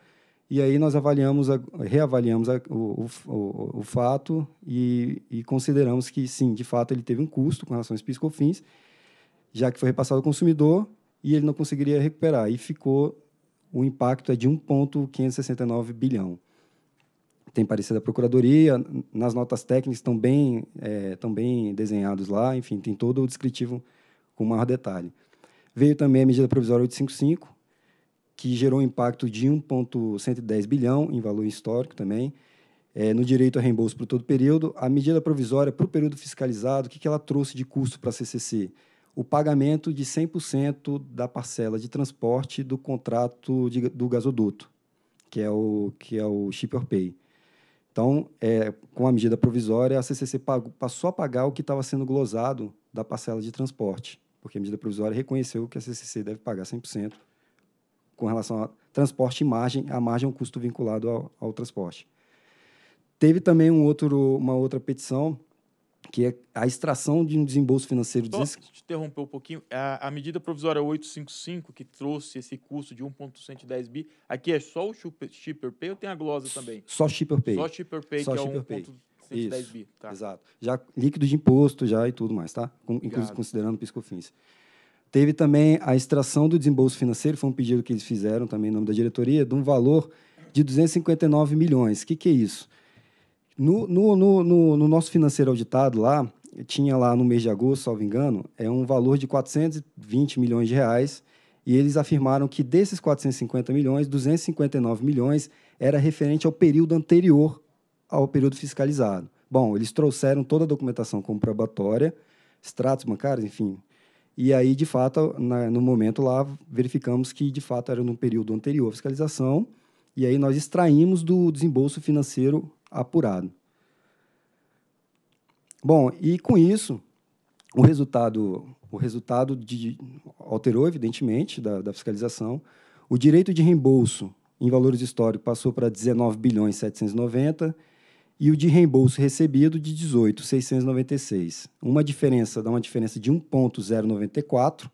e aí nós avaliamos, a, reavaliamos a, o, o, o, fato e, e, consideramos que, sim, de fato, ele teve um custo com relação aos piscofins, já que foi repassado ao consumidor e ele não conseguiria recuperar. E ficou, o impacto é de 1,569 bilhão. Tem parecer da Procuradoria, nas notas técnicas estão bem, é, estão bem desenhados lá, enfim, tem todo o descritivo com maior detalhe. Veio também a medida provisória 855, que gerou um impacto de 1,110 bilhão em valor histórico também, é, no direito a reembolso para todo o período, a medida provisória para o período fiscalizado, o que, que ela trouxe de custo para a CCC? O pagamento de 100% da parcela de transporte do contrato de, do gasoduto, que é o, que é o Ship or Pay. Então, é, com a medida provisória, a CCC passou a pagar o que estava sendo glosado da parcela de transporte, porque a medida provisória reconheceu que a CCC deve pagar 100% com relação a transporte e margem. A margem é um custo vinculado ao, ao transporte. Teve também um outro, uma outra petição, que é a extração de um desembolso financeiro... Só eu te interromper um pouquinho. A, a, medida provisória 855, que trouxe esse custo de 1.110 bi, aqui é só o shipper pay ou tem a glosa também? Só shipper pay. Só shipper pay, só que é shipper é 1,110 bi. Tá. Exato. Já líquido de imposto já e tudo mais, tá? Com, inclusive considerando piscofins. fins Teve também a extração do desembolso financeiro, foi um pedido que eles fizeram também em nome da diretoria, de um valor de 259 milhões. O que, que é isso? No, no, no, no, nosso financeiro auditado lá, tinha lá no mês de agosto, salvo engano, é um valor de 420 milhões de reais, e eles afirmaram que desses 450 milhões, 259 milhões era referente ao período anterior ao período fiscalizado. Bom, eles trouxeram toda a documentação comprobatória, extratos bancários, enfim, e aí, de fato, na, no momento lá, verificamos que, de fato, era num período anterior à fiscalização, e aí nós extraímos do desembolso financeiro apurado. Bom, e com isso, o resultado, o resultado de, alterou, evidentemente, da, da fiscalização. O direito de reembolso em valores históricos passou para 19 bilhões 790 bilhões e o de reembolso recebido de 18,696. Uma diferença, dá uma diferença de 1,094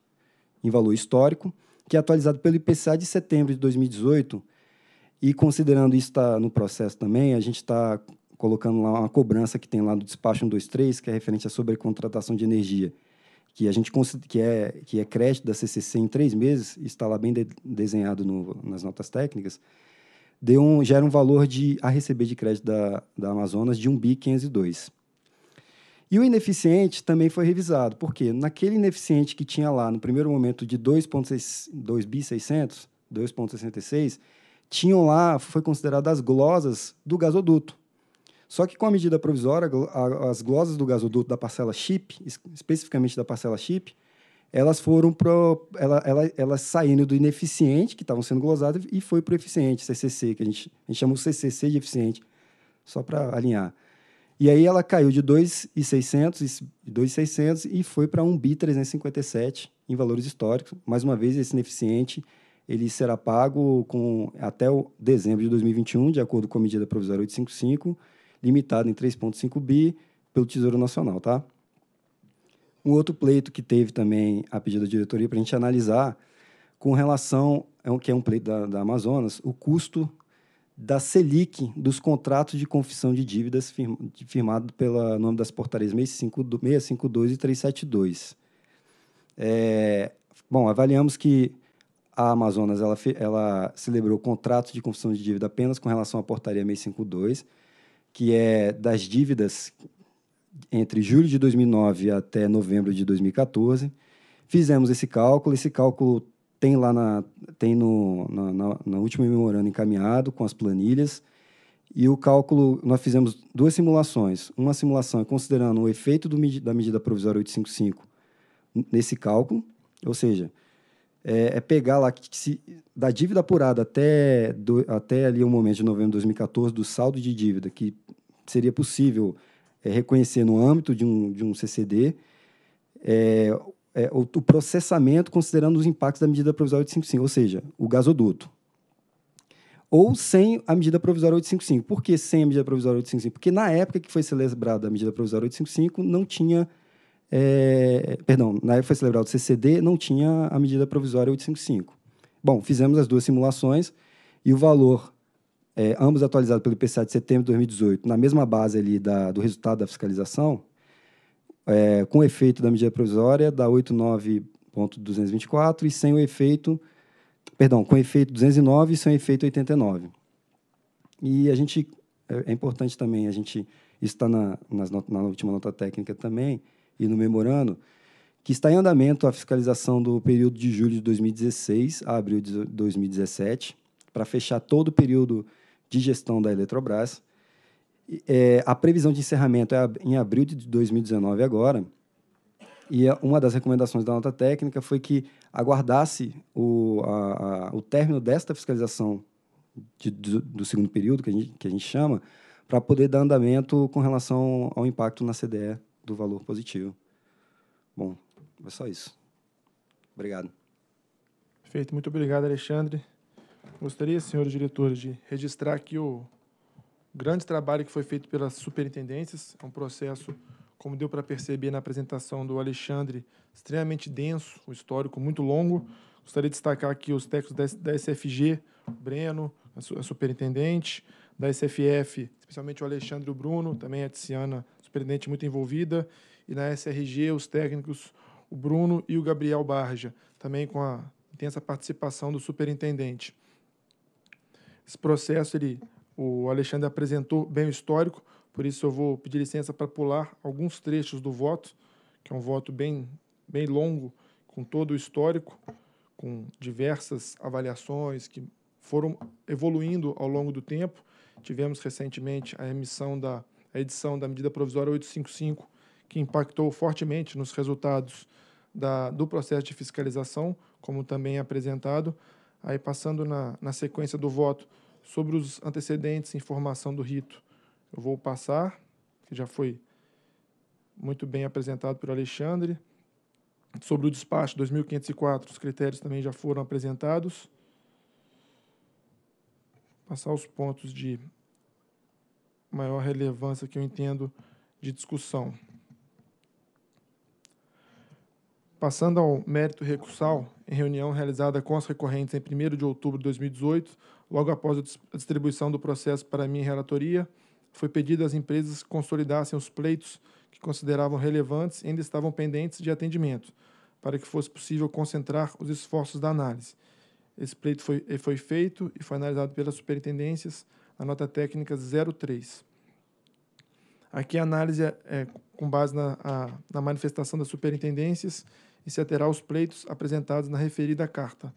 em valor histórico, que é atualizado pelo IPCA de setembro de 2018. E considerando isso está no processo também, a gente está colocando lá uma cobrança que tem lá do despacho 123, que é referente à sobrecontratação de energia, que a gente que é que é crédito da CCC em três meses, está lá bem de, desenhado no, nas notas técnicas deu um, gera um valor de, a receber de crédito da, da Amazonas de 1 bi E o ineficiente também foi revisado, porque naquele ineficiente que tinha lá no primeiro momento de 2,6 bi 600, 2,66, tinham lá, foi considerado as glosas do gasoduto. Só que com a medida provisória, as glosas do gasoduto da parcela chip, especificamente da parcela chip, elas foram para. Ela, ela, elas saíram do ineficiente, que estavam sendo glosadas, e foi para o eficiente, CCC, que a gente, a gente chama o CCC de eficiente, só para alinhar. E aí ela caiu de 2,600 2,600 e foi para 1 bi em valores históricos. Mais uma vez, esse ineficiente ele será pago com até o dezembro de 2021, de acordo com a medida provisória 855, limitado em 3,5 bi pelo Tesouro Nacional, tá? Um outro pleito que teve também a pedido da diretoria para a gente analisar com relação, é um, que é um pleito da, da Amazonas, o custo da Selic dos contratos de confissão de dívidas firma, firmado pelo nome das portarias 652, e 372. É, bom, avaliamos que a Amazonas ela, ela celebrou contrato de confissão de dívida apenas com relação à portaria 652, que é das dívidas entre julho de 2009 até novembro de 2014. Fizemos esse cálculo, esse cálculo tem lá na, tem no, na, na, na última memorando encaminhado com as planilhas. E o cálculo, nós fizemos duas simulações. Uma simulação é considerando o efeito do, da medida provisória 855 nesse cálculo, ou seja, é, é pegar lá que se, da dívida apurada até, do, até ali o momento de novembro de 2014, do saldo de dívida, que seria possível é, reconhecer no âmbito de um, de um CCD é, é, o, o, processamento considerando os impactos da medida provisória 855, ou seja, o gasoduto. Ou sem a medida provisória 855. Por que sem a medida provisória 855? Porque na época que foi celebrada a medida provisória 855, não tinha. É, perdão, na época que foi celebrado o CCD, não tinha a medida provisória 855. Bom, fizemos as duas simulações e o valor é, ambos atualizados pelo IPCA de setembro de 2018, na mesma base ali da, do resultado da fiscalização, é, com efeito da medida provisória, da 89.224 e sem o efeito, perdão, com efeito 209 e sem o efeito 89. E a gente, é, é importante também, a gente, isso está na, na última nota técnica também e no memorando, que está em andamento a fiscalização do período de julho de 2016 a abril de 2017, para fechar todo o período de gestão da Eletrobras. É, a previsão de encerramento é em abril de 2019 agora, e é, uma das recomendações da nota técnica foi que aguardasse o, a, a, o término desta fiscalização de, do, do, segundo período, que a gente, que a gente chama, para poder dar andamento com relação ao impacto na CDE do valor positivo. Bom, é só isso. Obrigado. Perfeito, muito obrigado, Alexandre. Gostaria, senhores diretores, de registrar aqui o grande trabalho que foi feito pelas superintendências. É um processo, como deu para perceber na apresentação do Alexandre, extremamente denso, o um histórico muito longo. Gostaria de destacar aqui os técnicos da SFG, Breno, a superintendente, da SFF, especialmente o Alexandre e o Bruno, também a Tiziana, superintendente muito envolvida, e na SRG os técnicos, o Bruno e o Gabriel Barja, também com a intensa participação do superintendente. Esse processo, ele, o Alexandre apresentou bem o histórico, por isso eu vou pedir licença para pular alguns trechos do voto, que é um voto bem, bem longo, com todo o histórico, com diversas avaliações que foram evoluindo ao longo do tempo. Tivemos recentemente a emissão da a edição da medida provisória 855, que impactou fortemente nos resultados da, do processo de fiscalização, como também é apresentado, aí passando na, na sequência do voto sobre os antecedentes e informação do rito, eu vou passar, que já foi muito bem apresentado por Alexandre. Sobre o despacho 2504, os critérios também já foram apresentados. Passar os pontos de maior relevância que eu entendo de discussão. Passando ao mérito recursal, em reunião realizada com as recorrentes em 1 de outubro de 2018, logo após a distribuição do processo para minha relatoria, foi pedido às empresas que consolidassem os pleitos que consideravam relevantes e ainda estavam pendentes de atendimento, para que fosse possível concentrar os esforços da análise. Esse pleito foi, eh, foi feito e foi analisado pelas superintendências na nota técnica 03. Aqui a análise é, é com base na, a, na manifestação das superintendências e se aterá aos pleitos apresentados na referida carta.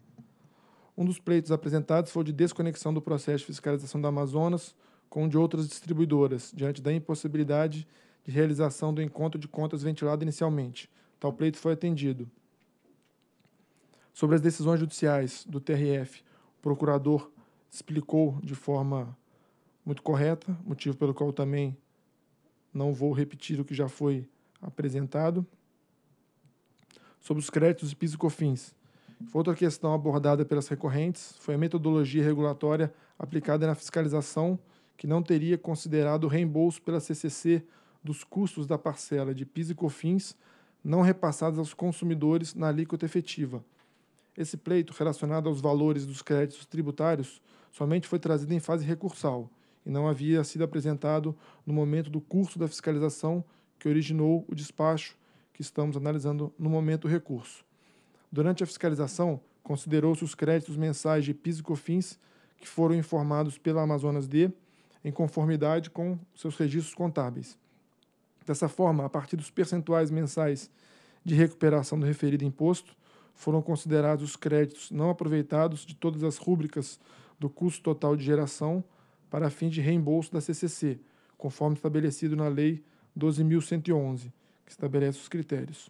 Um dos pleitos apresentados foi de desconexão do processo de fiscalização da Amazonas com o de outras distribuidoras, diante da impossibilidade de realização do encontro de contas ventilado inicialmente. Tal pleito foi atendido. Sobre as decisões judiciais do TRF, o procurador explicou de forma muito correta, motivo pelo qual também não vou repetir o que já foi apresentado sobre os créditos e PIS e COFINS. Outra questão abordada pelas recorrentes foi a metodologia regulatória aplicada na fiscalização, que não teria considerado o reembolso pela CCC dos custos da parcela de PIS e COFINS não repassados aos consumidores na alíquota efetiva. Esse pleito, relacionado aos valores dos créditos tributários, somente foi trazido em fase recursal e não havia sido apresentado no momento do curso da fiscalização que originou o despacho que estamos analisando no momento o recurso. Durante a fiscalização, considerou-se os créditos mensais de PIS e COFINS que foram informados pela Amazonas D em conformidade com seus registros contábeis. Dessa forma, a partir dos percentuais mensais de recuperação do referido imposto, foram considerados os créditos não aproveitados de todas as rúbricas do custo total de geração para fim de reembolso da CCC, conforme estabelecido na Lei 12.111, que estabelece os critérios.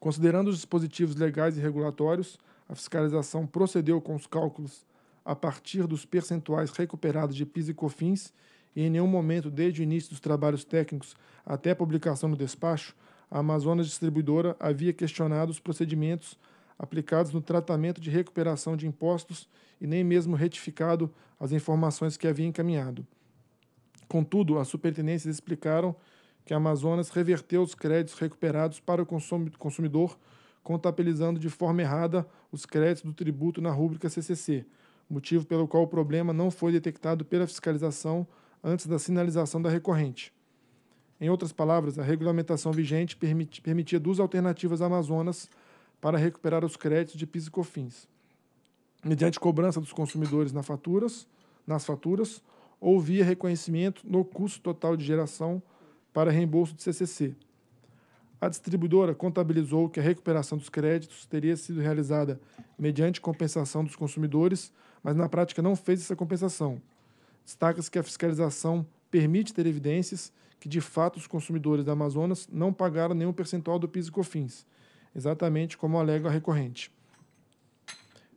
Considerando os dispositivos legais e regulatórios, a fiscalização procedeu com os cálculos a partir dos percentuais recuperados de PIS e COFINS e em nenhum momento desde o início dos trabalhos técnicos até a publicação no despacho, a Amazonas Distribuidora havia questionado os procedimentos aplicados no tratamento de recuperação de impostos e nem mesmo retificado as informações que havia encaminhado. Contudo, as superintendências explicaram que a Amazonas reverteu os créditos recuperados para o consumidor, contabilizando de forma errada os créditos do tributo na rúbrica CCC, motivo pelo qual o problema não foi detectado pela fiscalização antes da sinalização da recorrente. Em outras palavras, a regulamentação vigente permitia duas alternativas Amazonas para recuperar os créditos de PIS e COFINS. Mediante cobrança dos consumidores nas faturas, nas faturas ou via reconhecimento no custo total de geração para reembolso de CCC. A distribuidora contabilizou que a recuperação dos créditos teria sido realizada mediante compensação dos consumidores, mas na prática não fez essa compensação. Destaca-se que a fiscalização permite ter evidências que, de fato, os consumidores da Amazonas não pagaram nenhum percentual do PIS e COFINS, exatamente como alega a recorrente.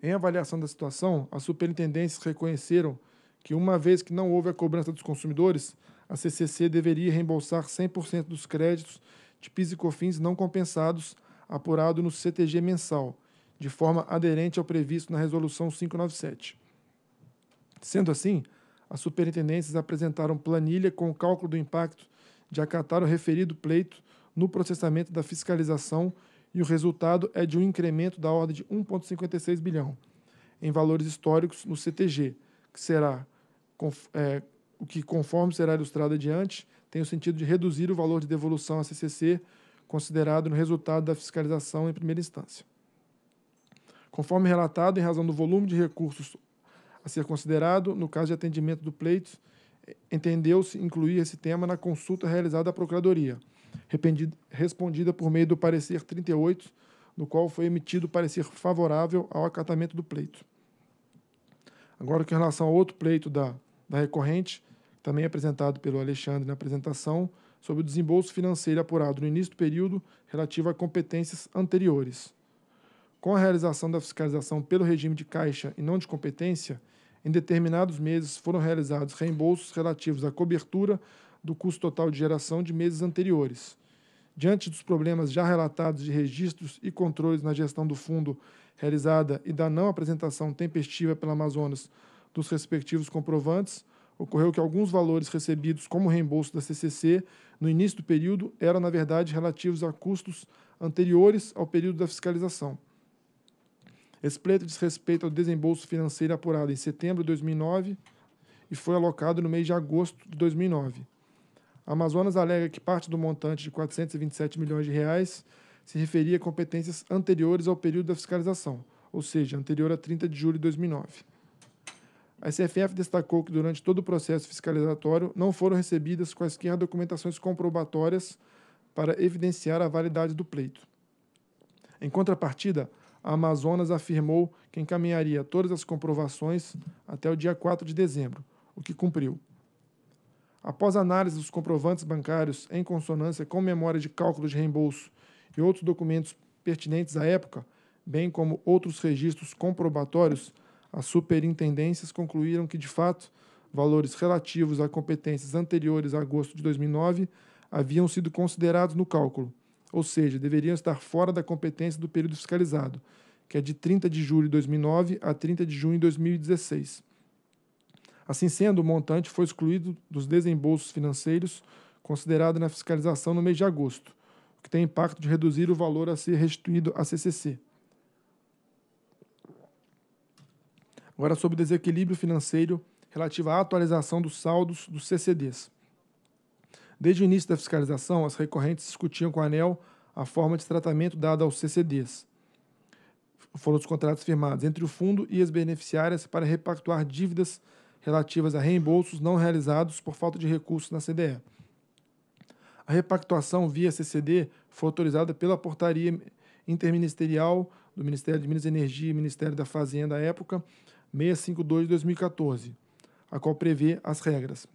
Em avaliação da situação, as superintendências reconheceram que, uma vez que não houve a cobrança dos consumidores, a CCC deveria reembolsar 100% dos créditos de PIS e COFINS não compensados apurado no CTG mensal, de forma aderente ao previsto na Resolução 597. Sendo assim, as superintendências apresentaram planilha com o cálculo do impacto de acatar o referido pleito no processamento da fiscalização e o resultado é de um incremento da ordem de 1,56 bilhão em valores históricos no CTG, que será é, o que, conforme será ilustrado adiante, tem o sentido de reduzir o valor de devolução à CCC considerado no resultado da fiscalização em primeira instância. Conforme relatado, em razão do volume de recursos a ser considerado, no caso de atendimento do pleito, entendeu-se incluir esse tema na consulta realizada à Procuradoria, respondida por meio do parecer 38, no qual foi emitido parecer favorável ao acatamento do pleito. Agora, com relação ao outro pleito da da recorrente, também apresentado pelo Alexandre na apresentação, sobre o desembolso financeiro apurado no início do período relativo a competências anteriores. Com a realização da fiscalização pelo regime de caixa e não de competência, em determinados meses foram realizados reembolsos relativos à cobertura do custo total de geração de meses anteriores. Diante dos problemas já relatados de registros e controles na gestão do fundo realizada e da não apresentação tempestiva pela Amazonas dos respectivos comprovantes, ocorreu que alguns valores recebidos como reembolso da CCC no início do período eram, na verdade, relativos a custos anteriores ao período da fiscalização. Esse pleito diz respeito ao desembolso financeiro apurado em setembro de 2009 e foi alocado no mês de agosto de 2009. A Amazonas alega que parte do montante de 427 milhões de reais se referia a competências anteriores ao período da fiscalização, ou seja, anterior a 30 de julho de 2009. A CFF destacou que durante todo o processo fiscalizatório não foram recebidas quaisquer documentações comprobatórias para evidenciar a validade do pleito. Em contrapartida, a Amazonas afirmou que encaminharia todas as comprovações até o dia 4 de dezembro, o que cumpriu. Após análise dos comprovantes bancários em consonância com memória de cálculo de reembolso e outros documentos pertinentes à época, bem como outros registros comprobatórios, as superintendências concluíram que, de fato, valores relativos a competências anteriores a agosto de 2009 haviam sido considerados no cálculo, ou seja, deveriam estar fora da competência do período fiscalizado, que é de 30 de julho de 2009 a 30 de junho de 2016. Assim sendo, o montante foi excluído dos desembolsos financeiros considerado na fiscalização no mês de agosto, o que tem impacto de reduzir o valor a ser restituído à CCC. Agora, sobre o desequilíbrio financeiro relativo à atualização dos saldos dos CCDs. Desde o início da fiscalização, as recorrentes discutiam com a ANEL a forma de tratamento dada aos CCDs. Foram os contratos firmados entre o fundo e as beneficiárias para repactuar dívidas relativas a reembolsos não realizados por falta de recursos na CDE. A repactuação via CCD foi autorizada pela portaria interministerial do Ministério de Minas e Energia e Ministério da Fazenda à época, 652 de 2014, a qual prevê as regras.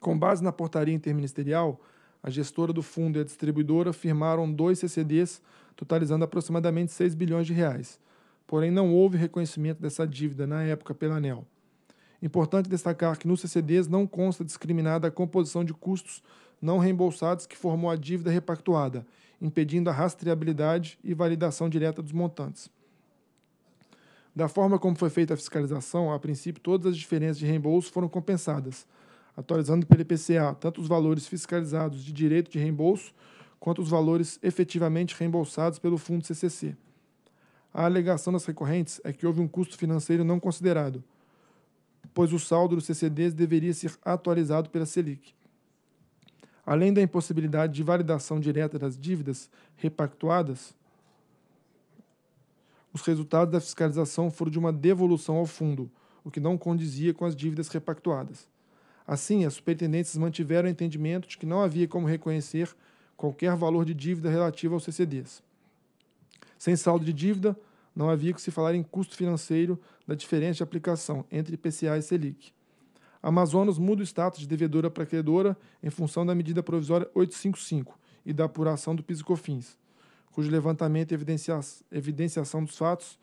Com base na portaria interministerial, a gestora do fundo e a distribuidora firmaram dois CCDs, totalizando aproximadamente 6 bilhões de reais. Porém, não houve reconhecimento dessa dívida na época pela ANEL. Importante destacar que nos CCDs não consta discriminada a composição de custos não reembolsados que formou a dívida repactuada, impedindo a rastreabilidade e validação direta dos montantes. Da forma como foi feita a fiscalização, a princípio todas as diferenças de reembolso foram compensadas, atualizando pelo IPCA tanto os valores fiscalizados de direito de reembolso quanto os valores efetivamente reembolsados pelo Fundo CCC. A alegação das recorrentes é que houve um custo financeiro não considerado, pois o saldo dos CCDs deveria ser atualizado pela Selic. Além da impossibilidade de validação direta das dívidas repactuadas, os resultados da fiscalização foram de uma devolução ao fundo, o que não condizia com as dívidas repactuadas. Assim, as superintendentes mantiveram o entendimento de que não havia como reconhecer qualquer valor de dívida relativa aos CCDs. Sem saldo de dívida, não havia que se falar em custo financeiro da diferença de aplicação entre PCA e Selic. Amazonas muda o status de devedora para credora em função da medida provisória 855 e da apuração do PIS e COFINS cujo levantamento e evidencia evidenciação dos fatos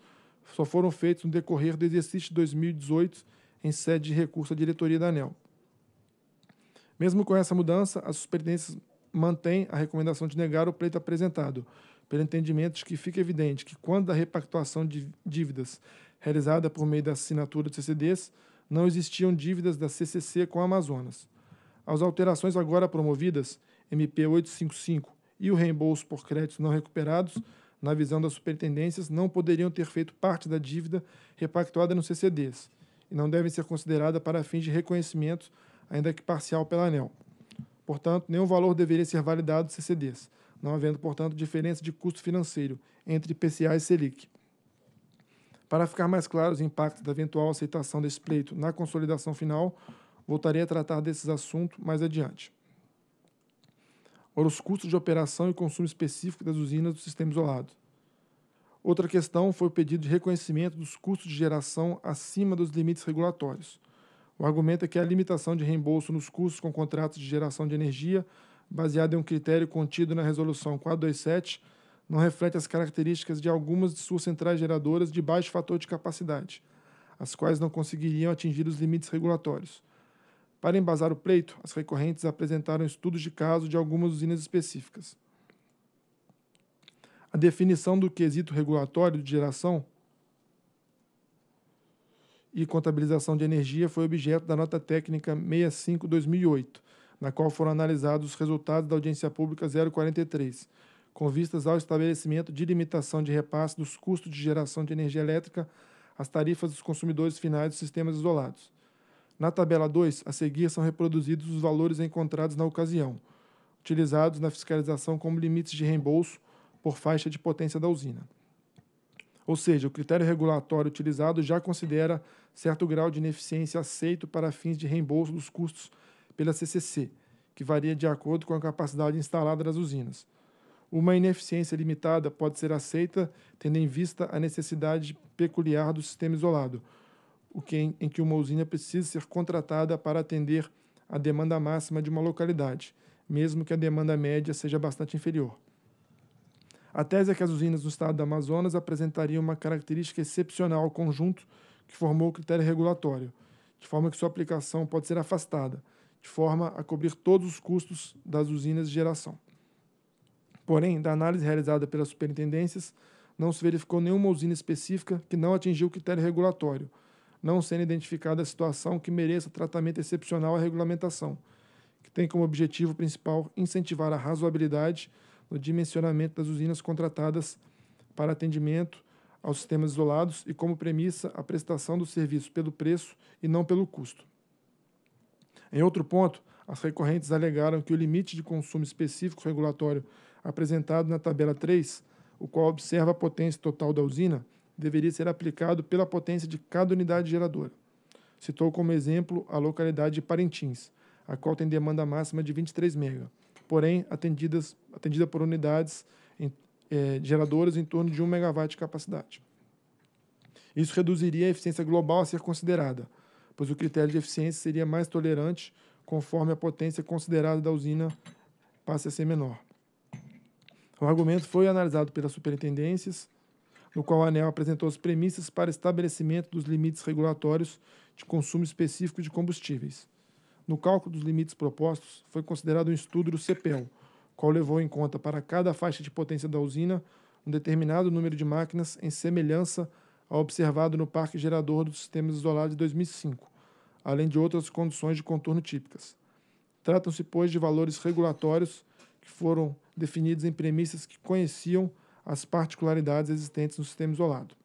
só foram feitos no decorrer do exercício de 2018 em sede de recurso à diretoria da ANEL. Mesmo com essa mudança, a superintendência mantém a recomendação de negar o pleito apresentado, pelo entendimento de que fica evidente que, quando a repactuação de dívidas realizada por meio da assinatura de CCDs, não existiam dívidas da CCC com a Amazonas. As alterações agora promovidas, MP 855 e o reembolso por créditos não recuperados, na visão das superintendências, não poderiam ter feito parte da dívida repactuada nos CCDs e não devem ser consideradas para fins de reconhecimento, ainda que parcial pela ANEL. Portanto, nenhum valor deveria ser validado dos CCDs, não havendo, portanto, diferença de custo financeiro entre PCA e Selic. Para ficar mais claro os impactos da eventual aceitação desse pleito na consolidação final, voltarei a tratar desses assuntos mais adiante ora os custos de operação e consumo específico das usinas do sistema isolado. Outra questão foi o pedido de reconhecimento dos custos de geração acima dos limites regulatórios. O argumento é que a limitação de reembolso nos custos com contratos de geração de energia, baseada em um critério contido na Resolução 427, não reflete as características de algumas de suas centrais geradoras de baixo fator de capacidade, as quais não conseguiriam atingir os limites regulatórios para embasar o pleito, as recorrentes apresentaram estudos de caso de algumas usinas específicas. A definição do quesito regulatório de geração e contabilização de energia foi objeto da nota técnica 65/2008, na qual foram analisados os resultados da audiência pública 043, com vistas ao estabelecimento de limitação de repasse dos custos de geração de energia elétrica às tarifas dos consumidores finais dos sistemas isolados. Na tabela 2, a seguir são reproduzidos os valores encontrados na ocasião, utilizados na fiscalização como limites de reembolso por faixa de potência da usina. Ou seja, o critério regulatório utilizado já considera certo grau de ineficiência aceito para fins de reembolso dos custos pela CCC, que varia de acordo com a capacidade instalada das usinas. Uma ineficiência limitada pode ser aceita tendo em vista a necessidade peculiar do sistema isolado, o que em, em que uma usina precisa ser contratada para atender a demanda máxima de uma localidade, mesmo que a demanda média seja bastante inferior. A tese é que as usinas do estado do Amazonas apresentariam uma característica excepcional ao conjunto que formou o critério regulatório, de forma que sua aplicação pode ser afastada, de forma a cobrir todos os custos das usinas de geração. Porém, da análise realizada pelas superintendências, não se verificou nenhuma usina específica que não atingiu o critério regulatório, não sendo identificada a situação que mereça tratamento excepcional à regulamentação, que tem como objetivo principal incentivar a razoabilidade no dimensionamento das usinas contratadas para atendimento aos sistemas isolados e como premissa a prestação do serviço pelo preço e não pelo custo. Em outro ponto, as recorrentes alegaram que o limite de consumo específico regulatório apresentado na tabela 3, o qual observa a potência total da usina, deveria ser aplicado pela potência de cada unidade geradora. Citou como exemplo a localidade de Parintins, a qual tem demanda máxima de 23 MB, porém atendidas, atendida por unidades em, é, geradoras em torno de 1 MW de capacidade. Isso reduziria a eficiência global a ser considerada, pois o critério de eficiência seria mais tolerante conforme a potência considerada da usina passe a ser menor. O argumento foi analisado pelas superintendências no qual a ANEL apresentou as premissas para estabelecimento dos limites regulatórios de consumo específico de combustíveis. No cálculo dos limites propostos, foi considerado um estudo do CPEL, qual levou em conta para cada faixa de potência da usina um determinado número de máquinas em semelhança ao observado no parque gerador dos sistemas isolados de 2005, além de outras condições de contorno típicas. Tratam-se, pois, de valores regulatórios que foram definidos em premissas que conheciam as particularidades existentes no sistema isolado.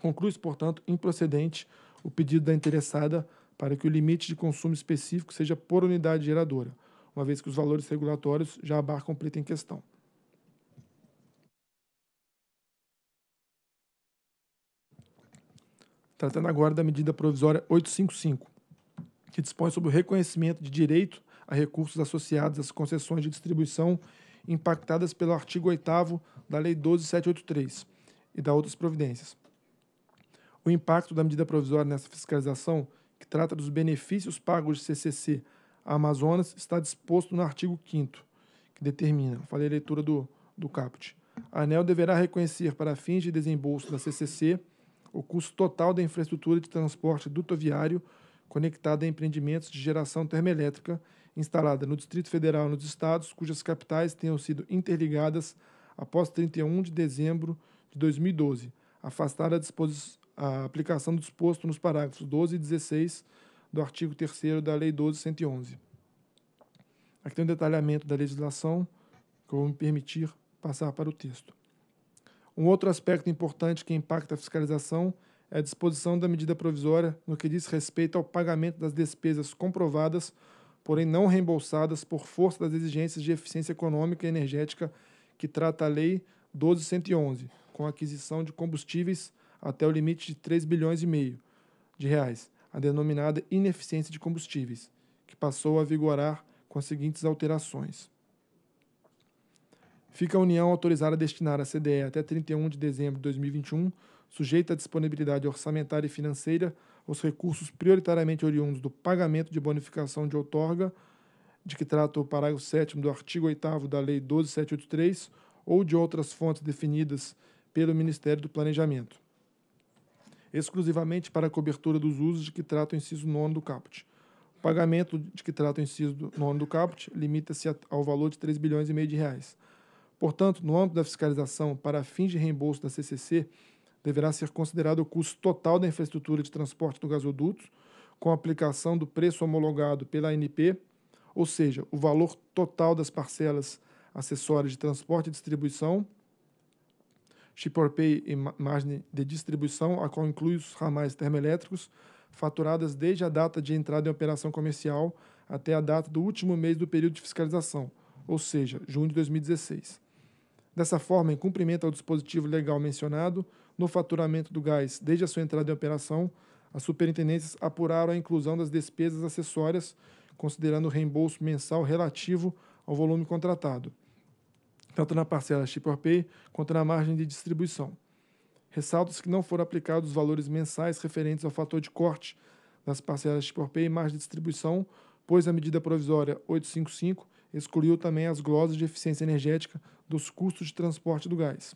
Conclui-se, portanto, improcedente o pedido da interessada para que o limite de consumo específico seja por unidade geradora, uma vez que os valores regulatórios já abarcam o preto em questão. Tratando agora da medida provisória 855, que dispõe sobre o reconhecimento de direito a recursos associados às concessões de distribuição impactadas pelo artigo 8 da Lei 12783 e da outras providências. O impacto da medida provisória nessa fiscalização, que trata dos benefícios pagos de CCC a Amazonas, está disposto no artigo 5 que determina, falei a leitura do, do caput, a ANEL deverá reconhecer para fins de desembolso da CCC o custo total da infraestrutura de transporte dutoviário conectada a empreendimentos de geração termoelétrica instalada no Distrito Federal e nos estados cujas capitais tenham sido interligadas após 31 de dezembro de 2012, afastar a, a aplicação do disposto nos parágrafos 12 e 16 do artigo 3 da Lei 12111. Aqui tem um detalhamento da legislação que eu vou me permitir passar para o texto. Um outro aspecto importante que impacta a fiscalização é a disposição da medida provisória no que diz respeito ao pagamento das despesas comprovadas, porém não reembolsadas por força das exigências de eficiência econômica e energética que trata a Lei 12.111, com aquisição de combustíveis até o limite de 3 bilhões e meio de reais, a denominada ineficiência de combustíveis, que passou a vigorar com as seguintes alterações. Fica a União autorizada a destinar à CDE até 31 de dezembro de 2021, sujeita à disponibilidade orçamentária e financeira, os recursos prioritariamente oriundos do pagamento de bonificação de outorga de que trata o parágrafo 7 do artigo 8 da Lei 12783 ou de outras fontes definidas pelo Ministério do Planejamento, exclusivamente para a cobertura dos usos de que trata o inciso 9 do caput. O pagamento de que trata o inciso 9 do caput limita-se ao valor de 3 bilhões e meio de reais. Portanto, no âmbito da fiscalização para fins de reembolso da CCC, deverá ser considerado o custo total da infraestrutura de transporte do gasoduto, com aplicação do preço homologado pela ANP ou seja, o valor total das parcelas acessórias de transporte e distribuição, pay e margem de distribuição, a qual inclui os ramais termoelétricos, faturadas desde a data de entrada em operação comercial até a data do último mês do período de fiscalização, ou seja, junho de 2016. Dessa forma, em cumprimento ao dispositivo legal mencionado, no faturamento do gás desde a sua entrada em operação, as superintendências apuraram a inclusão das despesas acessórias considerando o reembolso mensal relativo ao volume contratado, tanto na parcela chip or pay quanto na margem de distribuição. Ressalta-se que não foram aplicados os valores mensais referentes ao fator de corte das parcelas chip or pay e margem de distribuição, pois a medida provisória 855 excluiu também as glosas de eficiência energética dos custos de transporte do gás.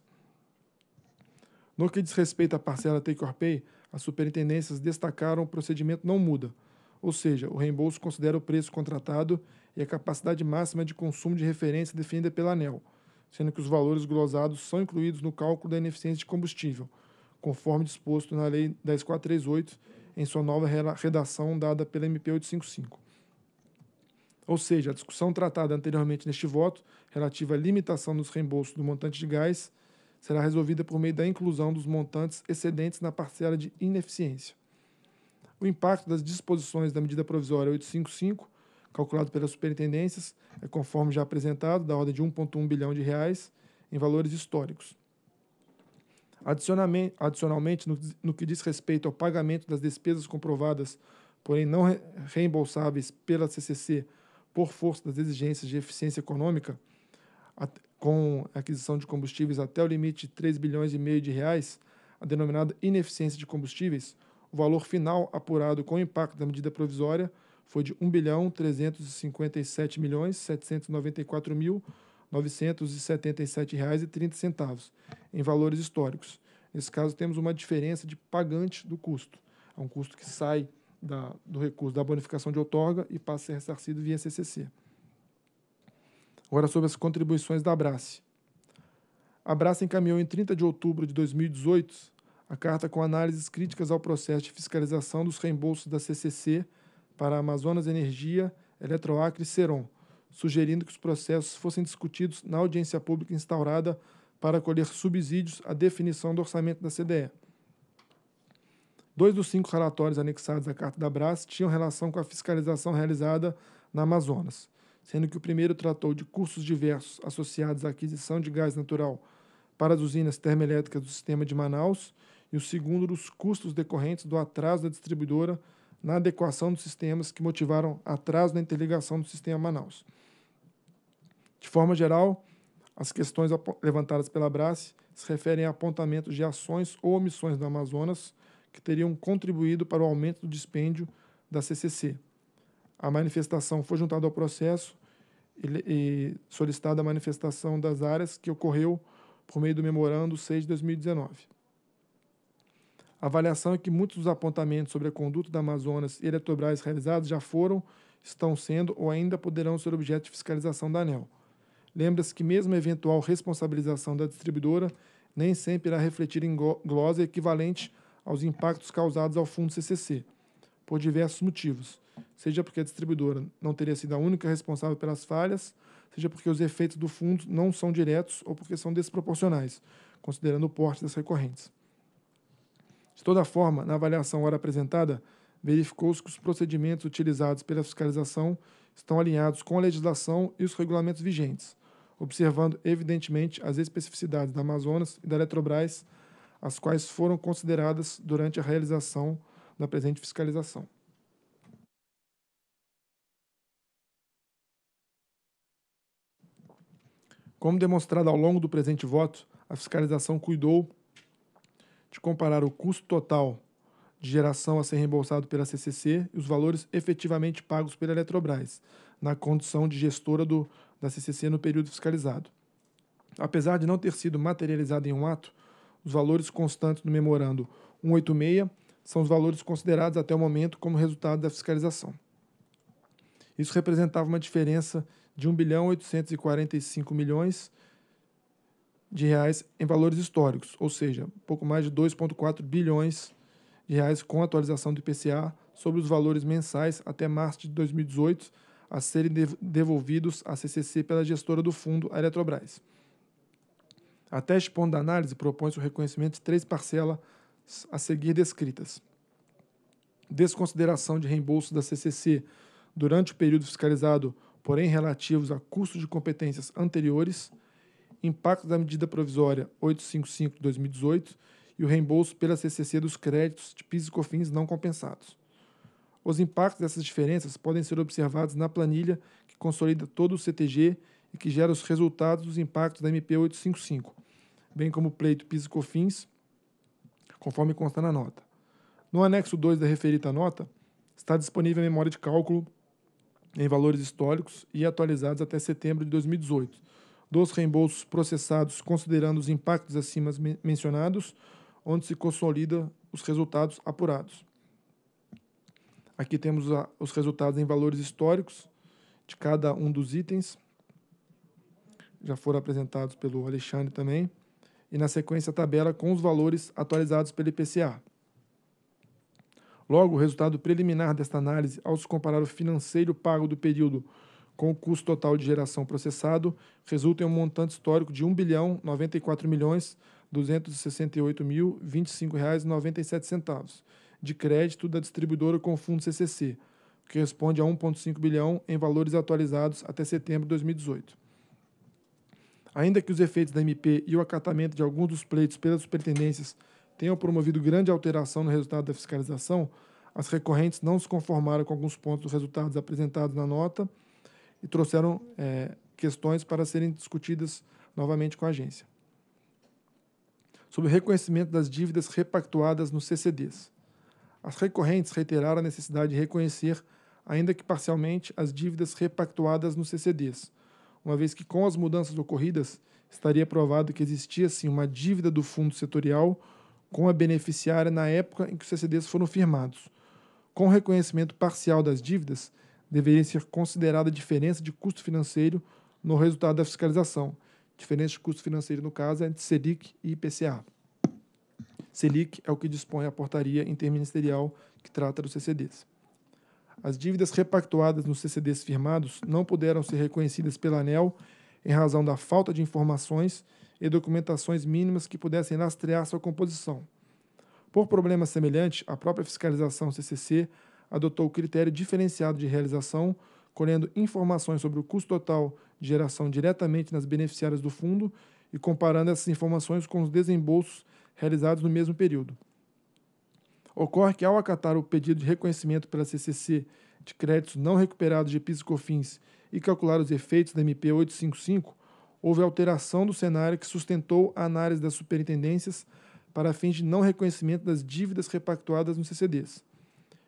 No que diz respeito à parcela Take or Pay, as superintendências destacaram o procedimento não muda, ou seja, o reembolso considera o preço contratado e a capacidade máxima de consumo de referência definida pela ANEL, sendo que os valores glosados são incluídos no cálculo da ineficiência de combustível, conforme disposto na Lei 10438, em sua nova redação dada pela MP 855. Ou seja, a discussão tratada anteriormente neste voto, relativa à limitação dos reembolsos do montante de gás, será resolvida por meio da inclusão dos montantes excedentes na parcela de ineficiência. O impacto das disposições da medida provisória 855, calculado pelas superintendências, é conforme já apresentado, da ordem de 1,1 bilhão de reais em valores históricos. Adicionalmente, no, que diz respeito ao pagamento das despesas comprovadas, porém não reembolsáveis pela CCC por força das exigências de eficiência econômica, com aquisição de combustíveis até o limite de 3 bilhões e meio de reais, a denominada ineficiência de combustíveis, o valor final apurado com o impacto da medida provisória foi de R$ bilhão milhões mil reais e centavos em valores históricos. Nesse caso temos uma diferença de pagante do custo. É um custo que sai da, do recurso da bonificação de outorga e passa a ser ressarcido via CCC. Agora sobre as contribuições da Abrace. A Abrace encaminhou em 30 de outubro de 2018 a carta com análises críticas ao processo de fiscalização dos reembolsos da CCC para Amazonas Energia, Eletroacre e Seron, sugerindo que os processos fossem discutidos na audiência pública instaurada para colher subsídios à definição do orçamento da CDE. Dois dos cinco relatórios anexados à Carta da Brás tinham relação com a fiscalização realizada na Amazonas, sendo que o primeiro tratou de custos diversos associados à aquisição de gás natural para as usinas termoelétricas do sistema de Manaus e o segundo dos custos decorrentes do atraso da distribuidora na adequação dos sistemas que motivaram atraso na interligação do sistema Manaus. De forma geral, as questões levantadas pela Brás se referem a apontamentos de ações ou omissões do Amazonas que teriam contribuído para o aumento do dispêndio da CCC. A manifestação foi juntada ao processo e solicitada a manifestação das áreas que ocorreu por meio do memorando 6 de 2019. A avaliação é que muitos dos apontamentos sobre a conduta da Amazonas e Eletrobras realizados já foram, estão sendo ou ainda poderão ser objeto de fiscalização da ANEL. Lembra-se que, mesmo a eventual responsabilização da distribuidora, nem sempre irá refletir em glosa equivalente aos impactos causados ao fundo CCC, por diversos motivos, seja porque a distribuidora não teria sido a única responsável pelas falhas, seja porque os efeitos do fundo não são diretos ou porque são desproporcionais, considerando o porte das recorrentes. De toda forma, na avaliação ora apresentada, verificou-se que os procedimentos utilizados pela fiscalização estão alinhados com a legislação e os regulamentos vigentes, observando evidentemente as especificidades da Amazonas e da Eletrobras, as quais foram consideradas durante a realização da presente fiscalização. Como demonstrado ao longo do presente voto, a fiscalização cuidou de comparar o custo total de geração a ser reembolsado pela CCC e os valores efetivamente pagos pela Eletrobras, na condição de gestora do, da CCC no período fiscalizado. Apesar de não ter sido materializado em um ato, os valores constantes no memorando 186 são os valores considerados até o momento como resultado da fiscalização. Isso representava uma diferença de R$ bilhão milhões de reais em valores históricos, ou seja, pouco mais de 2,4 bilhões de reais com atualização do IPCA sobre os valores mensais até março de 2018 a serem devolvidos à CCC pela gestora do fundo, a Eletrobras. Até este ponto da análise, propõe-se o reconhecimento de três parcelas a seguir descritas. Desconsideração de reembolso da CCC durante o período fiscalizado, porém relativos a custos de competências anteriores, impacto da medida provisória 855 de 2018 e o reembolso pela CCC dos créditos de PIS e COFINS não compensados. Os impactos dessas diferenças podem ser observados na planilha que consolida todo o CTG e que gera os resultados dos impactos da MP 855, bem como o pleito PIS e COFINS, conforme consta na nota. No anexo 2 da referida nota, está disponível a memória de cálculo em valores históricos e atualizados até setembro de 2018, dos reembolsos processados, considerando os impactos acima mencionados, onde se consolida os resultados apurados. Aqui temos os resultados em valores históricos de cada um dos itens. Já foram apresentados pelo Alexandre também. E na sequência a tabela com os valores atualizados pelo IPCA. Logo, o resultado preliminar desta análise, ao se comparar o financeiro pago do período com o custo total de geração processado, resulta em um montante histórico de R$ 1.094.268.025,97 milhões mil de crédito da distribuidora com fundo CCC, que responde a 1,5 bilhão em valores atualizados até setembro de 2018. Ainda que os efeitos da MP e o acatamento de alguns dos pleitos pelas superintendências tenham promovido grande alteração no resultado da fiscalização, as recorrentes não se conformaram com alguns pontos dos resultados apresentados na nota e trouxeram é, questões para serem discutidas novamente com a agência. Sobre o reconhecimento das dívidas repactuadas nos CCDs. As recorrentes reiteraram a necessidade de reconhecer, ainda que parcialmente, as dívidas repactuadas nos CCDs, uma vez que, com as mudanças ocorridas, estaria provado que existia sim uma dívida do fundo setorial com a beneficiária na época em que os CCDs foram firmados. Com o reconhecimento parcial das dívidas, deveria ser considerada a diferença de custo financeiro no resultado da fiscalização. Diferença de custo financeiro, no caso, é entre Selic e IPCA. Selic é o que dispõe a portaria interministerial que trata dos CCDs. As dívidas repactuadas nos CCDs firmados não puderam ser reconhecidas pela ANEL em razão da falta de informações e documentações mínimas que pudessem lastrear sua composição. Por problema semelhante, a própria fiscalização CCC adotou o critério diferenciado de realização, colhendo informações sobre o custo total de geração diretamente nas beneficiárias do fundo e comparando essas informações com os desembolsos realizados no mesmo período. Ocorre que, ao acatar o pedido de reconhecimento pela CCC de créditos não recuperados de PIS e COFINS e calcular os efeitos da MP 855, houve alteração do cenário que sustentou a análise das superintendências para fins de não reconhecimento das dívidas repactuadas nos CCDs.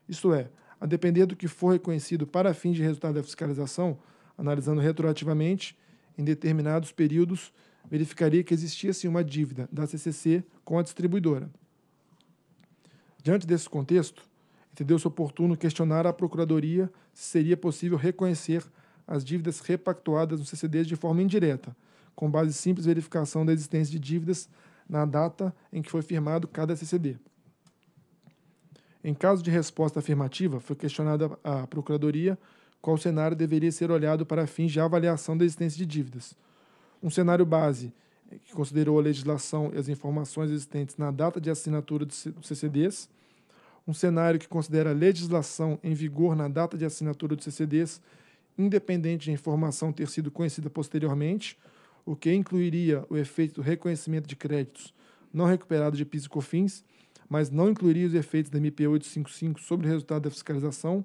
Isto é, a depender do que for reconhecido para fins de resultado da fiscalização, analisando retroativamente, em determinados períodos, verificaria que existia sim uma dívida da CCC com a distribuidora. Diante desse contexto, entendeu-se oportuno questionar à Procuradoria se seria possível reconhecer as dívidas repactuadas no CCD de forma indireta, com base simples verificação da existência de dívidas na data em que foi firmado cada CCD. Em caso de resposta afirmativa, foi questionada a Procuradoria qual cenário deveria ser olhado para fins de avaliação da existência de dívidas. Um cenário base, que considerou a legislação e as informações existentes na data de assinatura dos CCDs, um cenário que considera a legislação em vigor na data de assinatura dos CCDs, independente de informação ter sido conhecida posteriormente, o que incluiria o efeito do reconhecimento de créditos não recuperados de PIS e COFINS mas não incluiria os efeitos da MP 855 sobre o resultado da fiscalização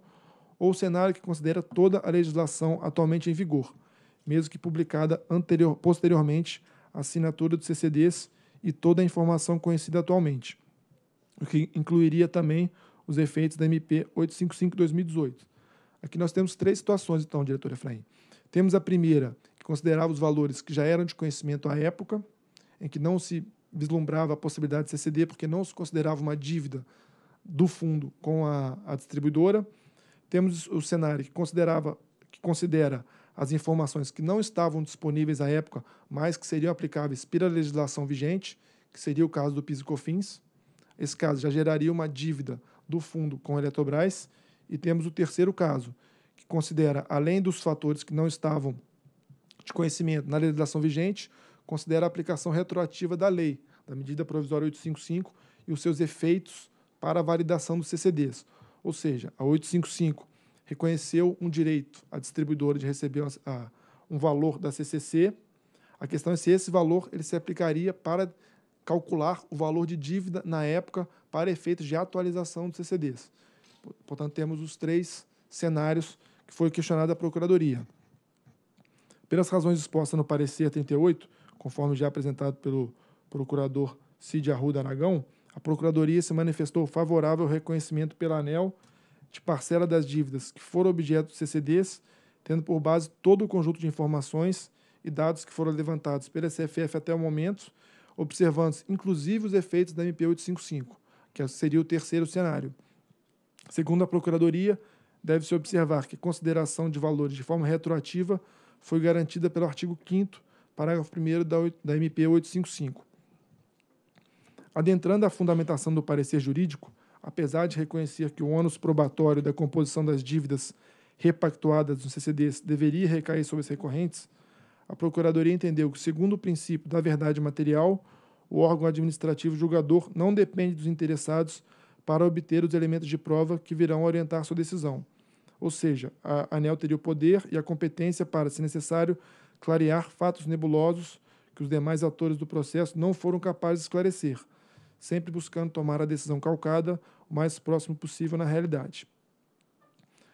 ou cenário que considera toda a legislação atualmente em vigor, mesmo que publicada anterior, posteriormente à assinatura dos CCDs e toda a informação conhecida atualmente, o que incluiria também os efeitos da MP 855-2018. Aqui nós temos três situações, então, diretor Efraim. Temos a primeira, que considerava os valores que já eram de conhecimento à época, em que não se vislumbrava a possibilidade de CCD, porque não se considerava uma dívida do fundo com a, a distribuidora. Temos o cenário que, considerava, que considera as informações que não estavam disponíveis à época, mas que seriam aplicáveis pela legislação vigente, que seria o caso do PIS e COFINS. Esse caso já geraria uma dívida do fundo com a Eletrobras. E temos o terceiro caso, que considera, além dos fatores que não estavam de conhecimento na legislação vigente, considera a aplicação retroativa da lei, da medida provisória 855 e os seus efeitos para a validação dos CCDs. Ou seja, a 855 reconheceu um direito à distribuidora de receber um valor da CCC. A questão é se esse valor ele se aplicaria para calcular o valor de dívida na época para efeitos de atualização dos CCDs. Portanto, temos os três cenários que foi questionada a Procuradoria. Pelas razões expostas no parecer 38, Conforme já apresentado pelo procurador Cid Arruda Aragão, a Procuradoria se manifestou favorável ao reconhecimento pela ANEL de parcela das dívidas que foram objeto dos CCDs, tendo por base todo o conjunto de informações e dados que foram levantados pela CFF até o momento, observando inclusive os efeitos da MP 855, que seria o terceiro cenário. Segundo a Procuradoria, deve-se observar que a consideração de valores de forma retroativa foi garantida pelo artigo 5 parágrafo 1 da, da MP 855. Adentrando a fundamentação do parecer jurídico, apesar de reconhecer que o ônus probatório da composição das dívidas repactuadas nos CCDs deveria recair sobre os recorrentes, a Procuradoria entendeu que, segundo o princípio da verdade material, o órgão administrativo julgador não depende dos interessados para obter os elementos de prova que virão orientar sua decisão. Ou seja, a ANEL teria o poder e a competência para, se necessário, clarear fatos nebulosos que os demais atores do processo não foram capazes de esclarecer, sempre buscando tomar a decisão calcada o mais próximo possível na realidade.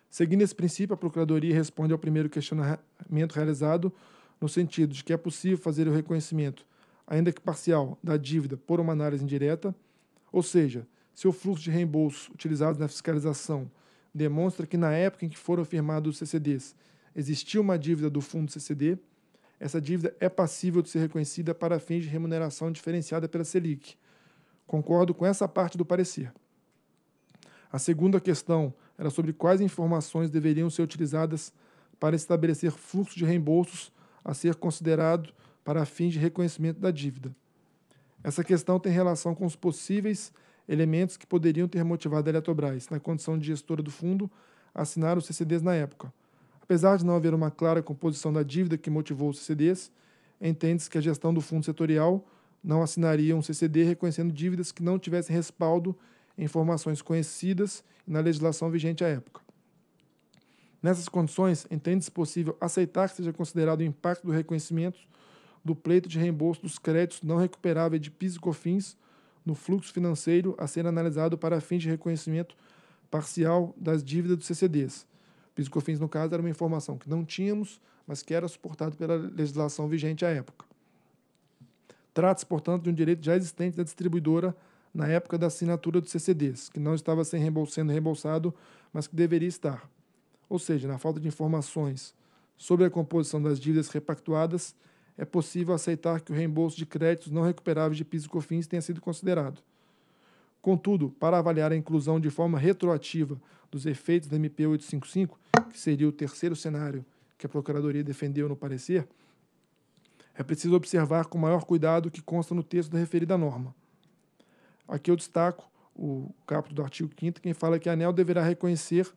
Seguindo esse princípio, a Procuradoria responde ao primeiro questionamento realizado no sentido de que é possível fazer o reconhecimento, ainda que parcial, da dívida por uma análise indireta, ou seja, se o fluxo de reembolsos utilizados na fiscalização demonstra que na época em que foram firmados os CCDs existia uma dívida do fundo CCD, essa dívida é passível de ser reconhecida para fins de remuneração diferenciada pela Selic. Concordo com essa parte do parecer. A segunda questão era sobre quais informações deveriam ser utilizadas para estabelecer fluxo de reembolsos a ser considerado para fins de reconhecimento da dívida. Essa questão tem relação com os possíveis elementos que poderiam ter motivado a Eletrobras, na condição de gestora do fundo, a assinar os CCDs na época. Apesar de não haver uma clara composição da dívida que motivou os CCDs, entende-se que a gestão do fundo setorial não assinaria um CCD reconhecendo dívidas que não tivessem respaldo em informações conhecidas e na legislação vigente à época. Nessas condições, entende-se possível aceitar que seja considerado o impacto do reconhecimento do pleito de reembolso dos créditos não recuperáveis de PIS e COFINS no fluxo financeiro a ser analisado para fins de reconhecimento parcial das dívidas dos CCDs, cofins no caso, era uma informação que não tínhamos, mas que era suportado pela legislação vigente à época. Trata-se, portanto, de um direito já existente da distribuidora na época da assinatura dos CCDs, que não estava sendo reembolsado, mas que deveria estar. Ou seja, na falta de informações sobre a composição das dívidas repactuadas, é possível aceitar que o reembolso de créditos não recuperáveis de PIS e COFINS tenha sido considerado, Contudo, para avaliar a inclusão de forma retroativa dos efeitos da MP 855, que seria o terceiro cenário que a Procuradoria defendeu no parecer, é preciso observar com maior cuidado o que consta no texto da referida norma. Aqui eu destaco o capítulo do artigo 5 quem fala é que a ANEL deverá reconhecer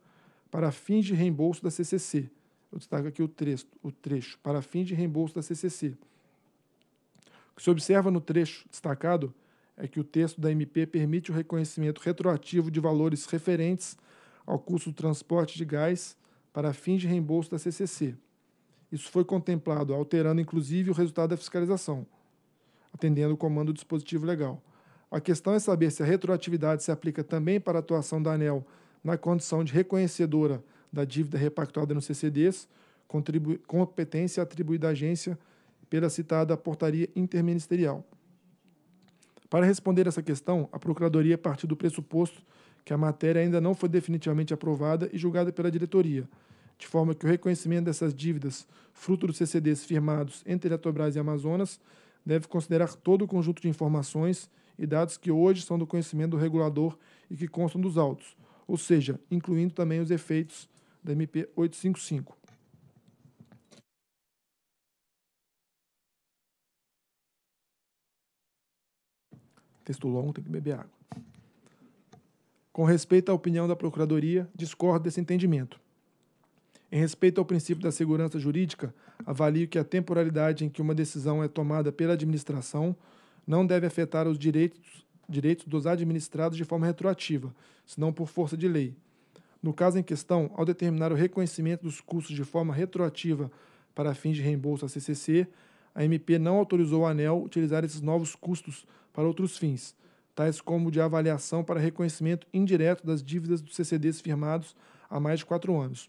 para fins de reembolso da CCC. Eu destaco aqui o trecho, o trecho para fins de reembolso da CCC. O que se observa no trecho destacado é que o texto da MP permite o reconhecimento retroativo de valores referentes ao custo do transporte de gás para fins de reembolso da CCC. Isso foi contemplado, alterando inclusive o resultado da fiscalização, atendendo o comando do dispositivo legal. A questão é saber se a retroatividade se aplica também para a atuação da ANEL na condição de reconhecedora da dívida repactuada no CCDs, competência atribuída à agência pela citada portaria interministerial. Para responder essa questão, a Procuradoria partiu do pressuposto que a matéria ainda não foi definitivamente aprovada e julgada pela diretoria, de forma que o reconhecimento dessas dívidas, fruto dos CCDs firmados entre Eletrobras e Amazonas, deve considerar todo o conjunto de informações e dados que hoje são do conhecimento do regulador e que constam dos autos, ou seja, incluindo também os efeitos da MP 855. Texto longo, tem que beber água. Com respeito à opinião da Procuradoria, discordo desse entendimento. Em respeito ao princípio da segurança jurídica, avalio que a temporalidade em que uma decisão é tomada pela administração não deve afetar os direitos, direitos dos administrados de forma retroativa, senão por força de lei. No caso em questão, ao determinar o reconhecimento dos custos de forma retroativa para fins de reembolso à CCC, a MP não autorizou o ANEL utilizar esses novos custos para outros fins, tais como de avaliação para reconhecimento indireto das dívidas dos CCDs firmados há mais de quatro anos.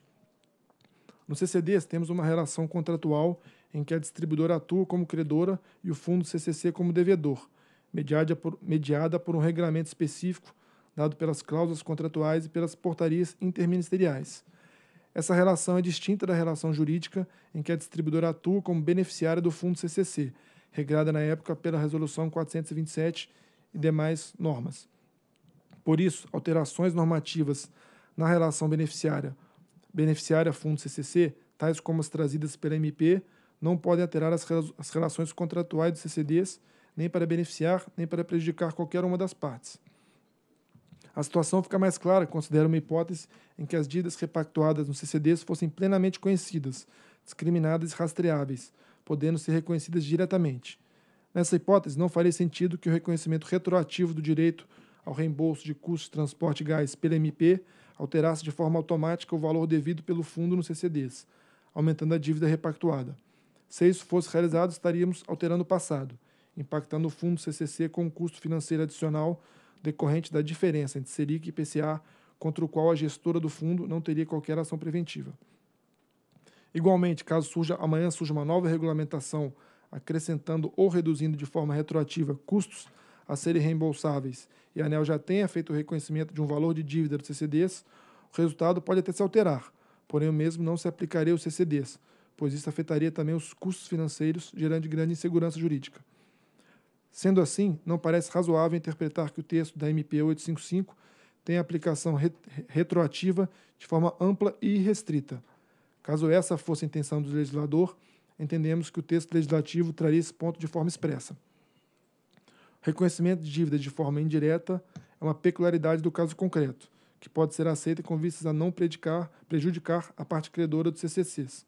Nos CCDs, temos uma relação contratual em que a distribuidora atua como credora e o fundo CCC como devedor, mediada por, mediada por um regulamento específico dado pelas cláusulas contratuais e pelas portarias interministeriais. Essa relação é distinta da relação jurídica em que a distribuidora atua como beneficiária do fundo CCC regrada na época pela Resolução 427 e demais normas. Por isso, alterações normativas na relação beneficiária, beneficiária fundo CCC, tais como as trazidas pela MP, não podem alterar as, as relações contratuais dos CCDs, nem para beneficiar, nem para prejudicar qualquer uma das partes. A situação fica mais clara, considera uma hipótese em que as dívidas repactuadas nos CCDs fossem plenamente conhecidas, discriminadas e rastreáveis, podendo ser reconhecidas diretamente. Nessa hipótese, não faria sentido que o reconhecimento retroativo do direito ao reembolso de custos de transporte e gás pela MP alterasse de forma automática o valor devido pelo fundo no CCDs, aumentando a dívida repactuada. Se isso fosse realizado, estaríamos alterando o passado, impactando o fundo CCC com um custo financeiro adicional decorrente da diferença entre seric e IPCA, contra o qual a gestora do fundo não teria qualquer ação preventiva. Igualmente, caso surja amanhã surja uma nova regulamentação acrescentando ou reduzindo de forma retroativa custos a serem reembolsáveis e a ANEL já tenha feito o reconhecimento de um valor de dívida dos CCDs, o resultado pode até se alterar, porém o mesmo não se aplicaria aos CCDs, pois isso afetaria também os custos financeiros, gerando grande insegurança jurídica. Sendo assim, não parece razoável interpretar que o texto da MP 855 tem aplicação retroativa de forma ampla e restrita. Caso essa fosse a intenção do legislador, entendemos que o texto legislativo traria esse ponto de forma expressa. Reconhecimento de dívida de forma indireta é uma peculiaridade do caso concreto, que pode ser aceita com vistas a não predicar, prejudicar a parte credora dos CCCs.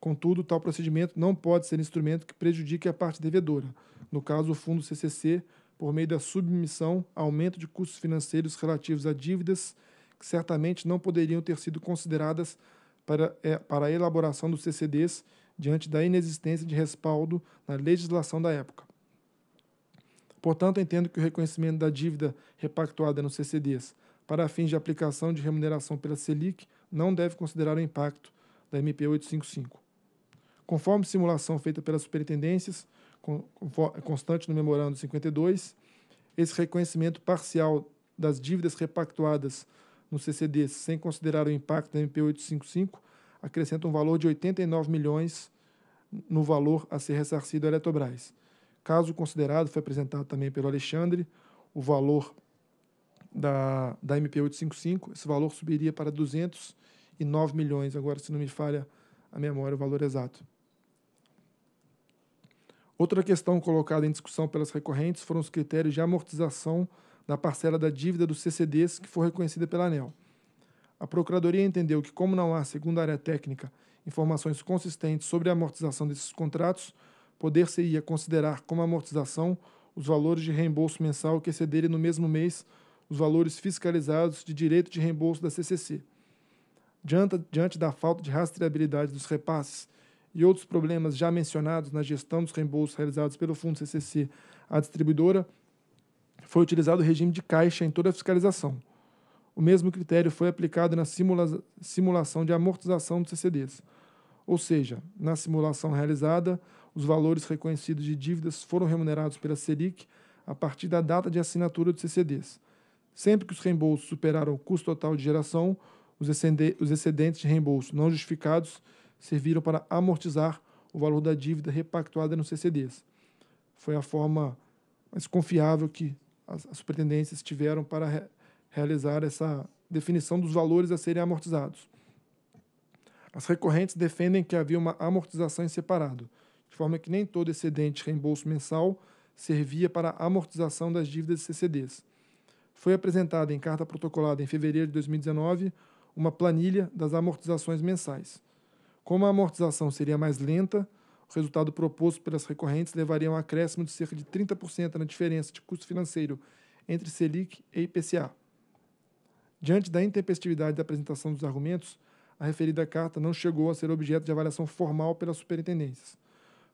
Contudo, tal procedimento não pode ser instrumento que prejudique a parte devedora, no caso o fundo CCC, por meio da submissão a aumento de custos financeiros relativos a dívidas que certamente não poderiam ter sido consideradas para, é, para a elaboração dos CCDs diante da inexistência de respaldo na legislação da época. Portanto, entendo que o reconhecimento da dívida repactuada nos CCDs para fins de aplicação de remuneração pela Selic não deve considerar o impacto da MP 855. Conforme simulação feita pelas superintendências, constante no Memorando 52, esse reconhecimento parcial das dívidas repactuadas no CCD, sem considerar o impacto da MP855, acrescenta um valor de 89 milhões no valor a ser ressarcido à Eletrobras. Caso considerado, foi apresentado também pelo Alexandre, o valor da, da MP855, esse valor subiria para 209 milhões, agora se não me falha a memória, o valor exato. Outra questão colocada em discussão pelas recorrentes foram os critérios de amortização da parcela da dívida dos CCDs que for reconhecida pela ANEL. A Procuradoria entendeu que, como não há, segundo a área técnica, informações consistentes sobre a amortização desses contratos, poder-se-ia considerar como amortização os valores de reembolso mensal que excederem no mesmo mês os valores fiscalizados de direito de reembolso da CCC. Diante, diante da falta de rastreabilidade dos repasses e outros problemas já mencionados na gestão dos reembolsos realizados pelo Fundo CCC à distribuidora, foi utilizado o regime de caixa em toda a fiscalização. O mesmo critério foi aplicado na simula simulação de amortização dos CCDs. Ou seja, na simulação realizada, os valores reconhecidos de dívidas foram remunerados pela Selic a partir da data de assinatura dos CCDs. Sempre que os reembolsos superaram o custo total de geração, os, os excedentes de reembolso não justificados serviram para amortizar o valor da dívida repactuada nos CCDs. Foi a forma mais confiável que as, as superintendências tiveram para re, realizar essa definição dos valores a serem amortizados. As recorrentes defendem que havia uma amortização em separado, de forma que nem todo excedente reembolso mensal servia para a amortização das dívidas de CCDs. Foi apresentada em carta protocolada em fevereiro de 2019 uma planilha das amortizações mensais. Como a amortização seria mais lenta, o resultado proposto pelas recorrentes levaria a um acréscimo de cerca de 30% na diferença de custo financeiro entre Selic e IPCA. Diante da intempestividade da apresentação dos argumentos, a referida carta não chegou a ser objeto de avaliação formal pelas superintendências.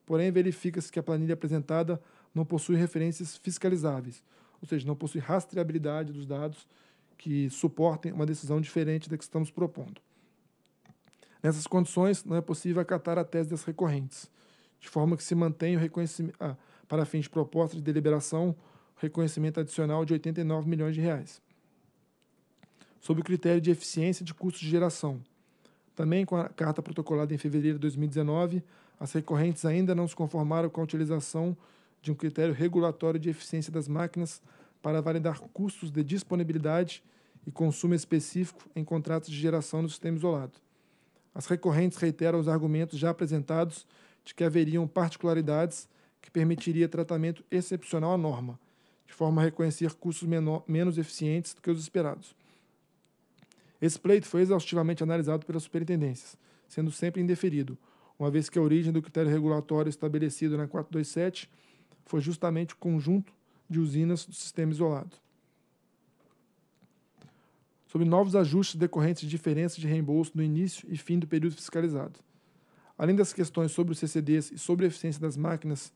Porém, verifica-se que a planilha apresentada não possui referências fiscalizáveis, ou seja, não possui rastreabilidade dos dados que suportem uma decisão diferente da que estamos propondo. Nessas condições, não é possível acatar a tese das recorrentes, de forma que se mantenha o reconhecimento, ah, para fins de proposta de deliberação, reconhecimento adicional de 89 milhões de reais. Sob o critério de eficiência de custos de geração. Também com a carta protocolada em fevereiro de 2019, as recorrentes ainda não se conformaram com a utilização de um critério regulatório de eficiência das máquinas para validar custos de disponibilidade e consumo específico em contratos de geração no sistema isolado. As recorrentes reiteram os argumentos já apresentados de que haveriam particularidades que permitiria tratamento excepcional à norma, de forma a reconhecer custos menor, menos eficientes do que os esperados. Esse pleito foi exaustivamente analisado pelas superintendências, sendo sempre indeferido, uma vez que a origem do critério regulatório estabelecido na 427 foi justamente o conjunto de usinas do sistema isolado. Sobre novos ajustes decorrentes de diferenças de reembolso no início e fim do período fiscalizado. Além das questões sobre os CCDs e sobre a eficiência das máquinas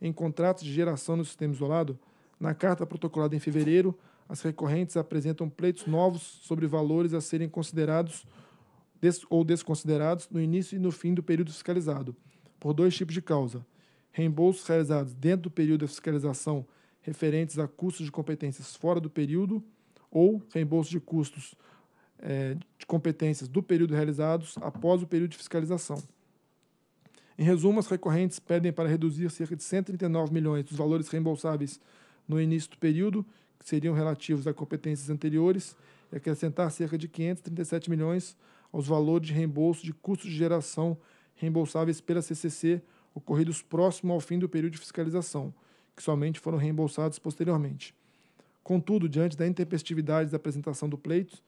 em contratos de geração no sistema isolado, na carta protocolada em fevereiro, as recorrentes apresentam pleitos novos sobre valores a serem considerados des ou desconsiderados no início e no fim do período fiscalizado, por dois tipos de causa: reembolsos realizados dentro do período da fiscalização referentes a custos de competências fora do período, ou reembolso de custos eh, de competências do período realizados após o período de fiscalização. Em resumo, as recorrentes pedem para reduzir cerca de 139 milhões dos valores reembolsáveis no início do período, que seriam relativos a competências anteriores, e acrescentar cerca de 537 milhões aos valores de reembolso de custos de geração reembolsáveis pela CCC ocorridos próximo ao fim do período de fiscalização, que somente foram reembolsados posteriormente. Contudo, diante da intempestividade da apresentação do pleito,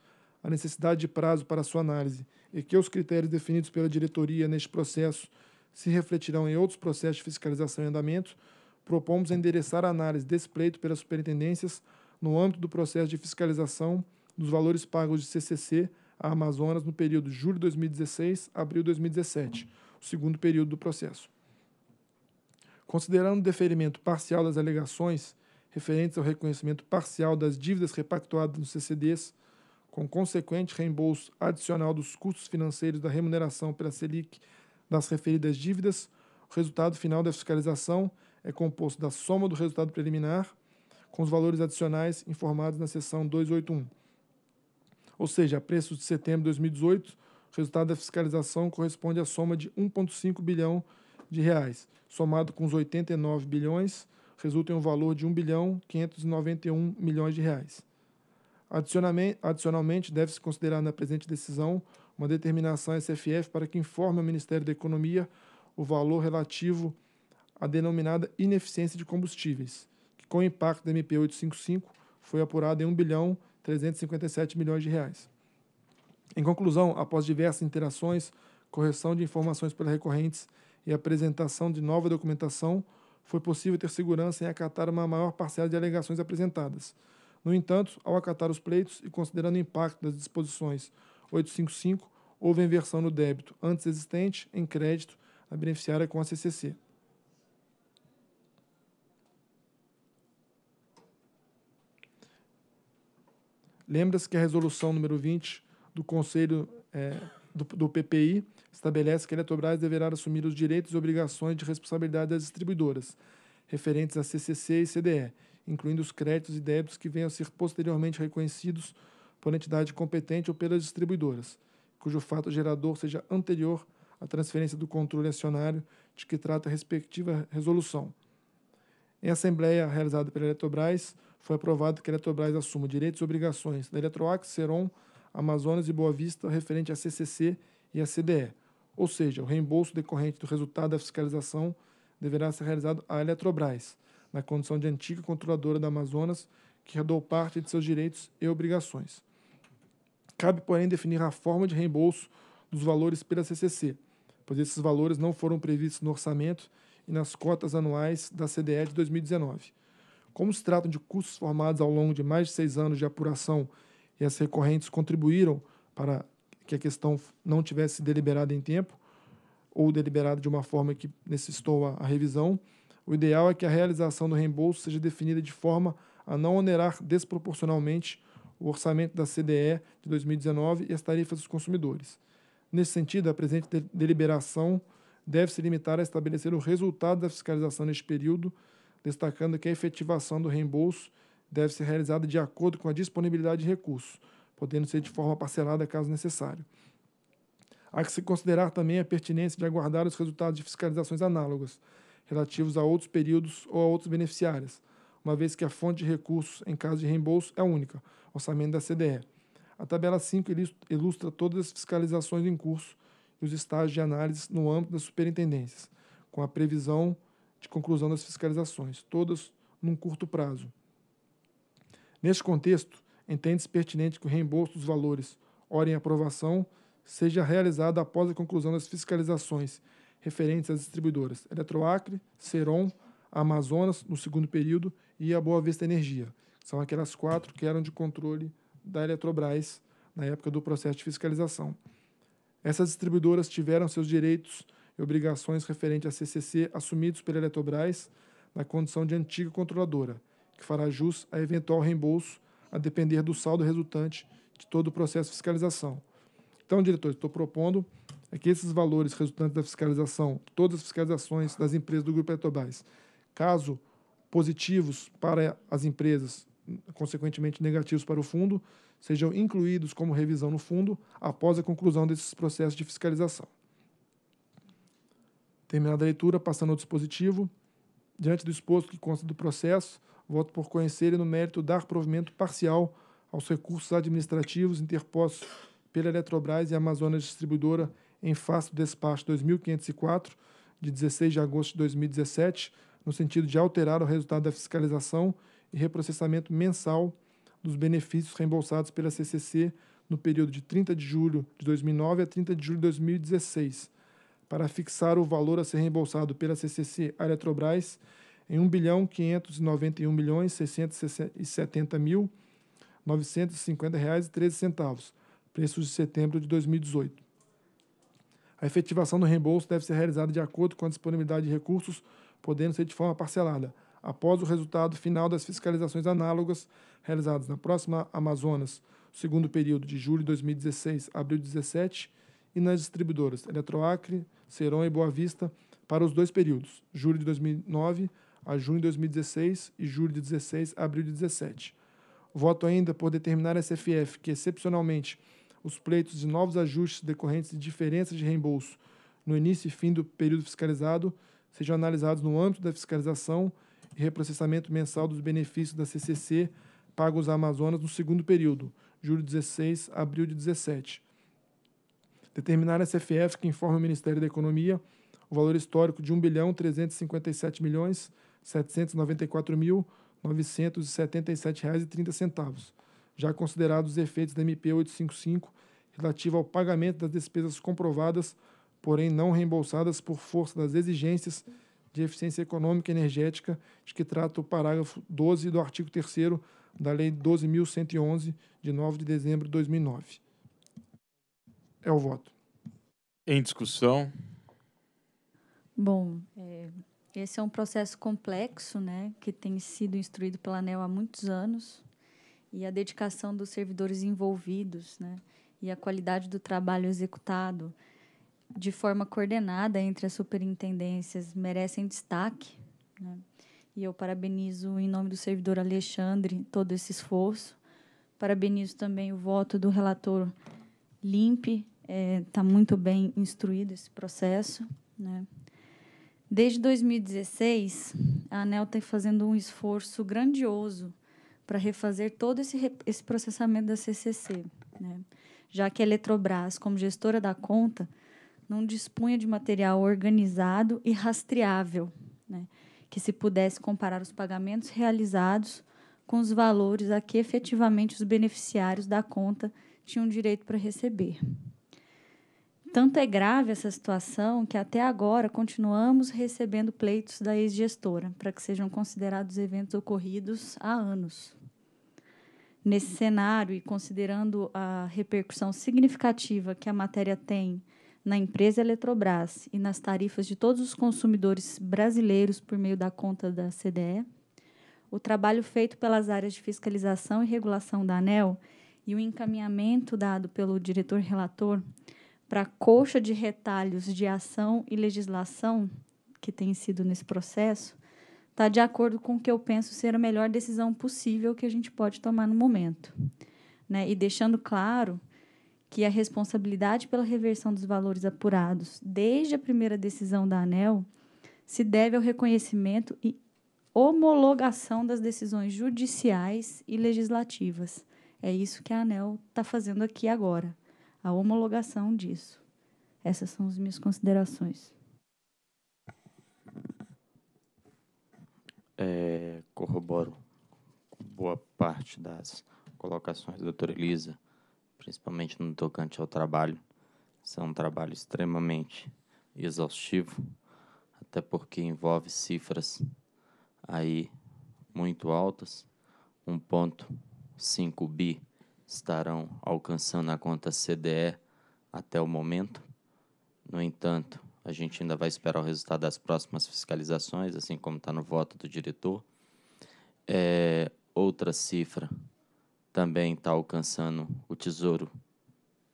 a necessidade de prazo para sua análise e que os critérios definidos pela diretoria neste processo se refletirão em outros processos de fiscalização em andamento, propomos endereçar a análise desse pleito pelas superintendências no âmbito do processo de fiscalização dos valores pagos de CCC a Amazonas no período de julho de 2016 a abril de 2017, o segundo período do processo. Considerando o deferimento parcial das alegações referentes ao reconhecimento parcial das dívidas repactuadas nos CCDs, com consequente reembolso adicional dos custos financeiros da remuneração pela Selic das referidas dívidas, o resultado final da fiscalização é composto da soma do resultado preliminar com os valores adicionais informados na seção 281. Ou seja, a preços de setembro de 2018, o resultado da fiscalização corresponde à soma de 1,5 bilhão de reais, somado com os 89 bilhões, resulta em um valor de 1 bilhão 591 milhões de reais. Adicionalmente, deve-se considerar na presente decisão uma determinação à SFF para que informe ao Ministério da Economia o valor relativo à denominada ineficiência de combustíveis, que com o impacto da MP 855 foi apurada em 1 bilhão 357 milhões de reais. Em conclusão, após diversas interações, correção de informações pelas recorrentes e apresentação de nova documentação, foi possível ter segurança em acatar uma maior parcela de alegações apresentadas. No entanto, ao acatar os pleitos e considerando o impacto das disposições 855, houve inversão no débito antes existente em crédito a beneficiária com a CCC. Lembra-se que a resolução número 20 do Conselho é, do, do, PPI estabelece que a Eletrobras deverá assumir os direitos e obrigações de responsabilidade das distribuidoras, referentes à CCC e CDE, incluindo os créditos e débitos que venham a ser posteriormente reconhecidos por entidade competente ou pelas distribuidoras, cujo fato gerador seja anterior à transferência do controle acionário de que trata a respectiva resolução. Em assembleia realizada pela Eletrobras, foi aprovado que a Eletrobras assuma direitos e obrigações da Eletroax, Seron, Amazonas e Boa Vista referente à CCC e à CDE, ou seja, o reembolso decorrente do resultado da fiscalização deverá ser realizado à Eletrobras, na condição de antiga controladora da Amazonas, que herdou parte de seus direitos e obrigações. Cabe, porém, definir a forma de reembolso dos valores pela CCC, pois esses valores não foram previstos no orçamento e nas cotas anuais da CDE de 2019. Como se tratam de custos formados ao longo de mais de seis anos de apuração e as recorrentes contribuíram para que a questão não tivesse deliberada em tempo, ou deliberada de uma forma que necessitou a, a revisão, o ideal é que a realização do reembolso seja definida de forma a não onerar desproporcionalmente o orçamento da CDE de 2019 e as tarifas dos consumidores. Nesse sentido, a presente deliberação deve se limitar a estabelecer o resultado da fiscalização neste período, destacando que a efetivação do reembolso deve ser realizada de acordo com a disponibilidade de recursos, podendo ser de forma parcelada caso necessário. Há que se considerar também a pertinência de aguardar os resultados de fiscalizações análogas, relativos a outros períodos ou a outros beneficiários, uma vez que a fonte de recursos em caso de reembolso é única, orçamento da CDE. A tabela 5 ilustra todas as fiscalizações em curso e os estágios de análise no âmbito das superintendências, com a previsão de conclusão das fiscalizações, todas num curto prazo. Neste contexto, entende-se pertinente que o reembolso dos valores, ora em aprovação, seja realizado após a conclusão das fiscalizações referentes às distribuidoras Eletroacre, Seron, Amazonas, no segundo período, e a Boa Vista Energia. São aquelas quatro que eram de controle da Eletrobras na época do processo de fiscalização. Essas distribuidoras tiveram seus direitos e obrigações referentes à CCC assumidos pela Eletrobras na condição de antiga controladora, que fará jus a eventual reembolso a depender do saldo resultante de todo o processo de fiscalização. Então, diretor, estou propondo é que esses valores resultantes da fiscalização, todas as fiscalizações das empresas do Grupo Eletrobras, caso positivos para as empresas, consequentemente negativos para o fundo, sejam incluídos como revisão no fundo após a conclusão desses processos de fiscalização. Terminada a leitura, passando ao dispositivo, diante do exposto que consta do processo, voto por conhecer e, no mérito, dar provimento parcial aos recursos administrativos interpostos pela Eletrobras e Amazonas Distribuidora em face do despacho 2504, de 16 de agosto de 2017, no sentido de alterar o resultado da fiscalização e reprocessamento mensal dos benefícios reembolsados pela CCC no período de 30 de julho de 2009 a 30 de julho de 2016, para fixar o valor a ser reembolsado pela CCC à Eletrobras em 1 bilhão 591 milhões mil reais e 13 centavos, preços de setembro de 2018. A efetivação do reembolso deve ser realizada de acordo com a disponibilidade de recursos podendo ser de forma parcelada, após o resultado final das fiscalizações análogas realizadas na próxima Amazonas, segundo período de julho de 2016 a abril de 2017, e nas distribuidoras Eletroacre, Seron e Boa Vista, para os dois períodos, julho de 2009 a junho de 2016 e julho de 16 a abril de 2017. Voto ainda por determinar a SFF que, excepcionalmente, os pleitos de novos ajustes decorrentes de diferenças de reembolso no início e fim do período fiscalizado sejam analisados no âmbito da fiscalização e reprocessamento mensal dos benefícios da CCC pagos à Amazonas no segundo período, julho 16 a abril de 17. Determinar a CFF que informe o Ministério da Economia o valor histórico de R$ bilhão milhões mil reais e centavos, já considerados os efeitos da MP 855 relativo ao pagamento das despesas comprovadas porém não reembolsadas por força das exigências de eficiência econômica e energética de que trata o parágrafo 12 do artigo 3 da Lei 12.111, de 9 de dezembro de 2009. É o voto. Em discussão. Bom, é, esse é um processo complexo, né, que tem sido instruído pela ANEL há muitos anos, e a dedicação dos servidores envolvidos, né, e a qualidade do trabalho executado de forma coordenada entre as superintendências merecem destaque. Né? E eu parabenizo, em nome do servidor Alexandre, todo esse esforço. Parabenizo também o voto do relator Limpe, está é, tá muito bem instruído esse processo. Né? Desde 2016, a ANEL está fazendo um esforço grandioso para refazer todo esse, esse processamento da CCC, né? já que a Eletrobras, como gestora da conta, não dispunha de material organizado e rastreável, né, que se pudesse comparar os pagamentos realizados com os valores a que efetivamente os beneficiários da conta tinham direito para receber. Tanto é grave essa situação que até agora continuamos recebendo pleitos da ex-gestora para que sejam considerados eventos ocorridos há anos. Nesse cenário, e considerando a repercussão significativa que a matéria tem na empresa Eletrobras e nas tarifas de todos os consumidores brasileiros por meio da conta da CDE, o trabalho feito pelas áreas de fiscalização e regulação da ANEL e o encaminhamento dado pelo diretor relator para a coxa de retalhos de ação e legislação que tem sido nesse processo está de acordo com o que eu penso ser a melhor decisão possível que a gente pode tomar no momento. Né? E deixando claro que é a responsabilidade pela reversão dos valores apurados desde a primeira decisão da ANEL se deve ao reconhecimento e homologação das decisões judiciais e legislativas. É isso que a ANEL está fazendo aqui agora, a homologação disso. Essas são as minhas considerações. É, corroboro boa parte das colocações da doutora Elisa principalmente no tocante ao trabalho. Isso é um trabalho extremamente exaustivo, até porque envolve cifras aí muito altas. 1.5 bi estarão alcançando a conta CDE até o momento. No entanto, a gente ainda vai esperar o resultado das próximas fiscalizações, assim como está no voto do diretor. É, outra cifra também está alcançando o Tesouro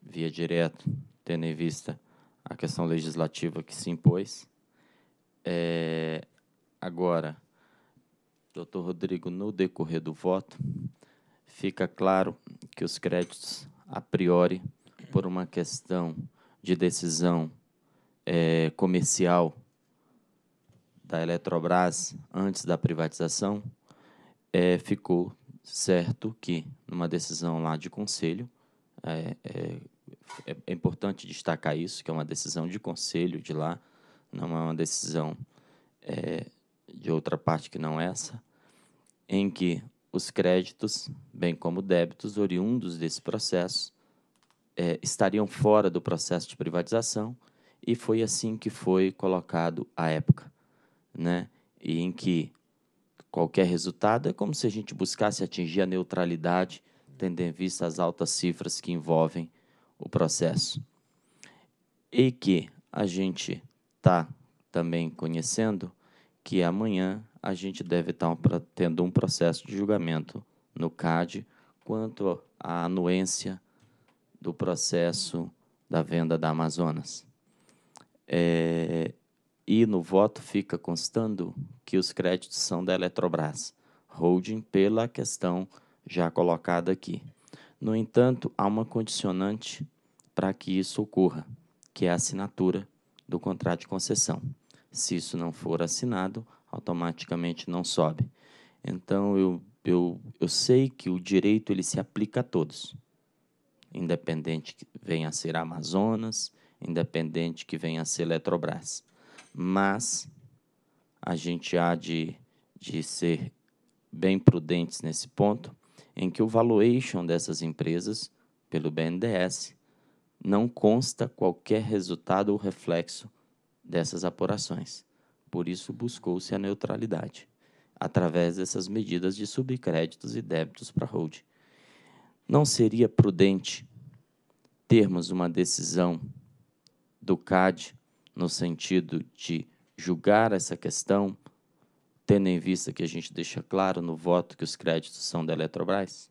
via direto, tendo em vista a questão legislativa que se impôs. É, agora, doutor Rodrigo, no decorrer do voto, fica claro que os créditos, a priori, por uma questão de decisão é, comercial da Eletrobras antes da privatização, é, ficou certo que numa decisão lá de conselho, é, é, é, importante destacar isso, que é uma decisão de conselho de lá, não é uma decisão é, de outra parte que não essa, em que os créditos, bem como débitos oriundos desse processo, é, estariam fora do processo de privatização, e foi assim que foi colocado a época, né? e em que Qualquer resultado é como se a gente buscasse atingir a neutralidade, tendo em vista as altas cifras que envolvem o processo. E que a gente está também conhecendo que amanhã a gente deve estar tá tendo um processo de julgamento no CAD quanto à anuência do processo da venda da Amazonas. É, e no voto fica constando que os créditos são da Eletrobras, holding pela questão já colocada aqui. No entanto, há uma condicionante para que isso ocorra, que é a assinatura do contrato de concessão. Se isso não for assinado, automaticamente não sobe. Então, eu, eu, eu sei que o direito ele se aplica a todos, independente que venha a ser Amazonas, independente que venha a ser Eletrobras mas a gente há de, de ser bem prudentes nesse ponto, em que o valuation dessas empresas, pelo BNDES, não consta qualquer resultado ou reflexo dessas apurações. Por isso, buscou-se a neutralidade, através dessas medidas de subcréditos e débitos para hold. Não seria prudente termos uma decisão do CAD no sentido de julgar essa questão, tendo em vista que a gente deixa claro no voto que os créditos são da Eletrobras?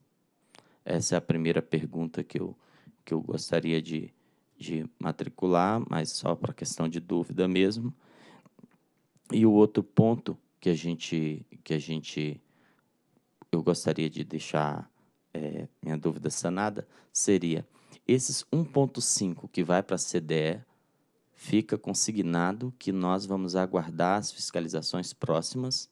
Essa é a primeira pergunta que eu, que eu gostaria de, de matricular, mas só para questão de dúvida mesmo. E o outro ponto que a gente, que a gente eu gostaria de deixar é, minha dúvida sanada seria esses 1,5 que vai para a CDE fica consignado que nós vamos aguardar as fiscalizações próximas,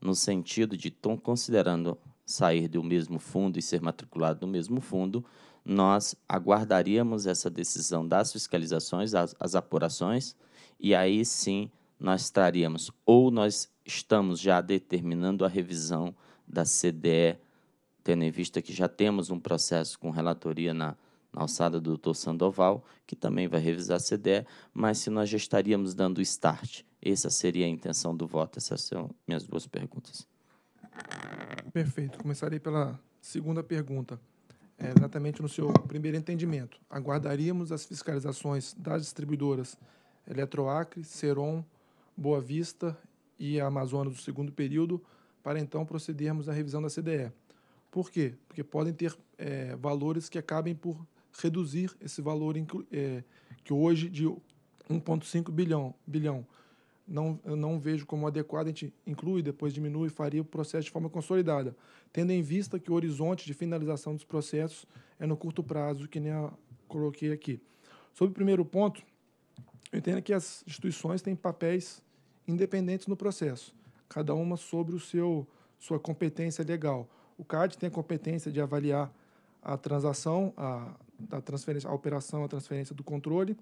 no sentido de, tão considerando sair do mesmo fundo e ser matriculado no mesmo fundo, nós aguardaríamos essa decisão das fiscalizações, as, as apurações, e aí sim nós traríamos, ou nós estamos já determinando a revisão da CDE, tendo em vista que já temos um processo com relatoria na na alçada do Dr. Sandoval, que também vai revisar a CDE, mas se nós já estaríamos dando start. Essa seria a intenção do voto. Essas são minhas duas perguntas. Perfeito. Começarei pela segunda pergunta. É exatamente no seu primeiro entendimento. Aguardaríamos as fiscalizações das distribuidoras Eletroacre, Seron, Boa Vista e Amazonas do segundo período para então procedermos à revisão da CDE. Por quê? Porque podem ter é, valores que acabem por reduzir esse valor é, que hoje de 1,5 bilhão, bilhão. Não, não vejo como adequado, a gente inclui, depois diminui, faria o processo de forma consolidada, tendo em vista que o horizonte de finalização dos processos é no curto prazo, que nem eu coloquei aqui. Sobre o primeiro ponto, eu entendo que as instituições têm papéis independentes no processo, cada uma sobre o seu sua competência legal. O CAD tem a competência de avaliar a transação, a, da transferência, a operação, a transferência do controle.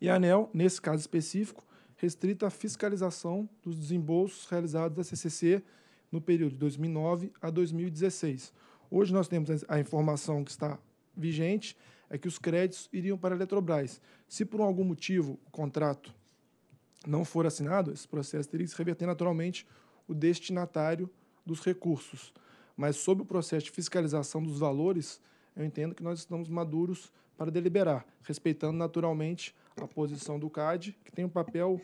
E a ANEL, nesse caso específico, restrita a fiscalização dos desembolsos realizados da CCC no período de 2009 a 2016. Hoje nós temos a informação que está vigente é que os créditos iriam para a Eletrobras. Se por algum motivo o contrato não for assinado, esse processo teria que se reverter naturalmente o destinatário dos recursos. Mas sob o processo de fiscalização dos valores, eu entendo que nós estamos maduros para deliberar, respeitando naturalmente a posição do CAD, que tem um papel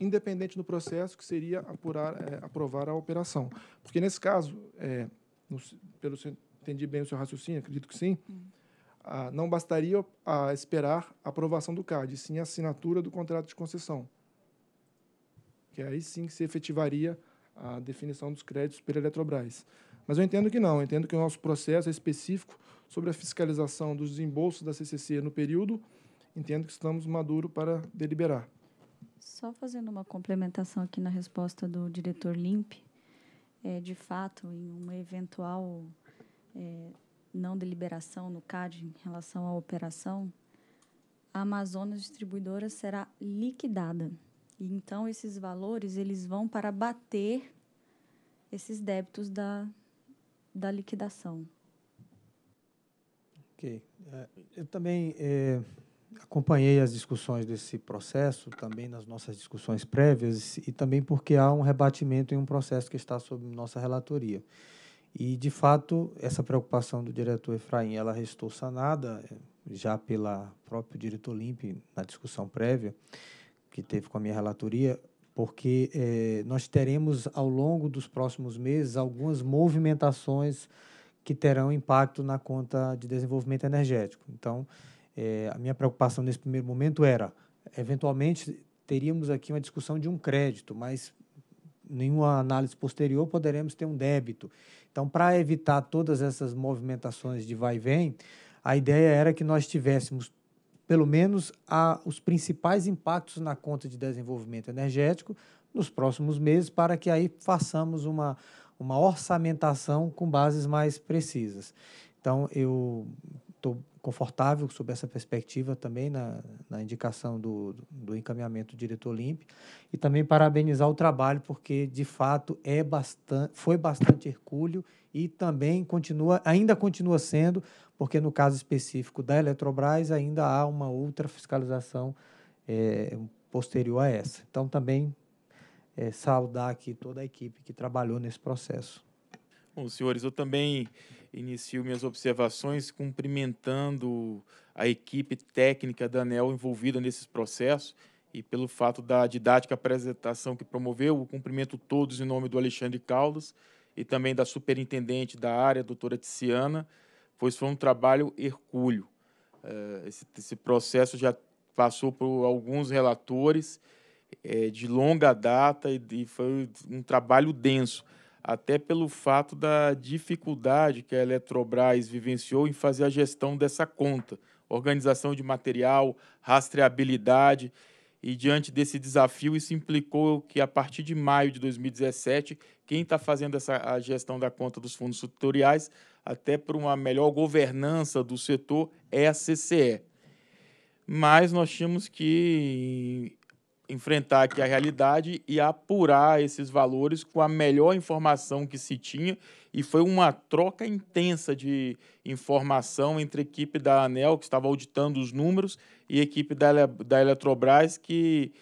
independente no processo, que seria apurar, é, aprovar a operação. Porque, nesse caso, é, no, pelo que entendi bem o seu raciocínio, acredito que sim, uhum. ah, não bastaria a esperar a aprovação do CAD, sim a assinatura do contrato de concessão, que aí sim que se efetivaria a definição dos créditos pela Eletrobras. Mas eu entendo que não, eu entendo que o nosso processo é específico Sobre a fiscalização dos desembolsos da CCC no período, entendo que estamos maduros para deliberar. Só fazendo uma complementação aqui na resposta do diretor Limp, é, de fato, em uma eventual é, não deliberação no CAD em relação à operação, a Amazonas Distribuidora será liquidada. E então esses valores eles vão para bater esses débitos da, da liquidação. Ok. É, eu também é, acompanhei as discussões desse processo, também nas nossas discussões prévias, e também porque há um rebatimento em um processo que está sob nossa relatoria. E, de fato, essa preocupação do diretor Efraim, ela restou sanada é, já pela próprio diretor Limpe na discussão prévia que teve com a minha relatoria, porque é, nós teremos ao longo dos próximos meses algumas movimentações que terão impacto na conta de desenvolvimento energético. Então, é, a minha preocupação nesse primeiro momento era, eventualmente, teríamos aqui uma discussão de um crédito, mas nenhuma análise posterior poderemos ter um débito. Então, para evitar todas essas movimentações de vai e vem, a ideia era que nós tivéssemos pelo menos a, os principais impactos na conta de desenvolvimento energético nos próximos meses, para que aí façamos uma, uma orçamentação com bases mais precisas. Então, eu estou confortável sob essa perspectiva também na, na indicação do, do encaminhamento do diretor Limpe e também parabenizar o trabalho porque de fato é bastante foi bastante hercúleo e também continua ainda continua sendo porque no caso específico da Eletrobras ainda há uma outra fiscalização é, eh, posterior a essa então também é, saudar aqui toda a equipe que trabalhou nesse processo. Bom, senhores, eu também inicio minhas observações cumprimentando a equipe técnica da ANEL envolvida nesses processos e pelo fato da didática apresentação que promoveu, o cumprimento todos em nome do Alexandre Caldas e também da superintendente da área, doutora Tiziana, pois foi um trabalho hercúleo. É, esse, processo já passou por alguns relatores é, de longa data e, e foi um trabalho denso, até pelo fato da dificuldade que a Eletrobras vivenciou em fazer a gestão dessa conta, organização de material, rastreabilidade. E diante desse desafio, isso implicou que a partir de maio de 2017, quem está fazendo essa, a gestão da conta dos fundos tutoriais, até para uma melhor governança do setor, é a CCE. Mas nós tínhamos que enfrentar aqui a realidade e apurar esses valores com a melhor informação que se tinha. E foi uma troca intensa de informação entre a equipe da ANEL, que estava auditando os números, e a equipe da, da Eletrobras, que,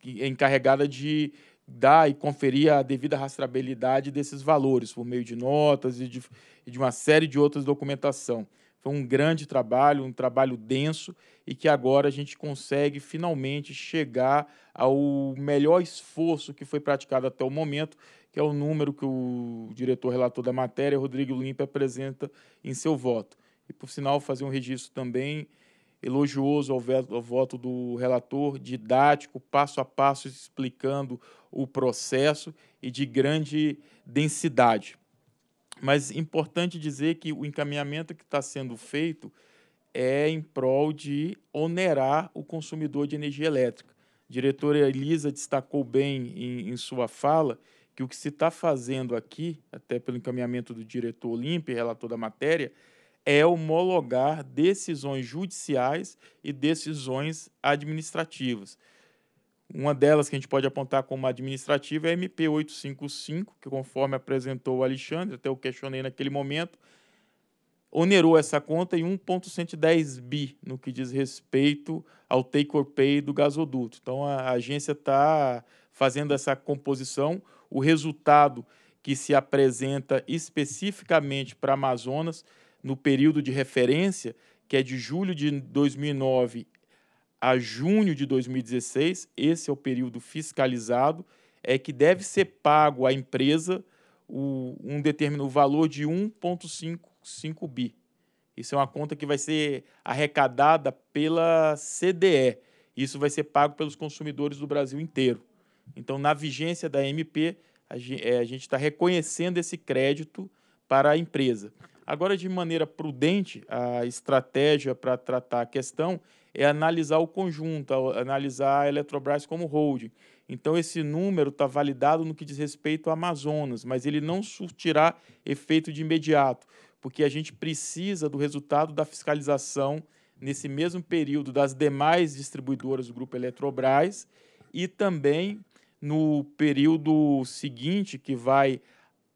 que é encarregada de dar e conferir a devida rastreabilidade desses valores, por meio de notas e de, e de uma série de outras documentação. Foi um grande trabalho, um trabalho denso e que agora a gente consegue finalmente chegar ao melhor esforço que foi praticado até o momento, que é o número que o diretor relator da matéria, Rodrigo Limpe, apresenta em seu voto. E, por sinal, fazer um registro também elogioso ao, ao voto do relator, didático, passo a passo explicando o processo e de grande densidade. Mas importante dizer que o encaminhamento que está sendo feito é em prol de onerar o consumidor de energia elétrica. A diretora Elisa destacou bem em, em sua fala que o que se está fazendo aqui, até pelo encaminhamento do diretor Olímpio, relator da matéria, é homologar decisões judiciais e decisões administrativas. Uma delas que a gente pode apontar como administrativa é a MP 855, que, conforme apresentou o Alexandre, até eu questionei naquele momento, onerou essa conta em 1,110 bi no que diz respeito ao take or pay do gasoduto. Então a agência está fazendo essa composição. O resultado que se apresenta especificamente para Amazonas no período de referência, que é de julho de 2009 a junho de 2016, esse é o período fiscalizado, é que deve ser pago à empresa o, um determinado valor de 1,55 bi. Isso é uma conta que vai ser arrecadada pela CDE. Isso vai ser pago pelos consumidores do Brasil inteiro. Então, na vigência da MP, é, a gente está reconhecendo esse crédito para a empresa. Agora, de maneira prudente, a estratégia para tratar a questão é analisar o conjunto, analisar a Eletrobras como holding. Então, esse número está validado no que diz respeito ao Amazonas, mas ele não surtirá efeito de imediato, porque a gente precisa do resultado da fiscalização nesse mesmo período das demais distribuidoras do grupo Eletrobras e também no período seguinte, que vai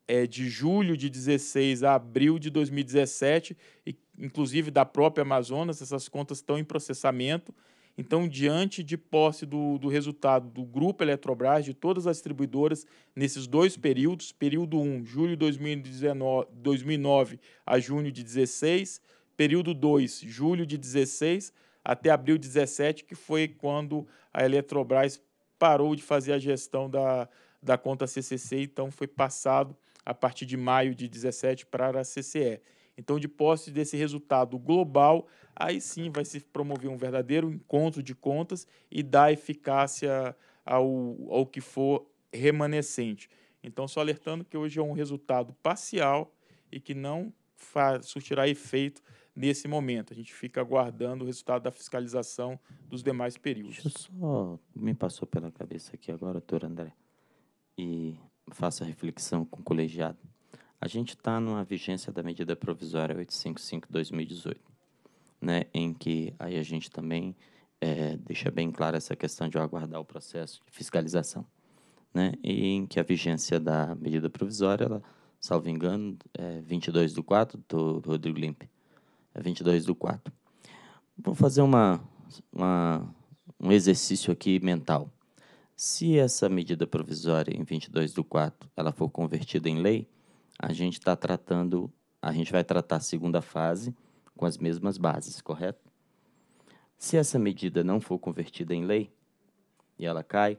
é, de julho de 16 a abril de 2017, e inclusive da própria Amazonas, essas contas estão em processamento. Então, diante de posse do, do resultado do Grupo Eletrobras, de todas as distribuidoras, nesses dois períodos, período 1, julho de 2019, 2009 a junho de 16, período 2, julho de 16 até abril de 17, que foi quando a Eletrobras parou de fazer a gestão da, da conta CCC, então foi passado a partir de maio de 17 para a CCE. Então, de posse desse resultado global, aí sim vai se promover um verdadeiro encontro de contas e dar eficácia ao, ao que for remanescente. Então, só alertando que hoje é um resultado parcial e que não faz, surtirá efeito nesse momento. A gente fica aguardando o resultado da fiscalização dos demais períodos. Deixa eu só. Me passou pela cabeça aqui agora, doutor André, e faço a reflexão com o colegiado. A gente está numa vigência da medida provisória 855-2018, né, em que aí a gente também é, deixa bem clara essa questão de aguardar o processo de fiscalização, né, e em que a vigência da medida provisória, ela, salvo engano, é 22 do 4, do Rodrigo Limpe, é 22 do 4. Vou fazer uma, uma, um exercício aqui mental. Se essa medida provisória em 22 do 4 ela for convertida em lei, a gente está tratando, a gente vai tratar a segunda fase com as mesmas bases, correto? Se essa medida não for convertida em lei e ela cai,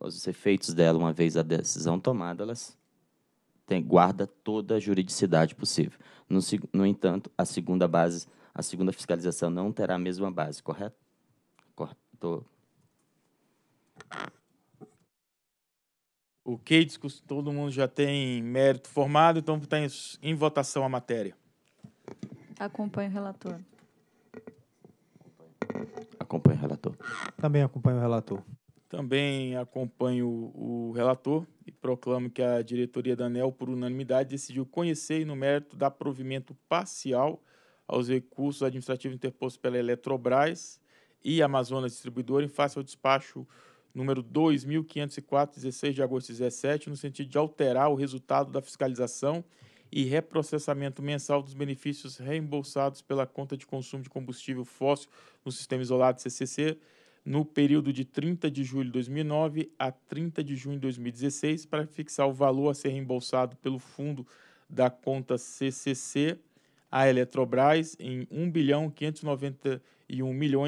os efeitos dela, uma vez a decisão tomada, elas tem, guarda toda a juridicidade possível. No, no entanto, a segunda base, a segunda fiscalização não terá a mesma base, correto? Correto. O Keitskos, todo mundo já tem mérito formado, então está em, em votação a matéria. Acompanho o relator. Acompanho o relator. Também acompanho o relator. Também acompanho o relator e proclamo que a diretoria da ANEL, por unanimidade, decidiu conhecer e, no mérito, dar provimento parcial aos recursos administrativos interpostos pela Eletrobras e Amazonas Distribuidora em face ao despacho número 2504, 16 de agosto de 17, no sentido de alterar o resultado da fiscalização e reprocessamento mensal dos benefícios reembolsados pela conta de consumo de combustível fóssil no sistema isolado CCC no período de 30 de julho de 2009 a 30 de junho de 2016 para fixar o valor a ser reembolsado pelo fundo da conta CCC à Eletrobras em 1 bilhão 590 e um milhões mil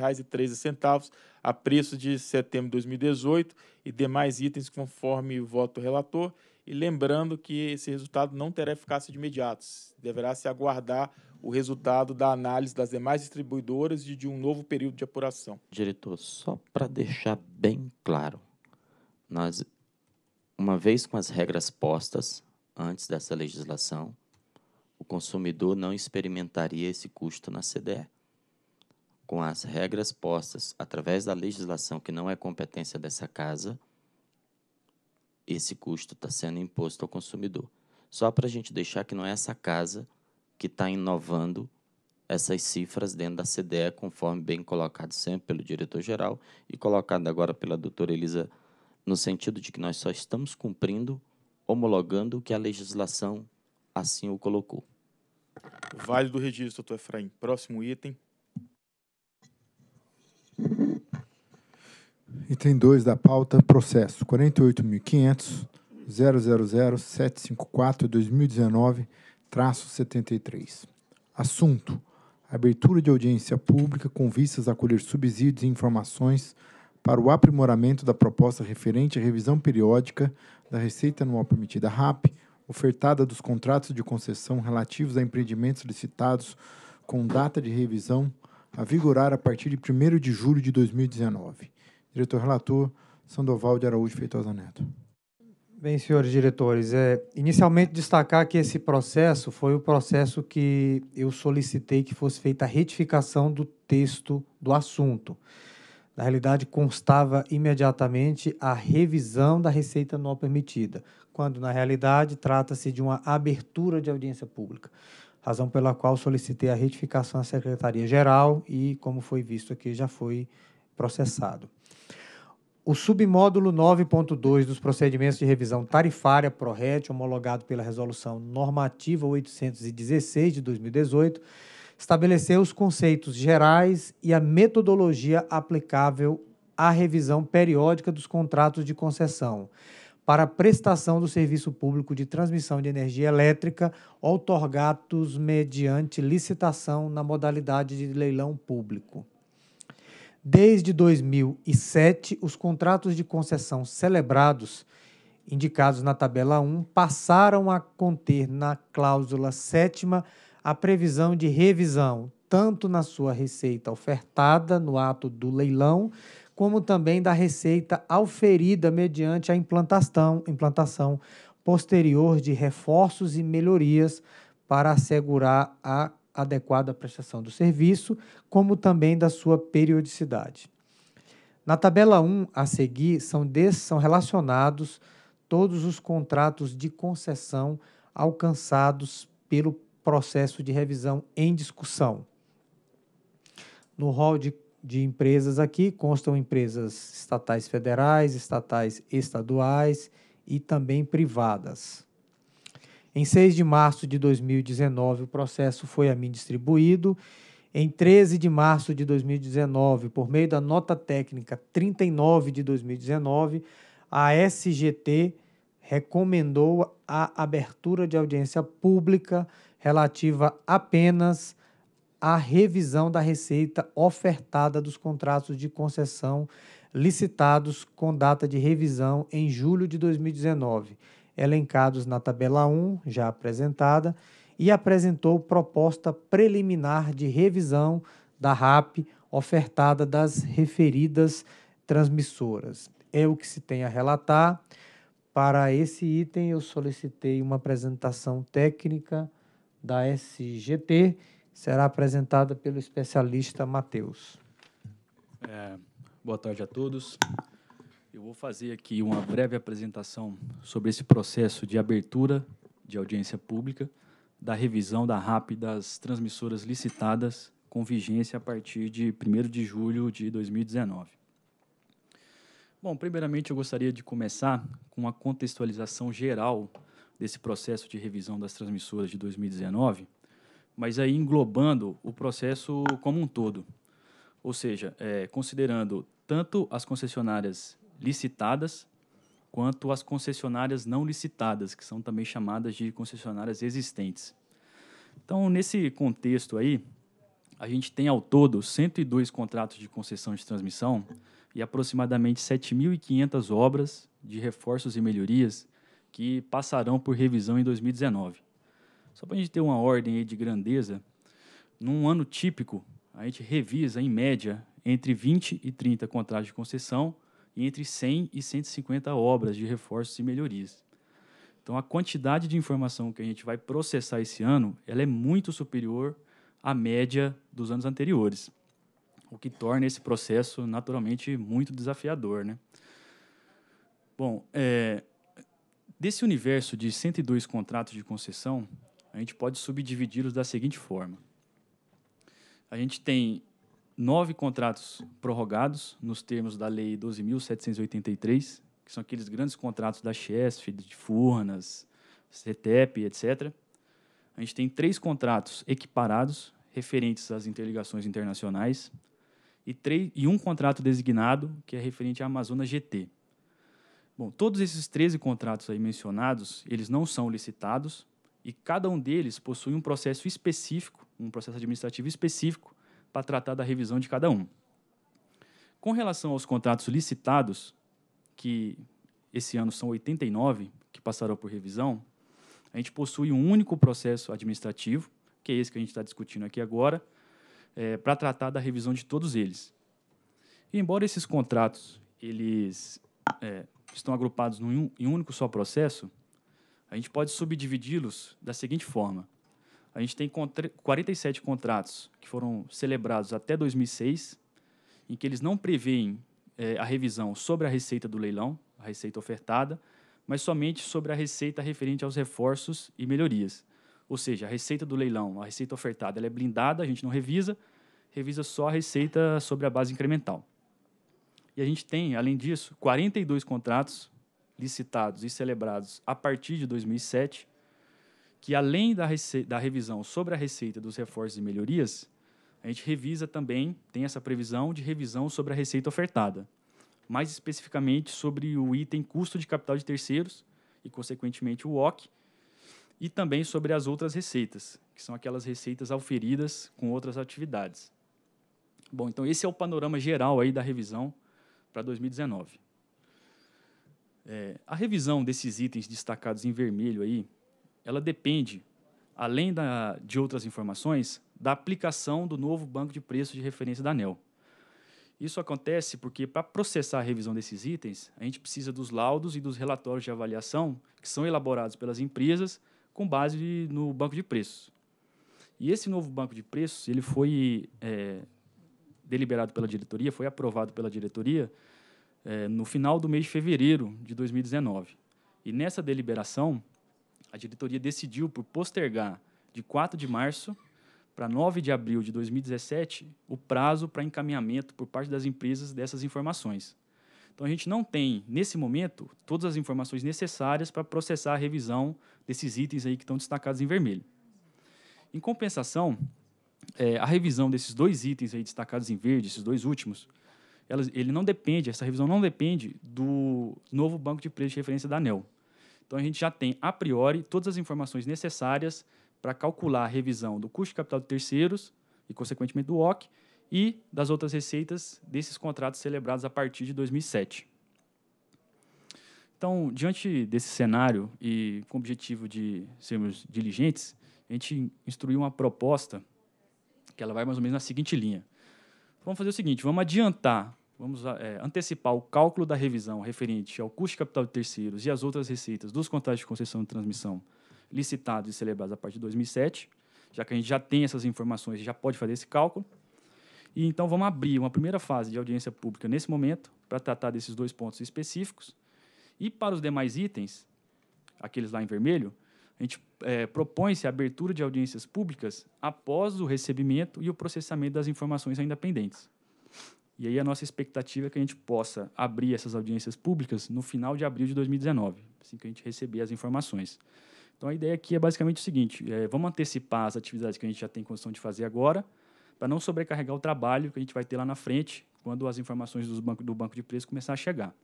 reais e centavos a preço de setembro de 2018 e demais itens conforme voto relator e lembrando que esse resultado não terá eficácia de imediato deverá se aguardar o resultado da análise das demais distribuidoras e de um novo período de apuração diretor só para deixar bem claro nós uma vez com as regras postas antes dessa legislação o consumidor não experimentaria esse custo na CDE. Com as regras postas através da legislação que não é competência dessa casa, esse custo está sendo imposto ao consumidor. Só para a gente deixar que não é essa casa que está inovando essas cifras dentro da CDE, conforme bem colocado sempre pelo diretor-geral e colocado agora pela doutora Elisa, no sentido de que nós só estamos cumprindo, homologando o que a legislação assim o colocou. Vale do registro, doutor Efraim. Próximo item. Item 2 da pauta, processo 2019 73 Assunto: abertura de audiência pública com vistas a colher subsídios e informações para o aprimoramento da proposta referente à revisão periódica da receita anual permitida RAP ofertada dos contratos de concessão relativos a empreendimentos licitados com data de revisão a vigorar a partir de 1 de julho de 2019. Diretor relator Sandoval de Araújo Feitosa Neto. Bem, senhores diretores, é, inicialmente destacar que esse processo foi o processo que eu solicitei que fosse feita a retificação do texto do assunto. Na realidade, constava imediatamente a revisão da receita não permitida, quando na realidade trata-se de uma abertura de audiência pública, razão pela qual solicitei a retificação à Secretaria-Geral e, como foi visto aqui, já foi processado. O submódulo 9.2 dos procedimentos de revisão tarifária PRORET, homologado pela Resolução Normativa 816 de 2018, estabelecer os conceitos gerais e a metodologia aplicável à revisão periódica dos contratos de concessão para a prestação do serviço público de transmissão de energia elétrica outorgados mediante licitação na modalidade de leilão público. Desde 2007, os contratos de concessão celebrados, indicados na tabela 1, passaram a conter na cláusula sétima a previsão de revisão, tanto na sua receita ofertada no ato do leilão, como também da receita auferida mediante a implantação, implantação posterior de reforços e melhorias para assegurar a adequada prestação do serviço, como também da sua periodicidade. Na tabela 1 a seguir, são, são relacionados todos os contratos de concessão alcançados pelo processo de revisão em discussão. No rol de, de empresas aqui constam empresas estatais federais, estatais estaduais e também privadas. Em 6 de março de 2019, o processo foi a mim distribuído. Em 13 de março de 2019, por meio da nota técnica 39 de 2019, a SGT recomendou a abertura de audiência pública relativa apenas à revisão da receita ofertada dos contratos de concessão licitados com data de revisão em julho de 2019, elencados na tabela 1, já apresentada, e apresentou proposta preliminar de revisão da RAP ofertada das referidas transmissoras. É o que se tem a relatar. Para esse item, eu solicitei uma apresentação técnica da SGT, será apresentada pelo especialista Matheus. É, boa tarde a todos. Eu vou fazer aqui uma breve apresentação sobre esse processo de abertura de audiência pública da revisão da RAP das transmissoras licitadas com vigência a partir de 1 de julho de 2019. Bom, primeiramente eu gostaria de começar com uma contextualização geral desse processo de revisão das transmissoras de 2019, mas aí englobando o processo como um todo. Ou seja, é, considerando tanto as concessionárias licitadas quanto as concessionárias não licitadas, que são também chamadas de concessionárias existentes. Então, nesse contexto aí, a gente tem ao todo 102 contratos de concessão de transmissão e aproximadamente 7.500 obras de reforços e melhorias que passarão por revisão em 2019. Só para a gente ter uma ordem de grandeza, num ano típico, a gente revisa, em média, entre 20 e 30 contratos de concessão e entre 100 e 150 obras de reforços e melhorias. Então, a quantidade de informação que a gente vai processar esse ano ela é muito superior à média dos anos anteriores, o que torna esse processo naturalmente muito desafiador. Né? Bom, é, Desse universo de 102 contratos de concessão, a gente pode subdividi-los da seguinte forma: a gente tem nove contratos prorrogados nos termos da Lei 12.783, que são aqueles grandes contratos da Chesf, de Furnas, CETEP, etc. A gente tem três contratos equiparados, referentes às interligações internacionais, e, e um contrato designado, que é referente à Amazonas GT. Bom, todos esses 13 contratos aí mencionados, eles não são licitados e cada um deles possui um processo específico, um processo administrativo específico para tratar da revisão de cada um. Com relação aos contratos licitados, que esse ano são 89 que passarão por revisão, a gente possui um único processo administrativo, que é esse que a gente está discutindo aqui agora, é, para tratar da revisão de todos eles. E, embora esses contratos eles é, que estão agrupados em um único só processo, a gente pode subdividi-los da seguinte forma. A gente tem 47 contratos que foram celebrados até 2006, em que eles não preveem é, a revisão sobre a receita do leilão, a receita ofertada, mas somente sobre a receita referente aos reforços e melhorias. Ou seja, a receita do leilão, a receita ofertada, ela é blindada, a gente não revisa, revisa só a receita sobre a base incremental. E a gente tem, além disso, 42 contratos licitados e celebrados a partir de 2007, que além da, da revisão sobre a receita dos reforços e melhorias, a gente revisa também, tem essa previsão de revisão sobre a receita ofertada, mais especificamente sobre o item custo de capital de terceiros e, consequentemente, o OC, e também sobre as outras receitas, que são aquelas receitas auferidas com outras atividades. Bom, então esse é o panorama geral aí da revisão para 2019. É, a revisão desses itens destacados em vermelho aí, ela depende, além da, de outras informações, da aplicação do novo banco de preços de referência da ANEL. Isso acontece porque, para processar a revisão desses itens, a gente precisa dos laudos e dos relatórios de avaliação que são elaborados pelas empresas com base no banco de preços. E esse novo banco de preços ele foi é, deliberado pela diretoria, foi aprovado pela diretoria é, no final do mês de fevereiro de 2019. E nessa deliberação, a diretoria decidiu por postergar de 4 de março para 9 de abril de 2017 o prazo para encaminhamento por parte das empresas dessas informações. Então a gente não tem, nesse momento, todas as informações necessárias para processar a revisão desses itens aí que estão destacados em vermelho. Em compensação, é, a revisão desses dois itens aí destacados em verde, esses dois últimos, elas, ele não depende, essa revisão não depende do novo banco de preços de referência da ANEL. Então, a gente já tem, a priori, todas as informações necessárias para calcular a revisão do custo de capital de terceiros e, consequentemente, do OC e das outras receitas desses contratos celebrados a partir de 2007. Então, diante desse cenário e com o objetivo de sermos diligentes, a gente instruiu uma proposta que ela vai mais ou menos na seguinte linha vamos fazer o seguinte, vamos adiantar, vamos ah, é, antecipar o cálculo da revisão referente ao custo de capital de terceiros e as outras receitas dos contratos de concessão e transmissão licitados e celebrados a partir de 2007, já que a gente já tem essas informações e já pode fazer esse cálculo. E então vamos abrir uma primeira fase de audiência pública nesse momento para tratar desses dois pontos específicos. E para os demais itens, aqueles lá em vermelho, a gente é, propõe-se a abertura de audiências públicas após o recebimento e o processamento das informações ainda pendentes. E aí a nossa expectativa é que a gente possa abrir essas audiências públicas no final de abril de 2019, assim que a gente receber as informações. Então a ideia aqui é basicamente o seguinte: é, vamos antecipar as atividades que a gente já tem condição de fazer agora, para não sobrecarregar o trabalho que a gente vai ter lá na frente, quando as informações do banco, do banco de preços começar a chegar.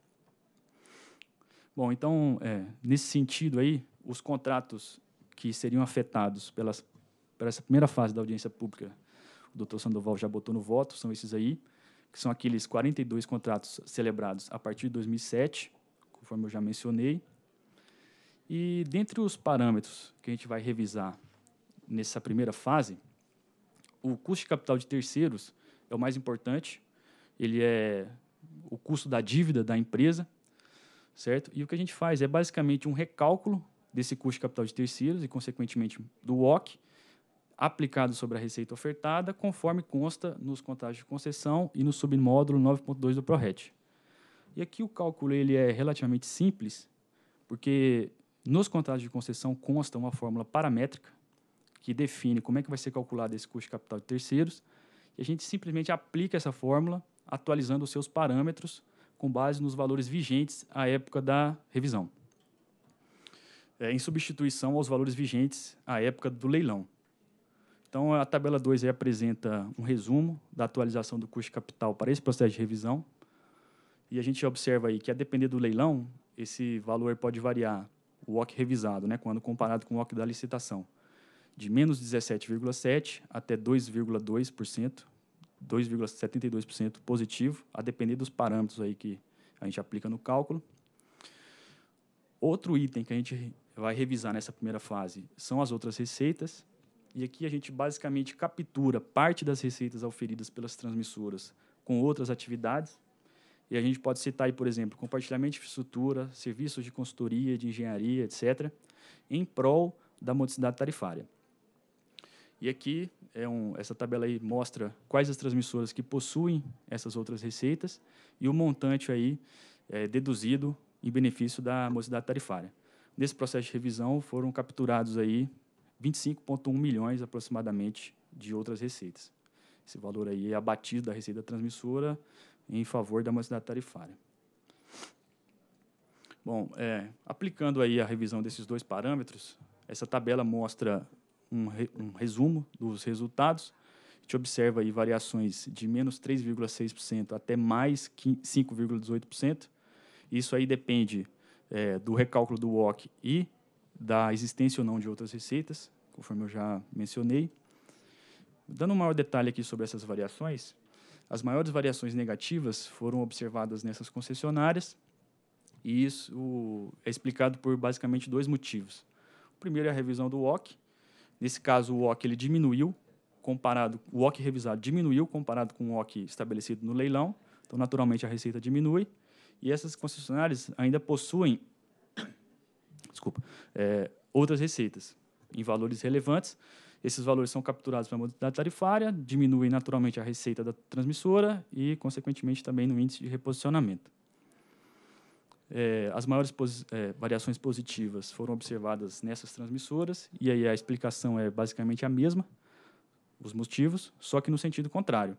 Bom, então, é, nesse sentido aí, os contratos que seriam afetados pelas, por essa primeira fase da audiência pública. O doutor Sandoval já botou no voto, são esses aí, que são aqueles 42 contratos celebrados a partir de 2007, conforme eu já mencionei. E dentre os parâmetros que a gente vai revisar nessa primeira fase, o custo de capital de terceiros é o mais importante. Ele é o custo da dívida da empresa, certo? E o que a gente faz é basicamente um recálculo desse custo de capital de terceiros e, consequentemente, do WOC, aplicado sobre a receita ofertada, conforme consta nos contratos de concessão e no submódulo 9.2 do ProRet. E aqui o cálculo ele é relativamente simples, porque nos contratos de concessão consta uma fórmula paramétrica que define como é que vai ser calculado esse custo de capital de terceiros, e a gente simplesmente aplica essa fórmula atualizando os seus parâmetros com base nos valores vigentes à época da revisão é, em substituição aos valores vigentes à época do leilão. Então, a tabela 2 apresenta um resumo da atualização do custo de capital para esse processo de revisão. E a gente observa aí que, a depender do leilão, esse valor pode variar, o OC revisado, né, quando comparado com o OC da licitação, de menos 17,7% até 2,2%, 2,72% positivo, a depender dos parâmetros aí que a gente aplica no cálculo. Outro item que a gente vai revisar nessa primeira fase são as outras receitas. E aqui a gente basicamente captura parte das receitas oferidas pelas transmissoras com outras atividades. E a gente pode citar aí, por exemplo, compartilhamento de infraestrutura, serviços de consultoria, de engenharia, etc., em prol da modicidade tarifária. E aqui, é um, essa tabela aí mostra quais as transmissoras que possuem essas outras receitas e o montante aí é, deduzido em benefício da modicidade tarifária. Nesse processo de revisão foram capturados aí 25,1 milhões aproximadamente de outras receitas. Esse valor aí é abatido da receita transmissora em favor da mocidade tarifária. Bom, é, aplicando aí a revisão desses dois parâmetros, essa tabela mostra um, re, um resumo dos resultados. A gente observa aí variações de menos 3,6% até mais 5,18%. Isso aí depende é, do recálculo do WOC e da existência ou não de outras receitas, conforme eu já mencionei. Dando um maior detalhe aqui sobre essas variações, as maiores variações negativas foram observadas nessas concessionárias, e isso é explicado por basicamente dois motivos. O primeiro é a revisão do WOC. Nesse caso, o WOC ele diminuiu comparado, o WOC revisado diminuiu comparado com o WOC estabelecido no leilão, então naturalmente a receita diminui. E essas concessionárias ainda possuem *coughs* desculpa, é, outras receitas em valores relevantes. Esses valores são capturados pela modalidade tarifária, diminuem naturalmente a receita da transmissora e, consequentemente, também no índice de reposicionamento. É, as maiores posi é, variações positivas foram observadas nessas transmissoras, e aí a explicação é basicamente a mesma, os motivos, só que no sentido contrário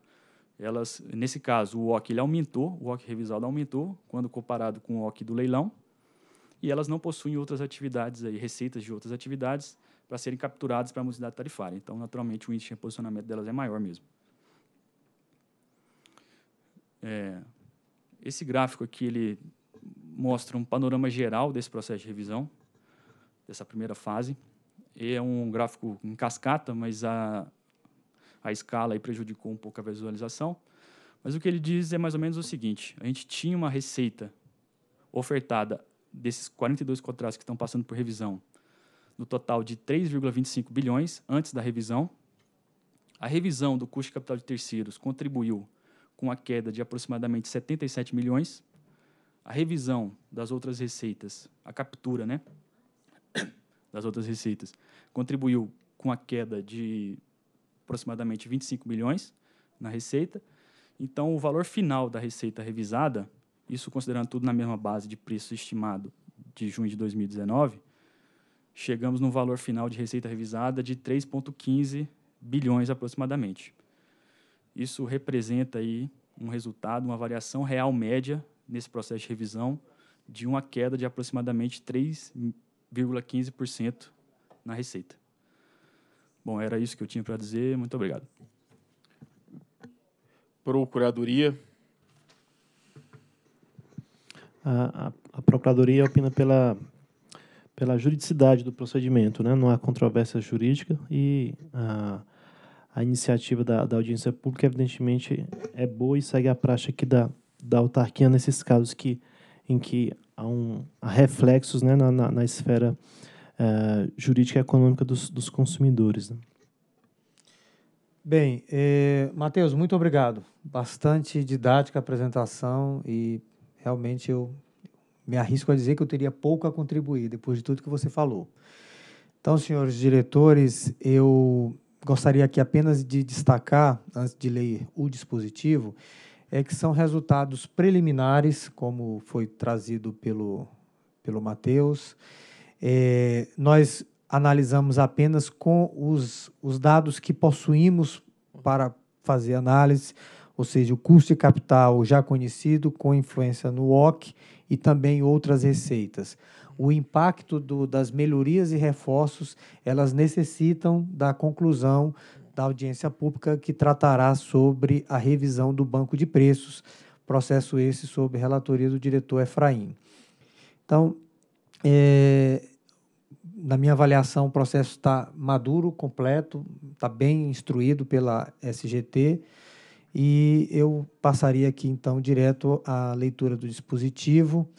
elas, nesse caso, o OC ele aumentou, o OC revisado aumentou quando comparado com o OC do leilão, e elas não possuem outras atividades aí, receitas de outras atividades para serem capturadas para a modicidade tarifária. Então, naturalmente, o índice de reposicionamento delas é maior mesmo. É, esse gráfico aqui ele mostra um panorama geral desse processo de revisão dessa primeira fase. é um gráfico em cascata, mas a, a escala e prejudicou um pouco a visualização. Mas o que ele diz é mais ou menos o seguinte: a gente tinha uma receita ofertada desses 42 contratos que estão passando por revisão, no total de 3,25 bilhões antes da revisão. A revisão do custo de capital de terceiros contribuiu com a queda de aproximadamente 77 milhões. A revisão das outras receitas, a captura, né, *coughs* das outras receitas, contribuiu com a queda de aproximadamente 25 bilhões na receita. Então, o valor final da receita revisada, isso considerando tudo na mesma base de preço estimado de junho de 2019, chegamos num valor final de receita revisada de 3,15 bilhões aproximadamente. Isso representa aí um resultado, uma variação real média nesse processo de revisão de uma queda de aproximadamente 3,15% na receita. Bom, era isso que eu tinha para dizer. Muito obrigado. Procuradoria. A, a, a, Procuradoria opina pela, pela juridicidade do procedimento, né? não há controvérsia jurídica e a, a iniciativa da, da audiência pública, evidentemente, é boa e segue a praxe aqui da, da autarquia nesses casos que, em que há, um, há reflexos né? na, na, na esfera é, jurídica e econômica dos, dos consumidores. Né? Bem, eh, é, Matheus, muito obrigado. Bastante didática a apresentação e realmente eu me arrisco a dizer que eu teria pouco a contribuir depois de tudo que você falou. Então, senhores diretores, eu gostaria aqui apenas de destacar, antes de ler o dispositivo, é que são resultados preliminares, como foi trazido pelo, pelo Matheus, é, nós analisamos apenas com os, os dados que possuímos para fazer análise, ou seja, o custo de capital já conhecido, com influência no OC e também outras receitas. O impacto do, das melhorias e reforços, elas necessitam da conclusão da audiência pública que tratará sobre a revisão do banco de preços, processo esse sob relatoria do diretor Efraim. Então, é, na minha avaliação, o processo está maduro, completo, está bem instruído pela SGT. E eu passaria aqui, então, direto à leitura do dispositivo.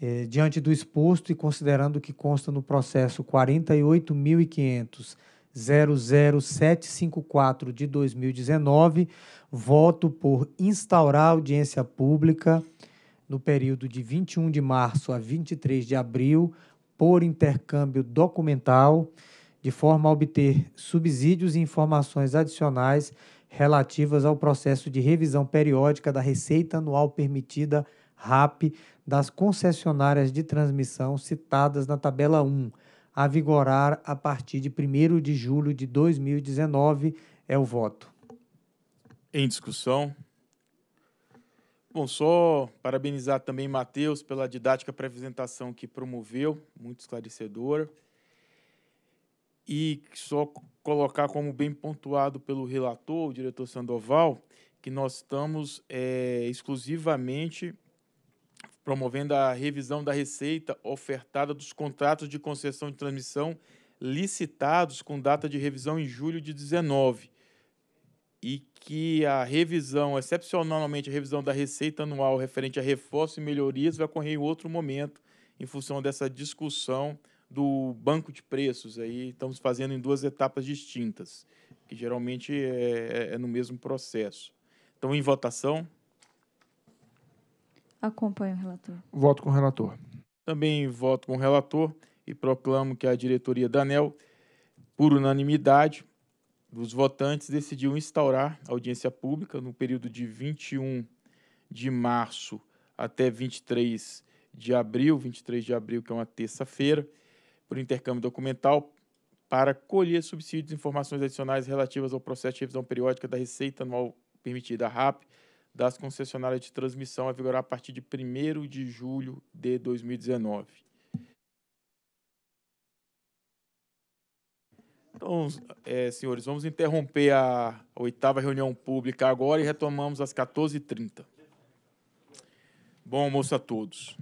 É, diante do exposto e considerando que consta no processo 48.500.00754 de 2019, voto por instaurar audiência pública no período de 21 de março a 23 de abril por intercâmbio documental, de forma a obter subsídios e informações adicionais relativas ao processo de revisão periódica da receita anual permitida RAP das concessionárias de transmissão citadas na tabela 1, a vigorar a partir de 1 de julho de 2019. É o voto. Em discussão. Bom, só parabenizar também Matheus pela didática para apresentação que promoveu, muito esclarecedora. E só colocar como bem pontuado pelo relator, o diretor Sandoval, que nós estamos é, exclusivamente promovendo a revisão da receita ofertada dos contratos de concessão de transmissão licitados com data de revisão em julho de 19 e que a revisão, excepcionalmente a revisão da receita anual referente a reforço e melhorias, vai ocorrer em outro momento, em função dessa discussão do banco de preços. Aí estamos fazendo em duas etapas distintas, que geralmente é, é, é no mesmo processo. Então, em votação. Acompanho o relator. Voto com o relator. Também voto com o relator e proclamo que a diretoria da ANEL, por unanimidade, os votantes decidiram instaurar audiência pública no período de 21 de março até 23 de abril, 23 de abril, que é uma terça-feira, por intercâmbio documental para colher subsídios e informações adicionais relativas ao processo de revisão periódica da receita anual permitida à RAP das concessionárias de transmissão a vigorar a partir de 1 de julho de 2019. Então, é, senhores, vamos interromper a oitava reunião pública agora e retomamos às 14h30. Bom almoço a todos.